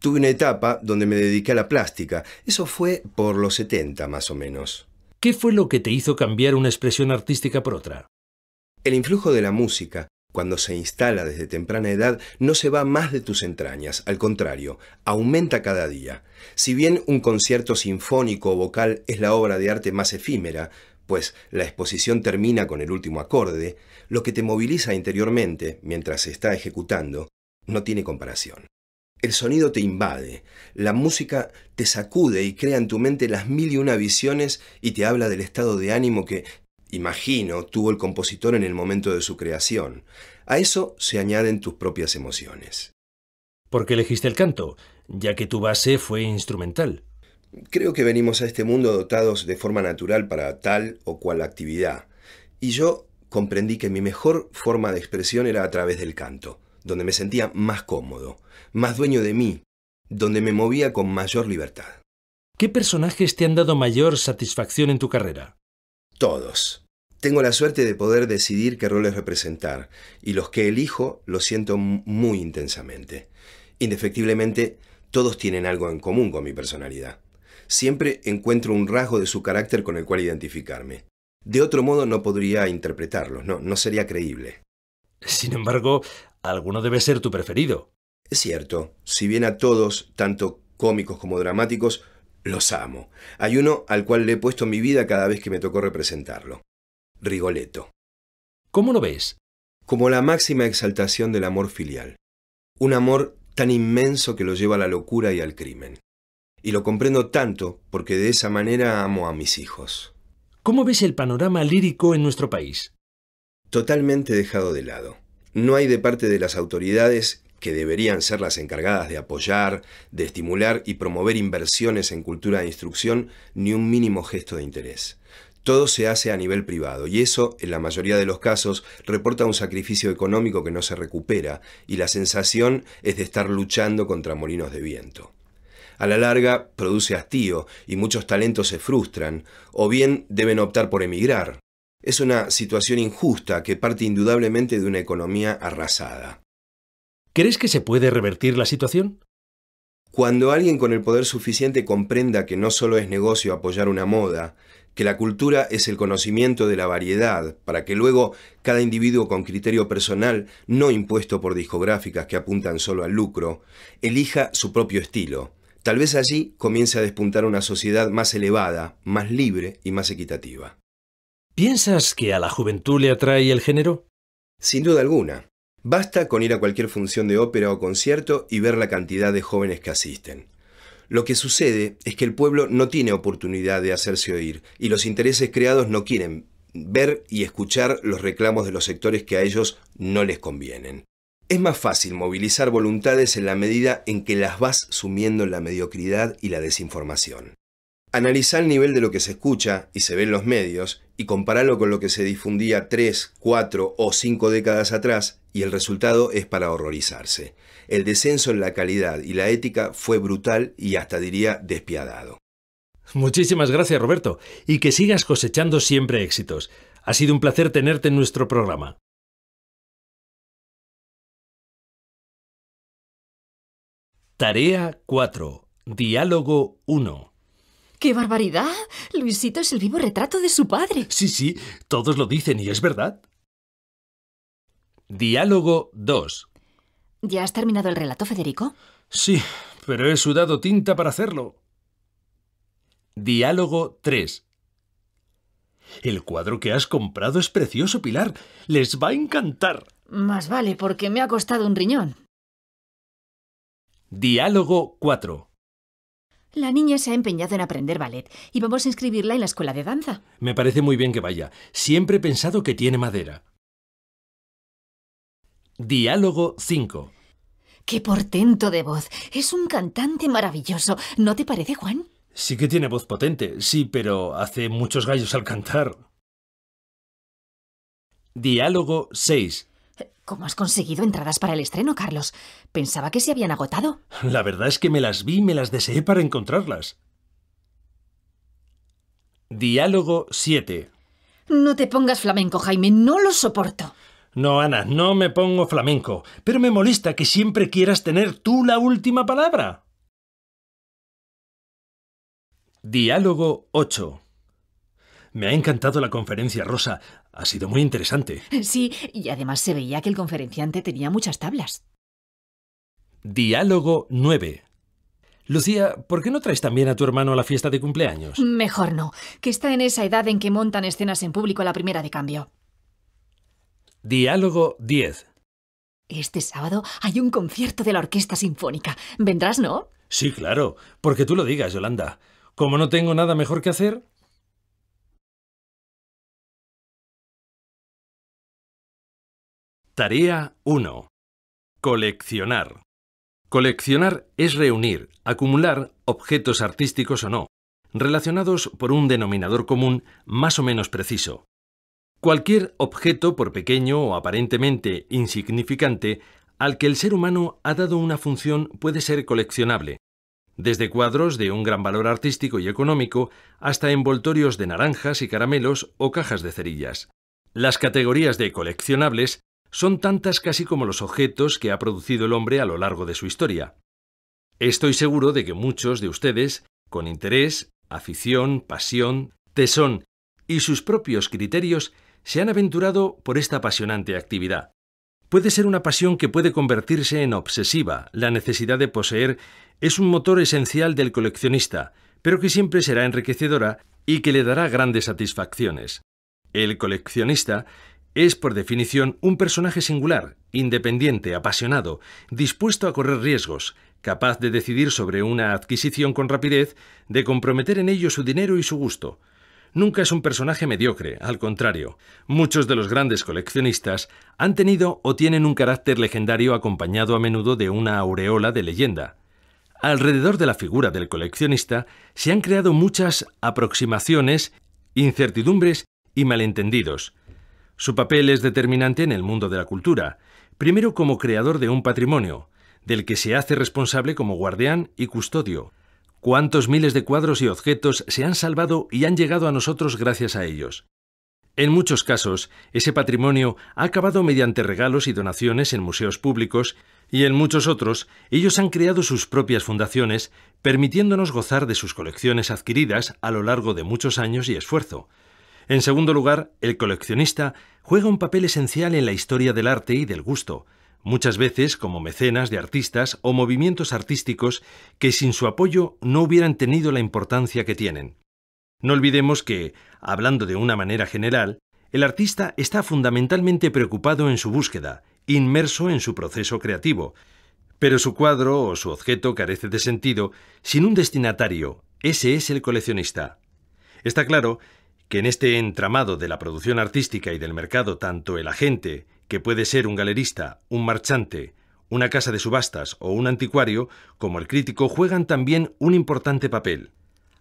Tuve una etapa donde me dediqué a la plástica. Eso fue por los 70 más o menos. ¿Qué fue lo que te hizo cambiar una expresión artística por otra? El influjo de la música, cuando se instala desde temprana edad, no se va más de tus entrañas, al contrario, aumenta cada día. Si bien un concierto sinfónico o vocal es la obra de arte más efímera, pues la exposición termina con el último acorde, lo que te moviliza interiormente mientras se está ejecutando no tiene comparación. El sonido te invade, la música te sacude y crea en tu mente las mil y una visiones y te habla del estado de ánimo que, imagino, tuvo el compositor en el momento de su creación. A eso se añaden tus propias emociones. ¿Por qué elegiste el canto? Ya que tu base fue instrumental. Creo que venimos a este mundo dotados de forma natural para tal o cual actividad. Y yo comprendí que mi mejor forma de expresión era a través del canto, donde me sentía más cómodo, más dueño de mí, donde me movía con mayor libertad. ¿Qué personajes te han dado mayor satisfacción en tu carrera? Todos. Tengo la suerte de poder decidir qué roles representar, y los que elijo los siento muy intensamente. Indefectiblemente, todos tienen algo en común con mi personalidad. Siempre encuentro un rasgo de su carácter con el cual identificarme. De otro modo no podría interpretarlos, no, no sería creíble. Sin embargo, alguno debe ser tu preferido. Es cierto, si bien a todos, tanto cómicos como dramáticos, los amo. Hay uno al cual le he puesto mi vida cada vez que me tocó representarlo. Rigoletto. ¿Cómo lo ves? Como la máxima exaltación del amor filial. Un amor tan inmenso que lo lleva a la locura y al crimen. Y lo comprendo tanto porque de esa manera amo a mis hijos. ¿Cómo ves el panorama lírico en nuestro país? Totalmente dejado de lado. No hay de parte de las autoridades que deberían ser las encargadas de apoyar, de estimular y promover inversiones en cultura de instrucción, ni un mínimo gesto de interés. Todo se hace a nivel privado y eso, en la mayoría de los casos, reporta un sacrificio económico que no se recupera y la sensación es de estar luchando contra molinos de viento. A la larga produce hastío y muchos talentos se frustran, o bien deben optar por emigrar. Es una situación injusta que parte indudablemente de una economía arrasada. ¿Crees que se puede revertir la situación? Cuando alguien con el poder suficiente comprenda que no solo es negocio apoyar una moda, que la cultura es el conocimiento de la variedad, para que luego cada individuo con criterio personal, no impuesto por discográficas que apuntan solo al lucro, elija su propio estilo. Tal vez allí comience a despuntar una sociedad más elevada, más libre y más equitativa. ¿Piensas que a la juventud le atrae el género? Sin duda alguna. Basta con ir a cualquier función de ópera o concierto y ver la cantidad de jóvenes que asisten. Lo que sucede es que el pueblo no tiene oportunidad de hacerse oír y los intereses creados no quieren ver y escuchar los reclamos de los sectores que a ellos no les convienen. Es más fácil movilizar voluntades en la medida en que las vas sumiendo en la mediocridad y la desinformación. Analiza el nivel de lo que se escucha y se ve en los medios y compáralo con lo que se difundía tres, cuatro o cinco décadas atrás y el resultado es para horrorizarse. El descenso en la calidad y la ética fue brutal y hasta diría despiadado. Muchísimas gracias Roberto y que sigas cosechando siempre éxitos. Ha sido un placer tenerte en nuestro programa. Tarea 4. Diálogo 1. ¡Qué barbaridad! Luisito es el vivo retrato de su padre. Sí, sí, todos lo dicen y es verdad. Diálogo 2. ¿Ya has terminado el relato, Federico? Sí, pero he sudado tinta para hacerlo. Diálogo 3. El cuadro que has comprado es precioso, Pilar. Les va a encantar. Más vale, porque me ha costado un riñón. Diálogo 4. La niña se ha empeñado en aprender ballet y vamos a inscribirla en la escuela de danza. Me parece muy bien que vaya. Siempre he pensado que tiene madera. Diálogo 5. ¡Qué portento de voz! Es un cantante maravilloso. ¿No te parece, Juan? Sí que tiene voz potente, sí, pero hace muchos gallos al cantar. Diálogo 6. ¿Cómo has conseguido entradas para el estreno, Carlos? Pensaba que se habían agotado. La verdad es que me las vi y me las deseé para encontrarlas. Diálogo 7. No te pongas flamenco, Jaime, no lo soporto. No, Ana, no me pongo flamenco, pero me molesta que siempre quieras tener tú la última palabra. Diálogo 8. Me ha encantado la conferencia, Rosa. Ha sido muy interesante. Sí, y además se veía que el conferenciante tenía muchas tablas. Diálogo 9. Lucía, ¿por qué no traes también a tu hermano a la fiesta de cumpleaños? Mejor no, que está en esa edad en que montan escenas en público a la primera de cambio. Diálogo 10. Este sábado hay un concierto de la Orquesta Sinfónica. ¿Vendrás, no? Sí, claro, porque tú lo digas, Yolanda. Como no tengo nada mejor que hacer, Tarea 1. Coleccionar. Coleccionar es reunir, acumular objetos artísticos o no, relacionados por un denominador común más o menos preciso. Cualquier objeto, por pequeño o aparentemente insignificante, al que el ser humano ha dado una función puede ser coleccionable, desde cuadros de un gran valor artístico y económico hasta envoltorios de naranjas y caramelos o cajas de cerillas. Las categorías de coleccionables son tantas casi como los objetos que ha producido el hombre a lo largo de su historia. Estoy seguro de que muchos de ustedes, con interés, afición, pasión, tesón y sus propios criterios, se han aventurado por esta apasionante actividad. Puede ser una pasión que puede convertirse en obsesiva. La necesidad de poseer es un motor esencial del coleccionista, pero que siempre será enriquecedora y que le dará grandes satisfacciones. El coleccionista es, por definición, un personaje singular, independiente, apasionado, dispuesto a correr riesgos, capaz de decidir sobre una adquisición con rapidez, de comprometer en ello su dinero y su gusto. Nunca es un personaje mediocre, al contrario, muchos de los grandes coleccionistas han tenido o tienen un carácter legendario acompañado a menudo de una aureola de leyenda. Alrededor de la figura del coleccionista se han creado muchas aproximaciones, incertidumbres y malentendidos, su papel es determinante en el mundo de la cultura, primero como creador de un patrimonio, del que se hace responsable como guardián y custodio. ¿Cuántos miles de cuadros y objetos se han salvado y han llegado a nosotros gracias a ellos? En muchos casos, ese patrimonio ha acabado mediante regalos y donaciones en museos públicos y en muchos otros, ellos han creado sus propias fundaciones, permitiéndonos gozar de sus colecciones adquiridas a lo largo de muchos años y esfuerzo, en segundo lugar, el coleccionista juega un papel esencial en la historia del arte y del gusto, muchas veces como mecenas de artistas o movimientos artísticos que sin su apoyo no hubieran tenido la importancia que tienen. No olvidemos que, hablando de una manera general, el artista está fundamentalmente preocupado en su búsqueda, inmerso en su proceso creativo, pero su cuadro o su objeto carece de sentido sin un destinatario. Ese es el coleccionista. Está claro que en este entramado de la producción artística y del mercado tanto el agente, que puede ser un galerista, un marchante, una casa de subastas o un anticuario, como el crítico, juegan también un importante papel.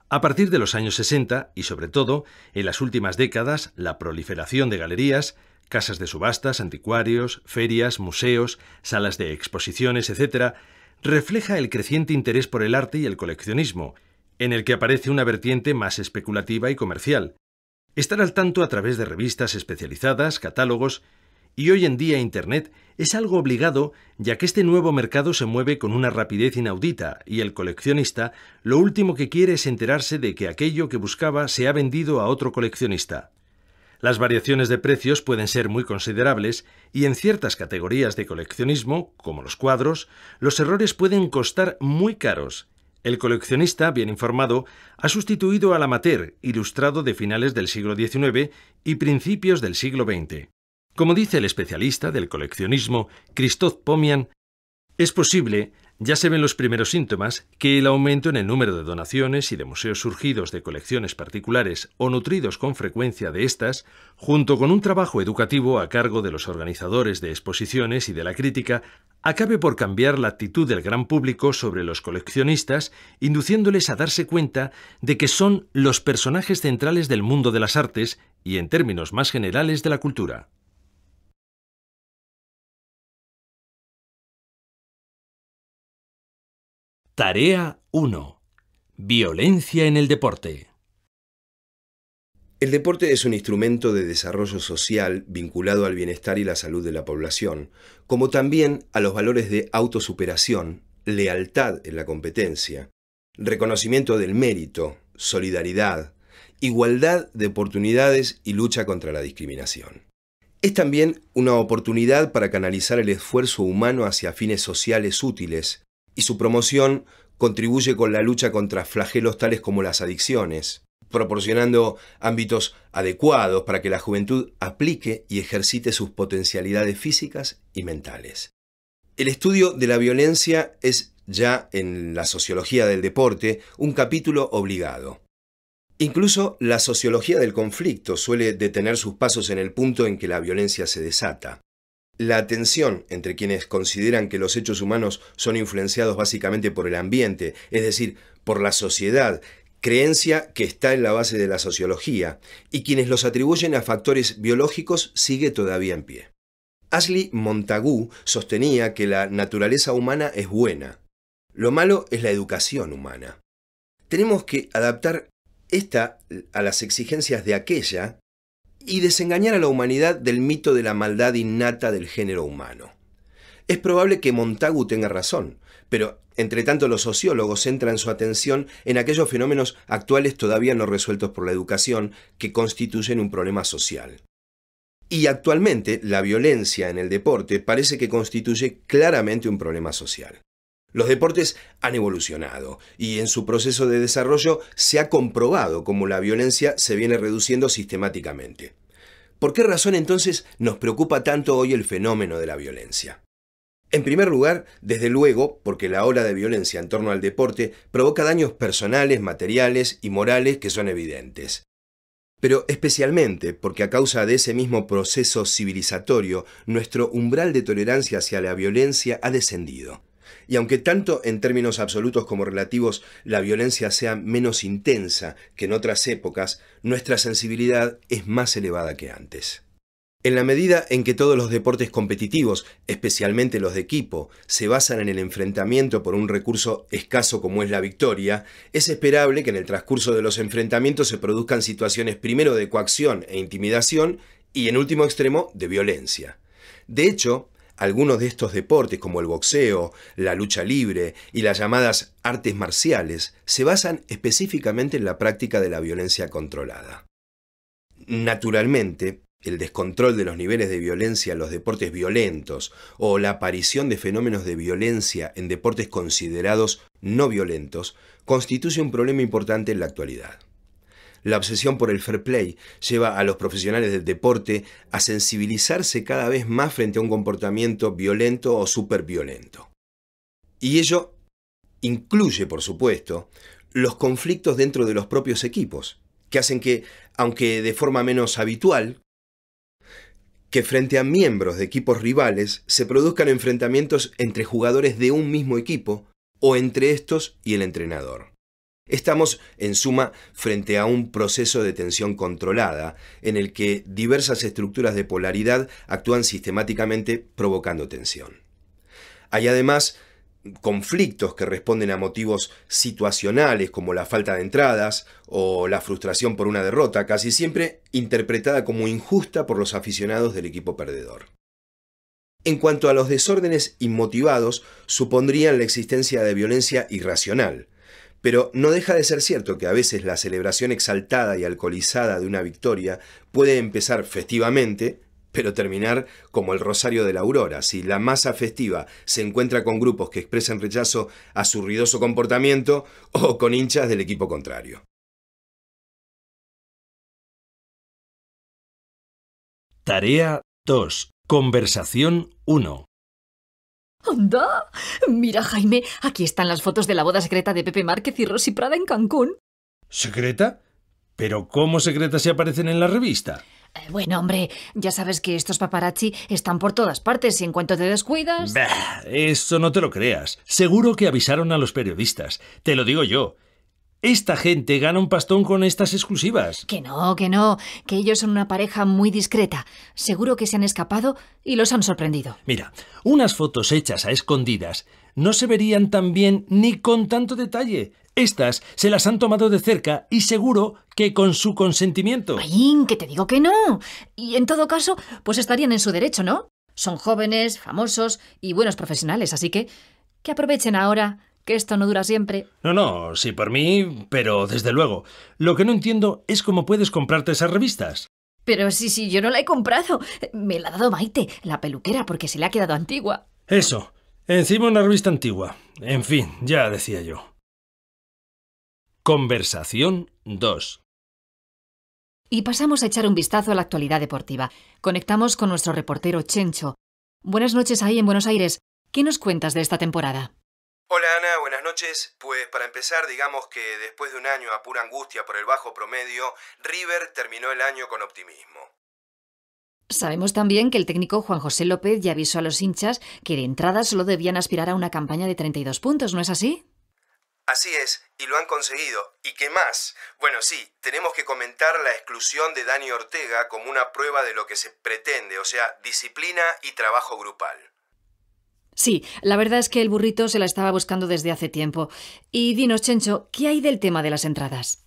A partir de los años 60 y sobre todo en las últimas décadas, la proliferación de galerías, casas de subastas, anticuarios, ferias, museos, salas de exposiciones, etc., refleja el creciente interés por el arte y el coleccionismo, en el que aparece una vertiente más especulativa y comercial, Estar al tanto a través de revistas especializadas, catálogos y hoy en día Internet es algo obligado ya que este nuevo mercado se mueve con una rapidez inaudita y el coleccionista lo último que quiere es enterarse de que aquello que buscaba se ha vendido a otro coleccionista. Las variaciones de precios pueden ser muy considerables y en ciertas categorías de coleccionismo, como los cuadros, los errores pueden costar muy caros el coleccionista, bien informado, ha sustituido al amateur, ilustrado de finales del siglo XIX y principios del siglo XX. Como dice el especialista del coleccionismo, Christoph Pomian, es posible ya se ven los primeros síntomas que el aumento en el número de donaciones y de museos surgidos de colecciones particulares o nutridos con frecuencia de estas, junto con un trabajo educativo a cargo de los organizadores de exposiciones y de la crítica, acabe por cambiar la actitud del gran público sobre los coleccionistas, induciéndoles a darse cuenta de que son los personajes centrales del mundo de las artes y, en términos más generales, de la cultura. Tarea 1. Violencia en el deporte. El deporte es un instrumento de desarrollo social vinculado al bienestar y la salud de la población, como también a los valores de autosuperación, lealtad en la competencia, reconocimiento del mérito, solidaridad, igualdad de oportunidades y lucha contra la discriminación. Es también una oportunidad para canalizar el esfuerzo humano hacia fines sociales útiles, y su promoción contribuye con la lucha contra flagelos tales como las adicciones, proporcionando ámbitos adecuados para que la juventud aplique y ejercite sus potencialidades físicas y mentales. El estudio de la violencia es ya en la sociología del deporte un capítulo obligado. Incluso la sociología del conflicto suele detener sus pasos en el punto en que la violencia se desata. La tensión entre quienes consideran que los hechos humanos son influenciados básicamente por el ambiente, es decir, por la sociedad, creencia que está en la base de la sociología, y quienes los atribuyen a factores biológicos sigue todavía en pie. Ashley Montagu sostenía que la naturaleza humana es buena. Lo malo es la educación humana. Tenemos que adaptar esta a las exigencias de aquella y desengañar a la humanidad del mito de la maldad innata del género humano. Es probable que Montagu tenga razón, pero entre tanto los sociólogos centran su atención en aquellos fenómenos actuales todavía no resueltos por la educación que constituyen un problema social. Y actualmente la violencia en el deporte parece que constituye claramente un problema social. Los deportes han evolucionado y en su proceso de desarrollo se ha comprobado cómo la violencia se viene reduciendo sistemáticamente. ¿Por qué razón entonces nos preocupa tanto hoy el fenómeno de la violencia? En primer lugar, desde luego, porque la ola de violencia en torno al deporte provoca daños personales, materiales y morales que son evidentes. Pero especialmente porque a causa de ese mismo proceso civilizatorio, nuestro umbral de tolerancia hacia la violencia ha descendido. Y aunque tanto en términos absolutos como relativos la violencia sea menos intensa que en otras épocas, nuestra sensibilidad es más elevada que antes. En la medida en que todos los deportes competitivos, especialmente los de equipo, se basan en el enfrentamiento por un recurso escaso como es la victoria, es esperable que en el transcurso de los enfrentamientos se produzcan situaciones primero de coacción e intimidación y en último extremo de violencia. De hecho, algunos de estos deportes como el boxeo, la lucha libre y las llamadas artes marciales se basan específicamente en la práctica de la violencia controlada. Naturalmente, el descontrol de los niveles de violencia en los deportes violentos o la aparición de fenómenos de violencia en deportes considerados no violentos constituye un problema importante en la actualidad. La obsesión por el fair play lleva a los profesionales del deporte a sensibilizarse cada vez más frente a un comportamiento violento o superviolento. Y ello incluye, por supuesto, los conflictos dentro de los propios equipos, que hacen que, aunque de forma menos habitual, que frente a miembros de equipos rivales se produzcan enfrentamientos entre jugadores de un mismo equipo o entre estos y el entrenador. Estamos, en suma, frente a un proceso de tensión controlada, en el que diversas estructuras de polaridad actúan sistemáticamente provocando tensión. Hay además conflictos que responden a motivos situacionales como la falta de entradas o la frustración por una derrota, casi siempre interpretada como injusta por los aficionados del equipo perdedor. En cuanto a los desórdenes inmotivados, supondrían la existencia de violencia irracional, pero no deja de ser cierto que a veces la celebración exaltada y alcoholizada de una victoria puede empezar festivamente, pero terminar como el Rosario de la Aurora. Si la masa festiva se encuentra con grupos que expresan rechazo a su ruidoso comportamiento o con hinchas del equipo contrario. Tarea 2. Conversación 1. ¡Anda! Mira, Jaime, aquí están las fotos de la boda secreta de Pepe Márquez y Rosy Prada en Cancún. ¿Secreta? ¿Pero cómo secretas se aparecen en la revista? Eh, bueno, hombre, ya sabes que estos paparazzi están por todas partes y en cuanto te descuidas... Bah, eso no te lo creas. Seguro que avisaron a los periodistas. Te lo digo yo. Esta gente gana un pastón con estas exclusivas. Que no, que no, que ellos son una pareja muy discreta. Seguro que se han escapado y los han sorprendido. Mira, unas fotos hechas a escondidas no se verían tan bien ni con tanto detalle. Estas se las han tomado de cerca y seguro que con su consentimiento. Ayín, que te digo que no. Y en todo caso, pues estarían en su derecho, ¿no? Son jóvenes, famosos y buenos profesionales, así que que aprovechen ahora que esto no dura siempre. No, no, sí por mí, pero desde luego. Lo que no entiendo es cómo puedes comprarte esas revistas. Pero sí, sí, yo no la he comprado. Me la ha dado Maite, la peluquera, porque se le ha quedado antigua. Eso. Encima una revista antigua. En fin, ya decía yo. Conversación 2. Y pasamos a echar un vistazo a la actualidad deportiva. Conectamos con nuestro reportero Chencho. Buenas noches ahí en Buenos Aires. ¿Qué nos cuentas de esta temporada? Hola Ana, buenas noches. Pues para empezar, digamos que después de un año a pura angustia por el bajo promedio, River terminó el año con optimismo. Sabemos también que el técnico Juan José López ya avisó a los hinchas que de entrada solo debían aspirar a una campaña de 32 puntos, ¿no es así? Así es, y lo han conseguido. ¿Y qué más? Bueno, sí, tenemos que comentar la exclusión de Dani Ortega como una prueba de lo que se pretende, o sea, disciplina y trabajo grupal. Sí, la verdad es que el burrito se la estaba buscando desde hace tiempo. Y dinos, Chencho, ¿qué hay del tema de las entradas?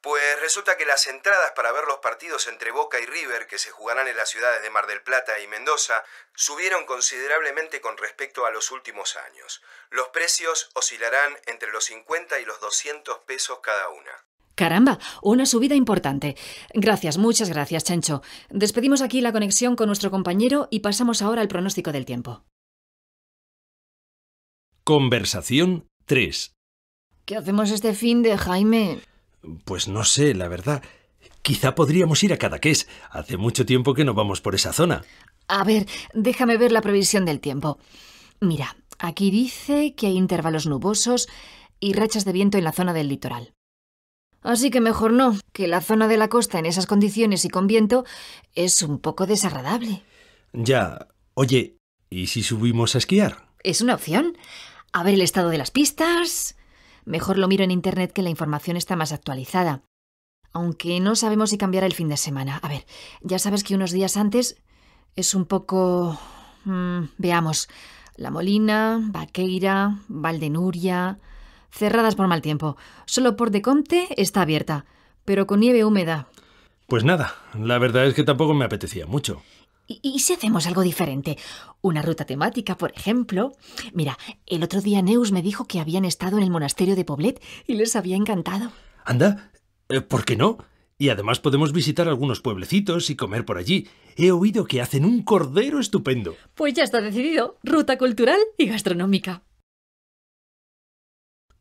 Pues resulta que las entradas para ver los partidos entre Boca y River, que se jugarán en las ciudades de Mar del Plata y Mendoza, subieron considerablemente con respecto a los últimos años. Los precios oscilarán entre los 50 y los 200 pesos cada una. Caramba, una subida importante. Gracias, muchas gracias, Chencho. Despedimos aquí la conexión con nuestro compañero y pasamos ahora al pronóstico del tiempo. Conversación 3. ¿Qué hacemos este fin de Jaime? Pues no sé, la verdad. Quizá podríamos ir a Cadaqués. Hace mucho tiempo que no vamos por esa zona. A ver, déjame ver la previsión del tiempo. Mira, aquí dice que hay intervalos nubosos y rachas de viento en la zona del litoral. Así que mejor no, que la zona de la costa en esas condiciones y con viento es un poco desagradable. Ya. Oye, ¿y si subimos a esquiar? Es una opción a ver el estado de las pistas. Mejor lo miro en Internet que la información está más actualizada. Aunque no sabemos si cambiará el fin de semana. A ver, ya sabes que unos días antes es un poco... Mm, veamos. La Molina, Vaqueira, Valdenuria... Cerradas por mal tiempo. Solo por de Comte está abierta, pero con nieve húmeda. Pues nada, la verdad es que tampoco me apetecía mucho. ¿Y, si hacemos algo diferente? Una ruta temática, por ejemplo. Mira, el otro día Neus me dijo que habían estado en el monasterio de Poblet y les había encantado. Anda, eh, ¿por qué no? Y además podemos visitar algunos pueblecitos y comer por allí. He oído que hacen un cordero estupendo. Pues ya está decidido. Ruta cultural y gastronómica.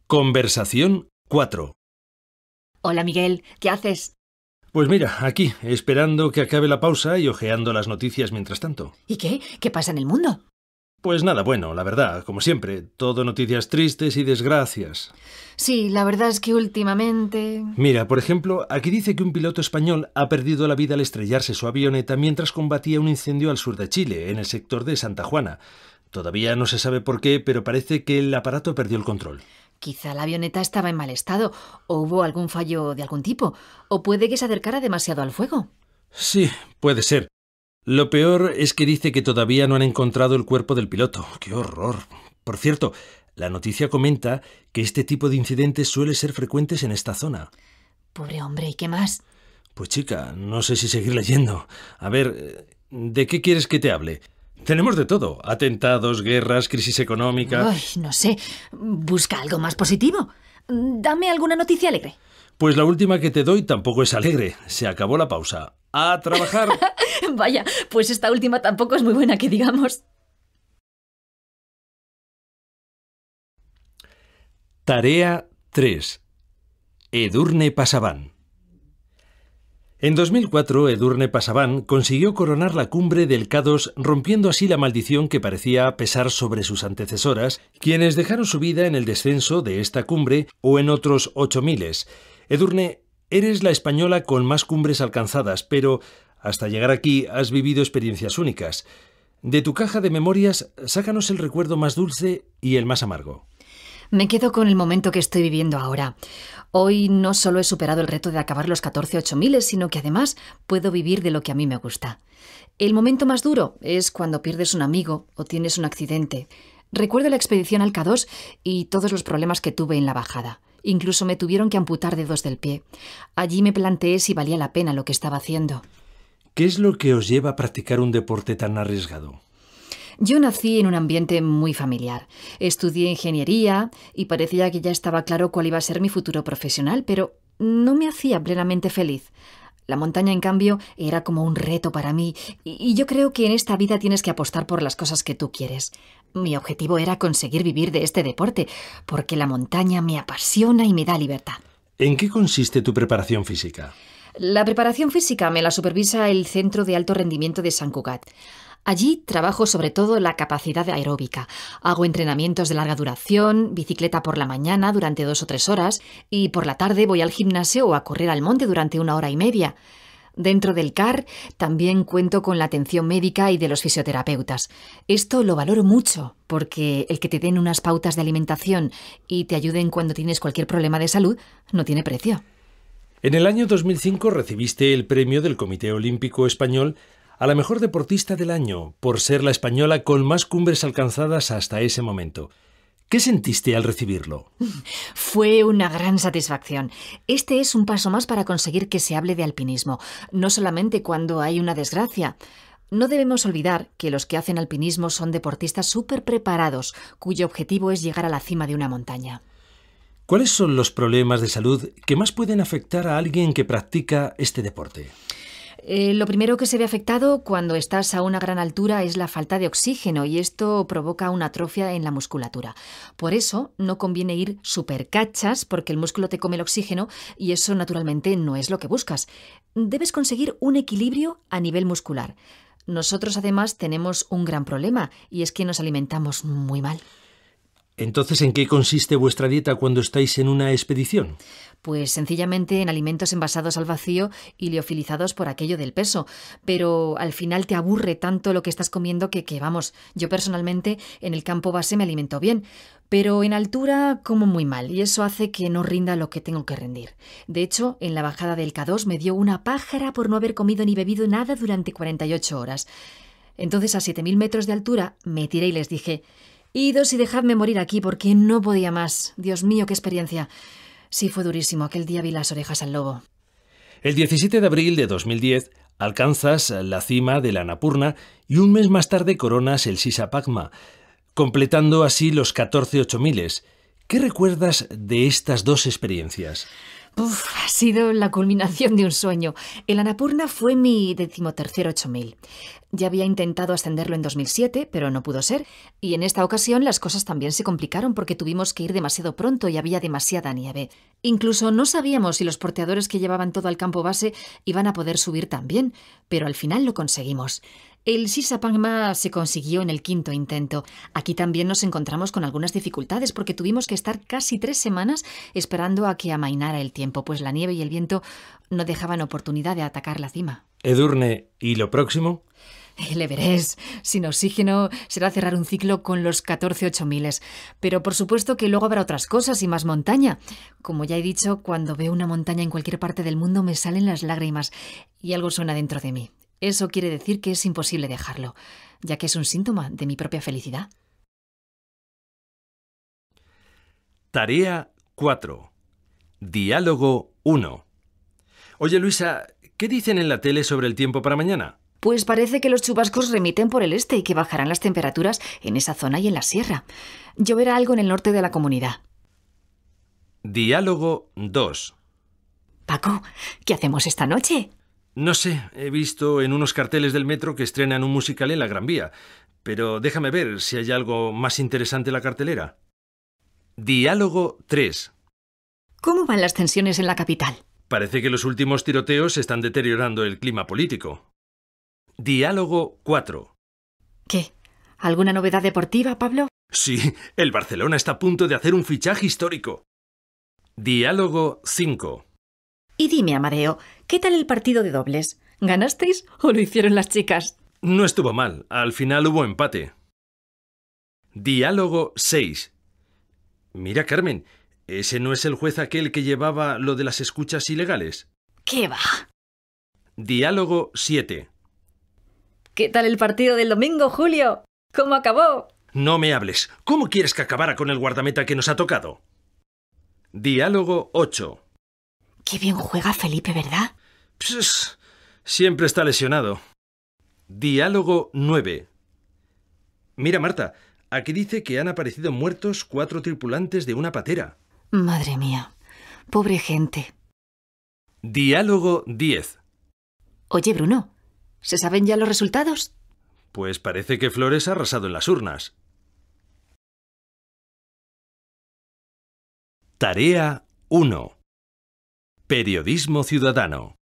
Conversación 4. Hola Miguel, ¿qué haces? Pues mira, aquí, esperando que acabe la pausa y hojeando las noticias mientras tanto. ¿Y qué? ¿Qué pasa en el mundo? Pues nada, bueno, la verdad, como siempre, todo noticias tristes y desgracias. Sí, la verdad es que últimamente... Mira, por ejemplo, aquí dice que un piloto español ha perdido la vida al estrellarse su avioneta mientras combatía un incendio al sur de Chile, en el sector de Santa Juana. Todavía no se sabe por qué, pero parece que el aparato perdió el control. Quizá la avioneta estaba en mal estado, o hubo algún fallo de algún tipo, o puede que se acercara demasiado al fuego. Sí, puede ser. Lo peor es que dice que todavía no han encontrado el cuerpo del piloto. ¡Qué horror! Por cierto, la noticia comenta que este tipo de incidentes suele ser frecuentes en esta zona. Pobre hombre, ¿y qué más? Pues chica, no sé si seguir leyendo. A ver, ¿de qué quieres que te hable? Tenemos de todo. Atentados, guerras, crisis económica. Ay, no sé. Busca algo más positivo. Dame alguna noticia alegre. Pues la última que te doy tampoco es alegre. Se acabó la pausa. ¡A trabajar! Vaya, pues esta última tampoco es muy buena que digamos. Tarea 3. Edurne Pasaban. En 2004, Edurne Pasaban consiguió coronar la cumbre del Cados, rompiendo así la maldición que parecía pesar sobre sus antecesoras, quienes dejaron su vida en el descenso de esta cumbre o en otros ocho miles. Edurne, eres la española con más cumbres alcanzadas, pero hasta llegar aquí has vivido experiencias únicas. De tu caja de memorias, sácanos el recuerdo más dulce y el más amargo. Me quedo con el momento que estoy viviendo ahora. Hoy no solo he superado el reto de acabar los 14 miles, sino que además puedo vivir de lo que a mí me gusta. El momento más duro es cuando pierdes un amigo o tienes un accidente. Recuerdo la expedición al K2 y todos los problemas que tuve en la bajada. Incluso me tuvieron que amputar dedos del pie. Allí me planteé si valía la pena lo que estaba haciendo. ¿Qué es lo que os lleva a practicar un deporte tan arriesgado? Yo nací en un ambiente muy familiar. Estudié ingeniería y parecía que ya estaba claro cuál iba a ser mi futuro profesional, pero no me hacía plenamente feliz. La montaña, en cambio, era como un reto para mí, y yo creo que en esta vida tienes que apostar por las cosas que tú quieres. Mi objetivo era conseguir vivir de este deporte, porque la montaña me apasiona y me da libertad. ¿En qué consiste tu preparación física? La preparación física me la supervisa el Centro de Alto Rendimiento de San Cugat. Allí trabajo sobre todo la capacidad aeróbica. Hago entrenamientos de larga duración, bicicleta por la mañana durante dos o tres horas y por la tarde voy al gimnasio o a correr al monte durante una hora y media. Dentro del CAR también cuento con la atención médica y de los fisioterapeutas. Esto lo valoro mucho porque el que te den unas pautas de alimentación y te ayuden cuando tienes cualquier problema de salud no tiene precio. En el año 2005 recibiste el premio del Comité Olímpico Español a la mejor deportista del año, por ser la española con más cumbres alcanzadas hasta ese momento. ¿Qué sentiste al recibirlo? Fue una gran satisfacción. Este es un paso más para conseguir que se hable de alpinismo, no solamente cuando hay una desgracia. No debemos olvidar que los que hacen alpinismo son deportistas súper preparados, cuyo objetivo es llegar a la cima de una montaña. ¿Cuáles son los problemas de salud que más pueden afectar a alguien que practica este deporte? Eh, lo primero que se ve afectado cuando estás a una gran altura es la falta de oxígeno y esto provoca una atrofia en la musculatura. Por eso no conviene ir supercachas porque el músculo te come el oxígeno y eso naturalmente no es lo que buscas. Debes conseguir un equilibrio a nivel muscular. Nosotros además tenemos un gran problema y es que nos alimentamos muy mal. Entonces, ¿en qué consiste vuestra dieta cuando estáis en una expedición? Pues sencillamente en alimentos envasados al vacío y liofilizados por aquello del peso. Pero al final te aburre tanto lo que estás comiendo que, que vamos, yo personalmente en el campo base me alimento bien, pero en altura como muy mal y eso hace que no rinda lo que tengo que rendir. De hecho, en la bajada del K2 me dio una pájara por no haber comido ni bebido nada durante 48 horas. Entonces a 7.000 metros de altura me tiré y les dije Idos y dejadme morir aquí porque no podía más. Dios mío, qué experiencia. Sí, fue durísimo. Aquel día vi las orejas al lobo. El 17 de abril de 2010 alcanzas la cima de la Napurna y un mes más tarde coronas el Sisa completando así los 14 ¿Qué recuerdas de estas dos experiencias? ha sido la culminación de un sueño. El Anapurna fue mi decimotercer 8000. Ya había intentado ascenderlo en 2007, pero no pudo ser. Y en esta ocasión las cosas también se complicaron porque tuvimos que ir demasiado pronto y había demasiada nieve. Incluso no sabíamos si los porteadores que llevaban todo al campo base iban a poder subir también, pero al final lo conseguimos. El Sisapangma se consiguió en el quinto intento. Aquí también nos encontramos con algunas dificultades porque tuvimos que estar casi tres semanas esperando a que amainara el tiempo, pues la nieve y el viento no dejaban oportunidad de atacar la cima. Edurne, ¿y lo próximo? El eh, Everest, sin oxígeno, será cerrar un ciclo con los 14 miles. Pero por supuesto que luego habrá otras cosas y más montaña. Como ya he dicho, cuando veo una montaña en cualquier parte del mundo me salen las lágrimas y algo suena dentro de mí. Eso quiere decir que es imposible dejarlo, ya que es un síntoma de mi propia felicidad. Tarea 4. Diálogo 1. Oye Luisa, ¿qué dicen en la tele sobre el tiempo para mañana? Pues parece que los chubascos remiten por el este y que bajarán las temperaturas en esa zona y en la sierra. Lloverá algo en el norte de la comunidad. Diálogo 2. Paco, ¿qué hacemos esta noche? No sé, he visto en unos carteles del metro que estrenan un musical en la Gran Vía, pero déjame ver si hay algo más interesante en la cartelera. Diálogo 3. ¿Cómo van las tensiones en la capital? Parece que los últimos tiroteos están deteriorando el clima político. Diálogo 4. ¿Qué? ¿Alguna novedad deportiva, Pablo? Sí, el Barcelona está a punto de hacer un fichaje histórico. Diálogo 5. Y dime, Amadeo, ¿qué tal el partido de dobles? ¿Ganasteis o lo hicieron las chicas? No estuvo mal, al final hubo empate. Diálogo 6. Mira, Carmen, ¿ese no es el juez aquel que llevaba lo de las escuchas ilegales? ¿Qué va? Diálogo 7. ¿Qué tal el partido del domingo, Julio? ¿Cómo acabó? No me hables. ¿Cómo quieres que acabara con el guardameta que nos ha tocado? Diálogo 8. Qué bien juega Felipe, ¿verdad? Psss, pues, siempre está lesionado. Diálogo 9. Mira, Marta, aquí dice que han aparecido muertos cuatro tripulantes de una patera. Madre mía, pobre gente. Diálogo 10. Oye, Bruno, ¿se saben ya los resultados? Pues parece que Flores ha arrasado en las urnas. Tarea 1. Periodismo Ciudadano.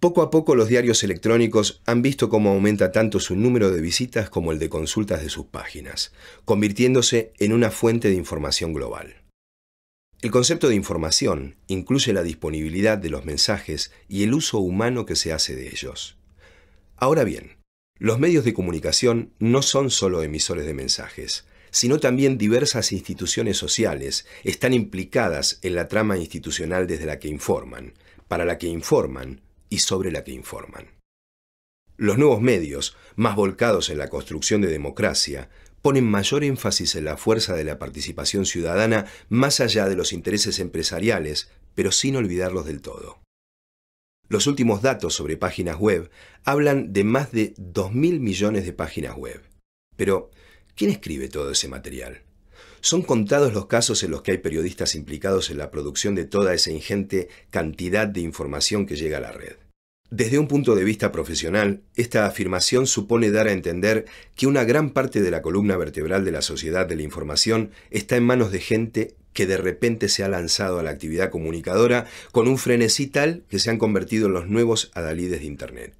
Poco a poco los diarios electrónicos han visto cómo aumenta tanto su número de visitas como el de consultas de sus páginas, convirtiéndose en una fuente de información global. El concepto de información incluye la disponibilidad de los mensajes y el uso humano que se hace de ellos. Ahora bien, los medios de comunicación no son solo emisores de mensajes, sino también diversas instituciones sociales están implicadas en la trama institucional desde la que informan, para la que informan y sobre la que informan. Los nuevos medios, más volcados en la construcción de democracia, ponen mayor énfasis en la fuerza de la participación ciudadana más allá de los intereses empresariales, pero sin olvidarlos del todo. Los últimos datos sobre páginas web hablan de más de 2.000 millones de páginas web. Pero, ¿Quién escribe todo ese material? Son contados los casos en los que hay periodistas implicados en la producción de toda esa ingente cantidad de información que llega a la red. Desde un punto de vista profesional, esta afirmación supone dar a entender que una gran parte de la columna vertebral de la sociedad de la información está en manos de gente que de repente se ha lanzado a la actividad comunicadora con un frenesí tal que se han convertido en los nuevos adalides de Internet.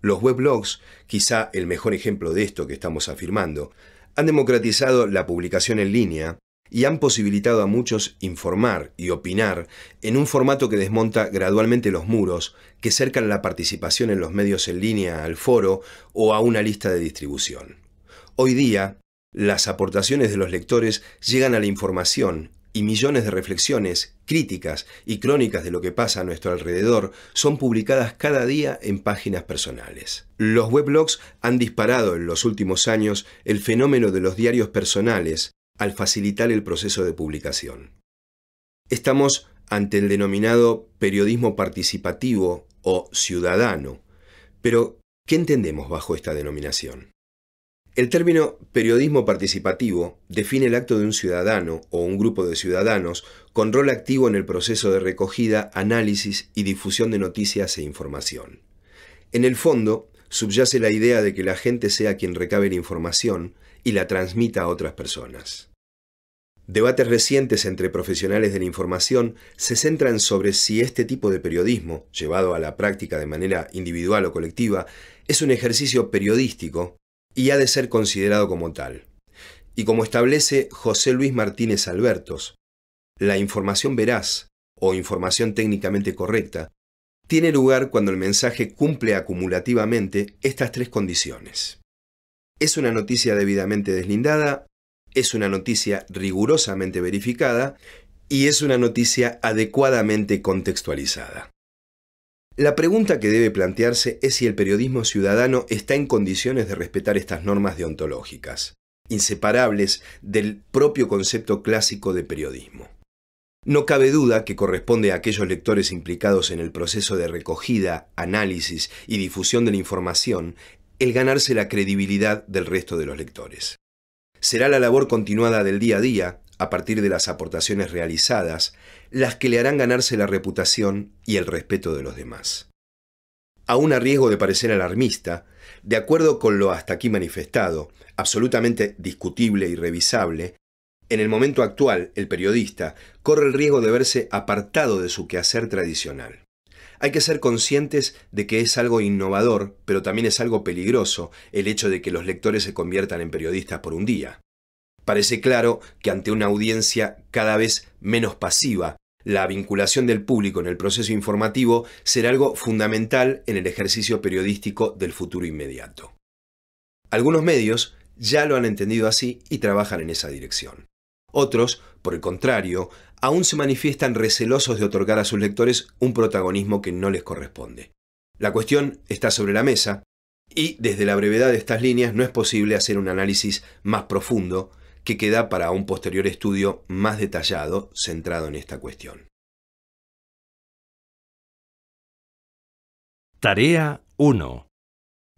Los weblogs, quizá el mejor ejemplo de esto que estamos afirmando, han democratizado la publicación en línea y han posibilitado a muchos informar y opinar en un formato que desmonta gradualmente los muros que cercan la participación en los medios en línea al foro o a una lista de distribución. Hoy día, las aportaciones de los lectores llegan a la información y millones de reflexiones críticas y crónicas de lo que pasa a nuestro alrededor son publicadas cada día en páginas personales. Los weblogs han disparado en los últimos años el fenómeno de los diarios personales al facilitar el proceso de publicación. Estamos ante el denominado periodismo participativo o ciudadano, pero ¿qué entendemos bajo esta denominación? El término periodismo participativo define el acto de un ciudadano o un grupo de ciudadanos con rol activo en el proceso de recogida, análisis y difusión de noticias e información. En el fondo, subyace la idea de que la gente sea quien recabe la información y la transmita a otras personas. Debates recientes entre profesionales de la información se centran sobre si este tipo de periodismo, llevado a la práctica de manera individual o colectiva, es un ejercicio periodístico y ha de ser considerado como tal. Y como establece José Luis Martínez Albertos, la información veraz o información técnicamente correcta tiene lugar cuando el mensaje cumple acumulativamente estas tres condiciones. Es una noticia debidamente deslindada, es una noticia rigurosamente verificada y es una noticia adecuadamente contextualizada. La pregunta que debe plantearse es si el periodismo ciudadano está en condiciones de respetar estas normas deontológicas, inseparables del propio concepto clásico de periodismo. No cabe duda que corresponde a aquellos lectores implicados en el proceso de recogida, análisis y difusión de la información el ganarse la credibilidad del resto de los lectores. Será la labor continuada del día a día, a partir de las aportaciones realizadas, las que le harán ganarse la reputación y el respeto de los demás. Aún a riesgo de parecer alarmista, de acuerdo con lo hasta aquí manifestado, absolutamente discutible y revisable, en el momento actual el periodista corre el riesgo de verse apartado de su quehacer tradicional. Hay que ser conscientes de que es algo innovador, pero también es algo peligroso el hecho de que los lectores se conviertan en periodistas por un día. Parece claro que ante una audiencia cada vez menos pasiva, la vinculación del público en el proceso informativo será algo fundamental en el ejercicio periodístico del futuro inmediato. Algunos medios ya lo han entendido así y trabajan en esa dirección. Otros, por el contrario, aún se manifiestan recelosos de otorgar a sus lectores un protagonismo que no les corresponde. La cuestión está sobre la mesa y desde la brevedad de estas líneas no es posible hacer un análisis más profundo que queda para un posterior estudio más detallado centrado en esta cuestión. Tarea 1.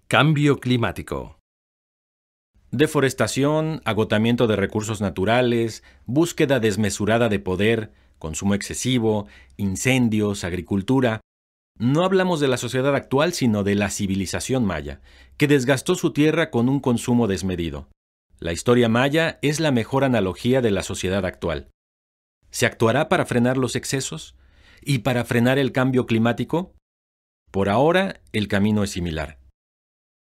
Cambio climático. Deforestación, agotamiento de recursos naturales, búsqueda desmesurada de poder, consumo excesivo, incendios, agricultura. No hablamos de la sociedad actual, sino de la civilización maya, que desgastó su tierra con un consumo desmedido. La historia maya es la mejor analogía de la sociedad actual. ¿Se actuará para frenar los excesos? ¿Y para frenar el cambio climático? Por ahora, el camino es similar.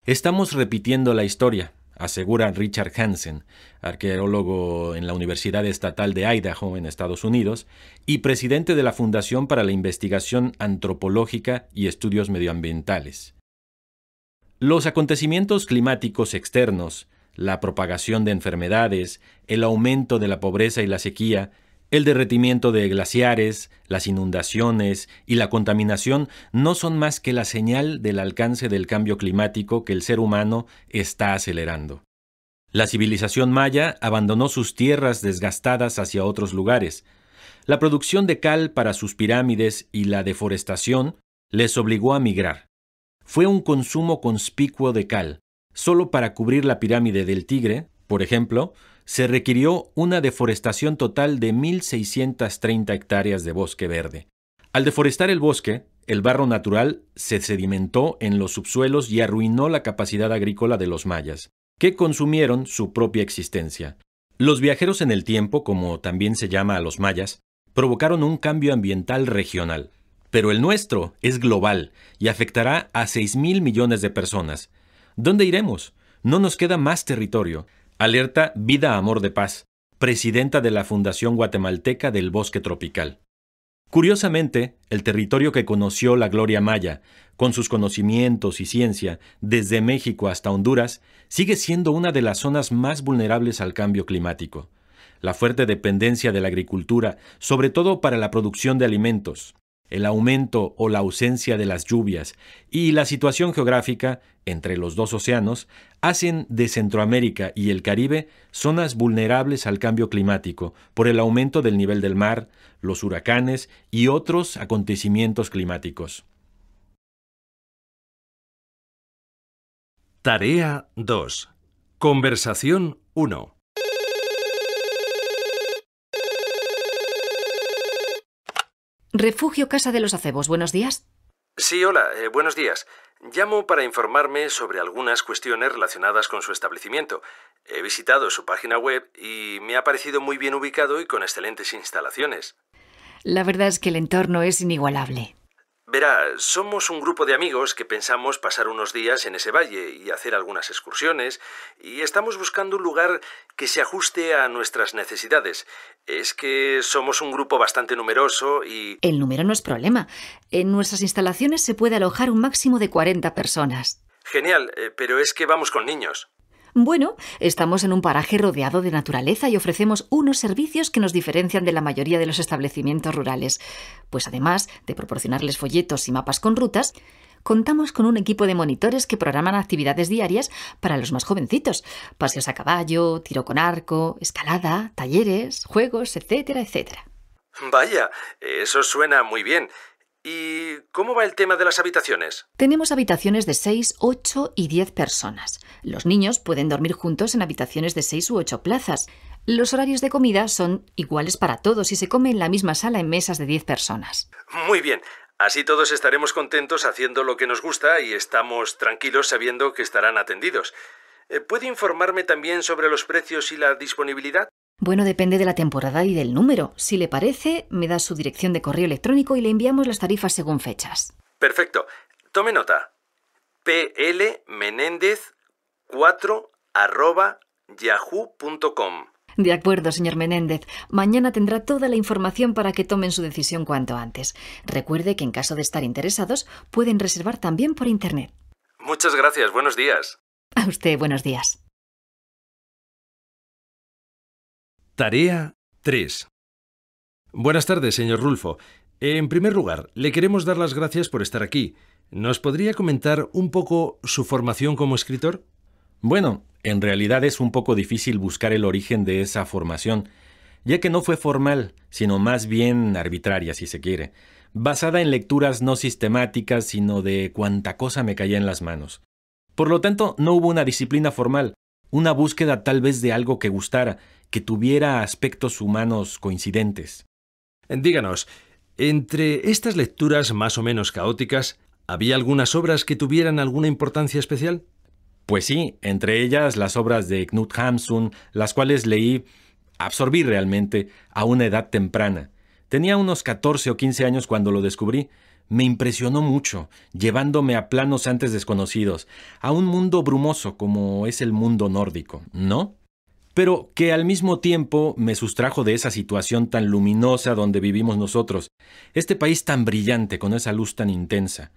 Estamos repitiendo la historia, asegura Richard Hansen, arqueólogo en la Universidad Estatal de Idaho en Estados Unidos y presidente de la Fundación para la Investigación Antropológica y Estudios Medioambientales. Los acontecimientos climáticos externos la propagación de enfermedades, el aumento de la pobreza y la sequía, el derretimiento de glaciares, las inundaciones y la contaminación no son más que la señal del alcance del cambio climático que el ser humano está acelerando. La civilización maya abandonó sus tierras desgastadas hacia otros lugares. La producción de cal para sus pirámides y la deforestación les obligó a migrar. Fue un consumo conspicuo de cal, Solo para cubrir la pirámide del Tigre, por ejemplo, se requirió una deforestación total de 1.630 hectáreas de bosque verde. Al deforestar el bosque, el barro natural se sedimentó en los subsuelos y arruinó la capacidad agrícola de los mayas, que consumieron su propia existencia. Los viajeros en el tiempo, como también se llama a los mayas, provocaron un cambio ambiental regional, pero el nuestro es global y afectará a 6.000 millones de personas, ¿Dónde iremos? No nos queda más territorio. Alerta Vida Amor de Paz, presidenta de la Fundación Guatemalteca del Bosque Tropical. Curiosamente, el territorio que conoció la Gloria Maya, con sus conocimientos y ciencia, desde México hasta Honduras, sigue siendo una de las zonas más vulnerables al cambio climático. La fuerte dependencia de la agricultura, sobre todo para la producción de alimentos, el aumento o la ausencia de las lluvias y la situación geográfica entre los dos océanos, hacen de Centroamérica y el Caribe zonas vulnerables al cambio climático por el aumento del nivel del mar, los huracanes y otros acontecimientos climáticos. Tarea 2. Conversación 1. Refugio Casa de los Acebos. Buenos días. Sí, hola, eh, buenos días. Llamo para informarme sobre algunas cuestiones relacionadas con su establecimiento. He visitado su página web y me ha parecido muy bien ubicado y con excelentes instalaciones. La verdad es que el entorno es inigualable. Verá, somos un grupo de amigos que pensamos pasar unos días en ese valle y hacer algunas excursiones, y estamos buscando un lugar que se ajuste a nuestras necesidades. Es que somos un grupo bastante numeroso y... El número no es problema. En nuestras instalaciones se puede alojar un máximo de 40 personas. Genial, eh, pero es que vamos con niños. Bueno, estamos en un paraje rodeado de naturaleza y ofrecemos unos servicios que nos diferencian de la mayoría de los establecimientos rurales. Pues además de proporcionarles folletos y mapas con rutas, contamos con un equipo de monitores que programan actividades diarias para los más jovencitos. Paseos a caballo, tiro con arco, escalada, talleres, juegos, etcétera, etcétera. Vaya, eso suena muy bien. ¿Y cómo va el tema de las habitaciones? Tenemos habitaciones de 6, 8 y 10 personas. Los niños pueden dormir juntos en habitaciones de 6 u 8 plazas. Los horarios de comida son iguales para todos y se come en la misma sala en mesas de 10 personas. Muy bien. Así todos estaremos contentos haciendo lo que nos gusta y estamos tranquilos sabiendo que estarán atendidos. Eh, ¿Puede informarme también sobre los precios y la disponibilidad? Bueno, depende de la temporada y del número. Si le parece, me da su dirección de correo electrónico y le enviamos las tarifas según fechas. Perfecto. Tome nota. plmenéndez4 arroba yahoo.com. De acuerdo, señor Menéndez. Mañana tendrá toda la información para que tomen su decisión cuanto antes. Recuerde que en caso de estar interesados, pueden reservar también por Internet. Muchas gracias. Buenos días. A usted, buenos días. Tarea 3. Buenas tardes, señor Rulfo. En primer lugar, le queremos dar las gracias por estar aquí. ¿Nos podría comentar un poco su formación como escritor? Bueno, en realidad es un poco difícil buscar el origen de esa formación, ya que no fue formal, sino más bien arbitraria, si se quiere, basada en lecturas no sistemáticas, sino de cuanta cosa me caía en las manos. Por lo tanto, no hubo una disciplina formal, una búsqueda tal vez de algo que gustara, que tuviera aspectos humanos coincidentes. Díganos, entre estas lecturas más o menos caóticas, ¿había algunas obras que tuvieran alguna importancia especial? Pues sí, entre ellas las obras de Knut Hamsun, las cuales leí, absorbí realmente a una edad temprana. Tenía unos 14 o 15 años cuando lo descubrí. Me impresionó mucho, llevándome a planos antes desconocidos, a un mundo brumoso como es el mundo nórdico, ¿no? pero que al mismo tiempo me sustrajo de esa situación tan luminosa donde vivimos nosotros, este país tan brillante, con esa luz tan intensa,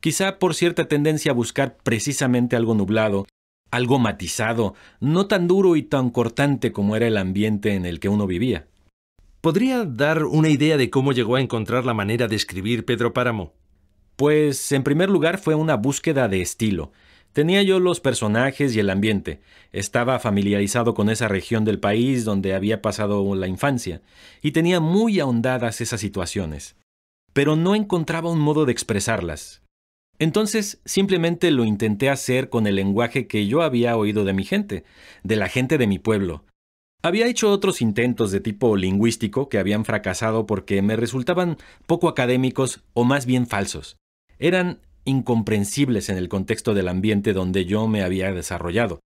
quizá por cierta tendencia a buscar precisamente algo nublado, algo matizado, no tan duro y tan cortante como era el ambiente en el que uno vivía. ¿Podría dar una idea de cómo llegó a encontrar la manera de escribir Pedro Páramo? Pues, en primer lugar, fue una búsqueda de estilo. Tenía yo los personajes y el ambiente. Estaba familiarizado con esa región del país donde había pasado la infancia, y tenía muy ahondadas esas situaciones. Pero no encontraba un modo de expresarlas. Entonces simplemente lo intenté hacer con el lenguaje que yo había oído de mi gente, de la gente de mi pueblo. Había hecho otros intentos de tipo lingüístico que habían fracasado porque me resultaban poco académicos o más bien falsos. Eran incomprensibles en el contexto del ambiente donde yo me había desarrollado.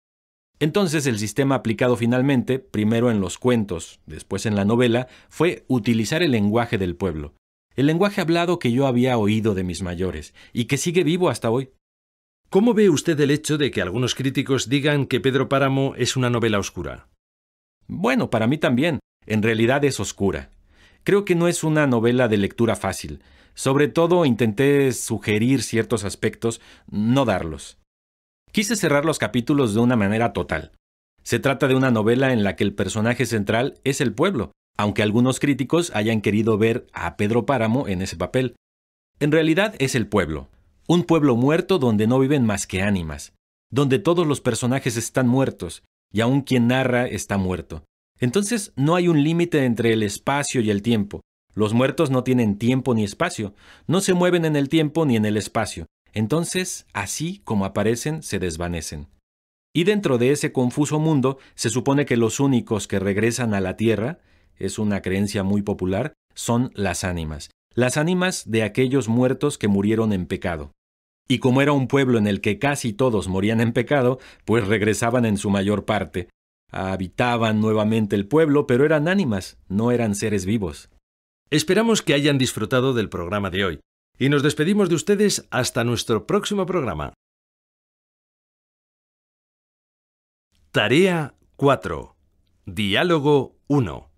Entonces el sistema aplicado finalmente, primero en los cuentos, después en la novela, fue utilizar el lenguaje del pueblo, el lenguaje hablado que yo había oído de mis mayores y que sigue vivo hasta hoy. ¿Cómo ve usted el hecho de que algunos críticos digan que Pedro Páramo es una novela oscura? Bueno, para mí también. En realidad es oscura. Creo que no es una novela de lectura fácil. Sobre todo intenté sugerir ciertos aspectos, no darlos. Quise cerrar los capítulos de una manera total. Se trata de una novela en la que el personaje central es el pueblo, aunque algunos críticos hayan querido ver a Pedro Páramo en ese papel. En realidad es el pueblo, un pueblo muerto donde no viven más que ánimas, donde todos los personajes están muertos, y aun quien narra está muerto. Entonces no hay un límite entre el espacio y el tiempo, los muertos no tienen tiempo ni espacio, no se mueven en el tiempo ni en el espacio, entonces, así como aparecen, se desvanecen. Y dentro de ese confuso mundo, se supone que los únicos que regresan a la Tierra, es una creencia muy popular, son las ánimas, las ánimas de aquellos muertos que murieron en pecado. Y como era un pueblo en el que casi todos morían en pecado, pues regresaban en su mayor parte. Habitaban nuevamente el pueblo, pero eran ánimas, no eran seres vivos. Esperamos que hayan disfrutado del programa de hoy y nos despedimos de ustedes hasta nuestro próximo programa. Tarea 4. Diálogo 1.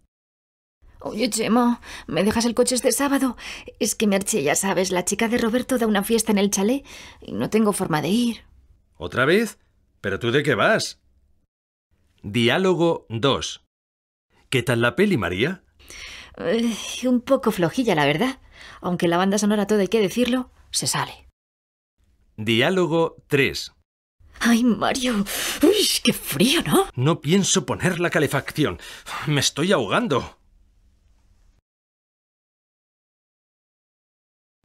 Oye, Chema, ¿me dejas el coche este sábado? Es que Merche, ya sabes, la chica de Roberto da una fiesta en el chalet y no tengo forma de ir. ¿Otra vez? ¿Pero tú de qué vas? Diálogo 2. ¿Qué tal la peli, María? Eh, un poco flojilla, la verdad. Aunque la banda sonora todo hay que decirlo, se sale. Diálogo 3. Ay, Mario. Uy, qué frío, ¿no? No pienso poner la calefacción. Me estoy ahogando.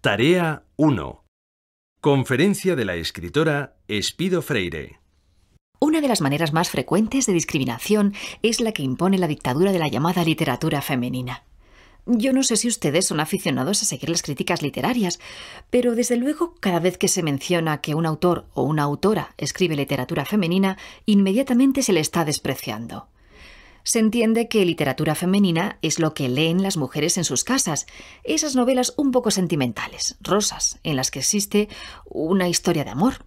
Tarea 1. Conferencia de la escritora Espido Freire. Una de las maneras más frecuentes de discriminación es la que impone la dictadura de la llamada literatura femenina. Yo no sé si ustedes son aficionados a seguir las críticas literarias, pero desde luego cada vez que se menciona que un autor o una autora escribe literatura femenina, inmediatamente se le está despreciando. Se entiende que literatura femenina es lo que leen las mujeres en sus casas, esas novelas un poco sentimentales, rosas, en las que existe una historia de amor.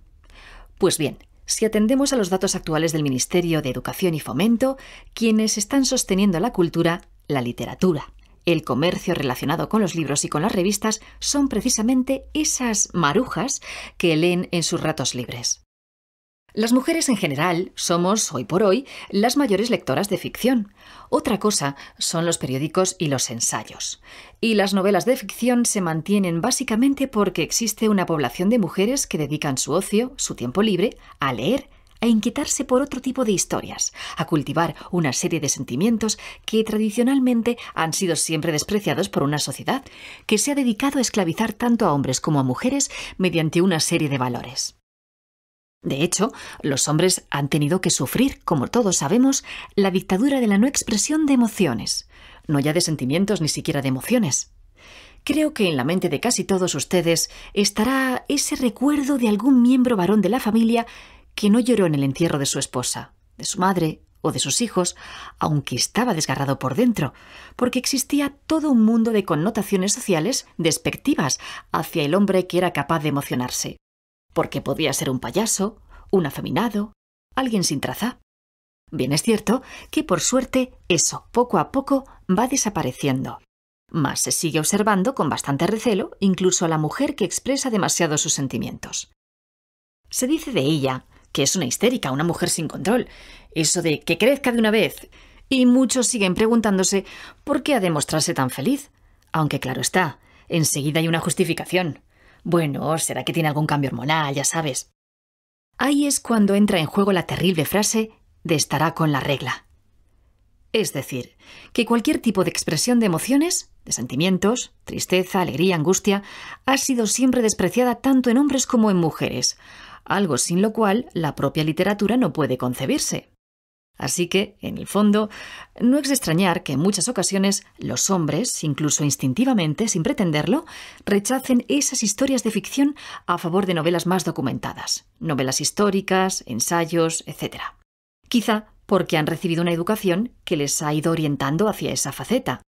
Pues bien, si atendemos a los datos actuales del Ministerio de Educación y Fomento, quienes están sosteniendo la cultura, la literatura el comercio relacionado con los libros y con las revistas son precisamente esas marujas que leen en sus ratos libres. Las mujeres en general somos, hoy por hoy, las mayores lectoras de ficción. Otra cosa son los periódicos y los ensayos. Y las novelas de ficción se mantienen básicamente porque existe una población de mujeres que dedican su ocio, su tiempo libre, a leer a inquietarse por otro tipo de historias, a cultivar una serie de sentimientos que tradicionalmente han sido siempre despreciados por una sociedad que se ha dedicado a esclavizar tanto a hombres como a mujeres mediante una serie de valores. De hecho, los hombres han tenido que sufrir, como todos sabemos, la dictadura de la no expresión de emociones, no ya de sentimientos ni siquiera de emociones. Creo que en la mente de casi todos ustedes estará ese recuerdo de algún miembro varón de la familia que no lloró en el entierro de su esposa, de su madre o de sus hijos, aunque estaba desgarrado por dentro, porque existía todo un mundo de connotaciones sociales despectivas hacia el hombre que era capaz de emocionarse, porque podía ser un payaso, un afeminado, alguien sin traza. Bien es cierto que por suerte eso poco a poco va desapareciendo. Mas se sigue observando con bastante recelo incluso a la mujer que expresa demasiado sus sentimientos. Se dice de ella que es una histérica, una mujer sin control. Eso de que crezca de una vez. Y muchos siguen preguntándose por qué ha de mostrarse tan feliz. Aunque claro está, enseguida hay una justificación. Bueno, será que tiene algún cambio hormonal, ya sabes. Ahí es cuando entra en juego la terrible frase de estará con la regla. Es decir, que cualquier tipo de expresión de emociones, de sentimientos, tristeza, alegría, angustia, ha sido siempre despreciada tanto en hombres como en mujeres, algo sin lo cual la propia literatura no puede concebirse. Así que, en el fondo, no es de extrañar que en muchas ocasiones los hombres, incluso instintivamente, sin pretenderlo, rechacen esas historias de ficción a favor de novelas más documentadas, novelas históricas, ensayos, etc. Quizá porque han recibido una educación que les ha ido orientando hacia esa faceta.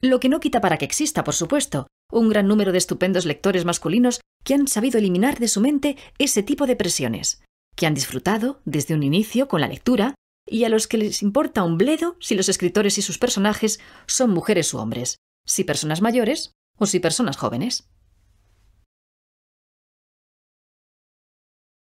Lo que no quita para que exista, por supuesto, un gran número de estupendos lectores masculinos que han sabido eliminar de su mente ese tipo de presiones, que han disfrutado desde un inicio con la lectura y a los que les importa un bledo si los escritores y sus personajes son mujeres u hombres, si personas mayores o si personas jóvenes.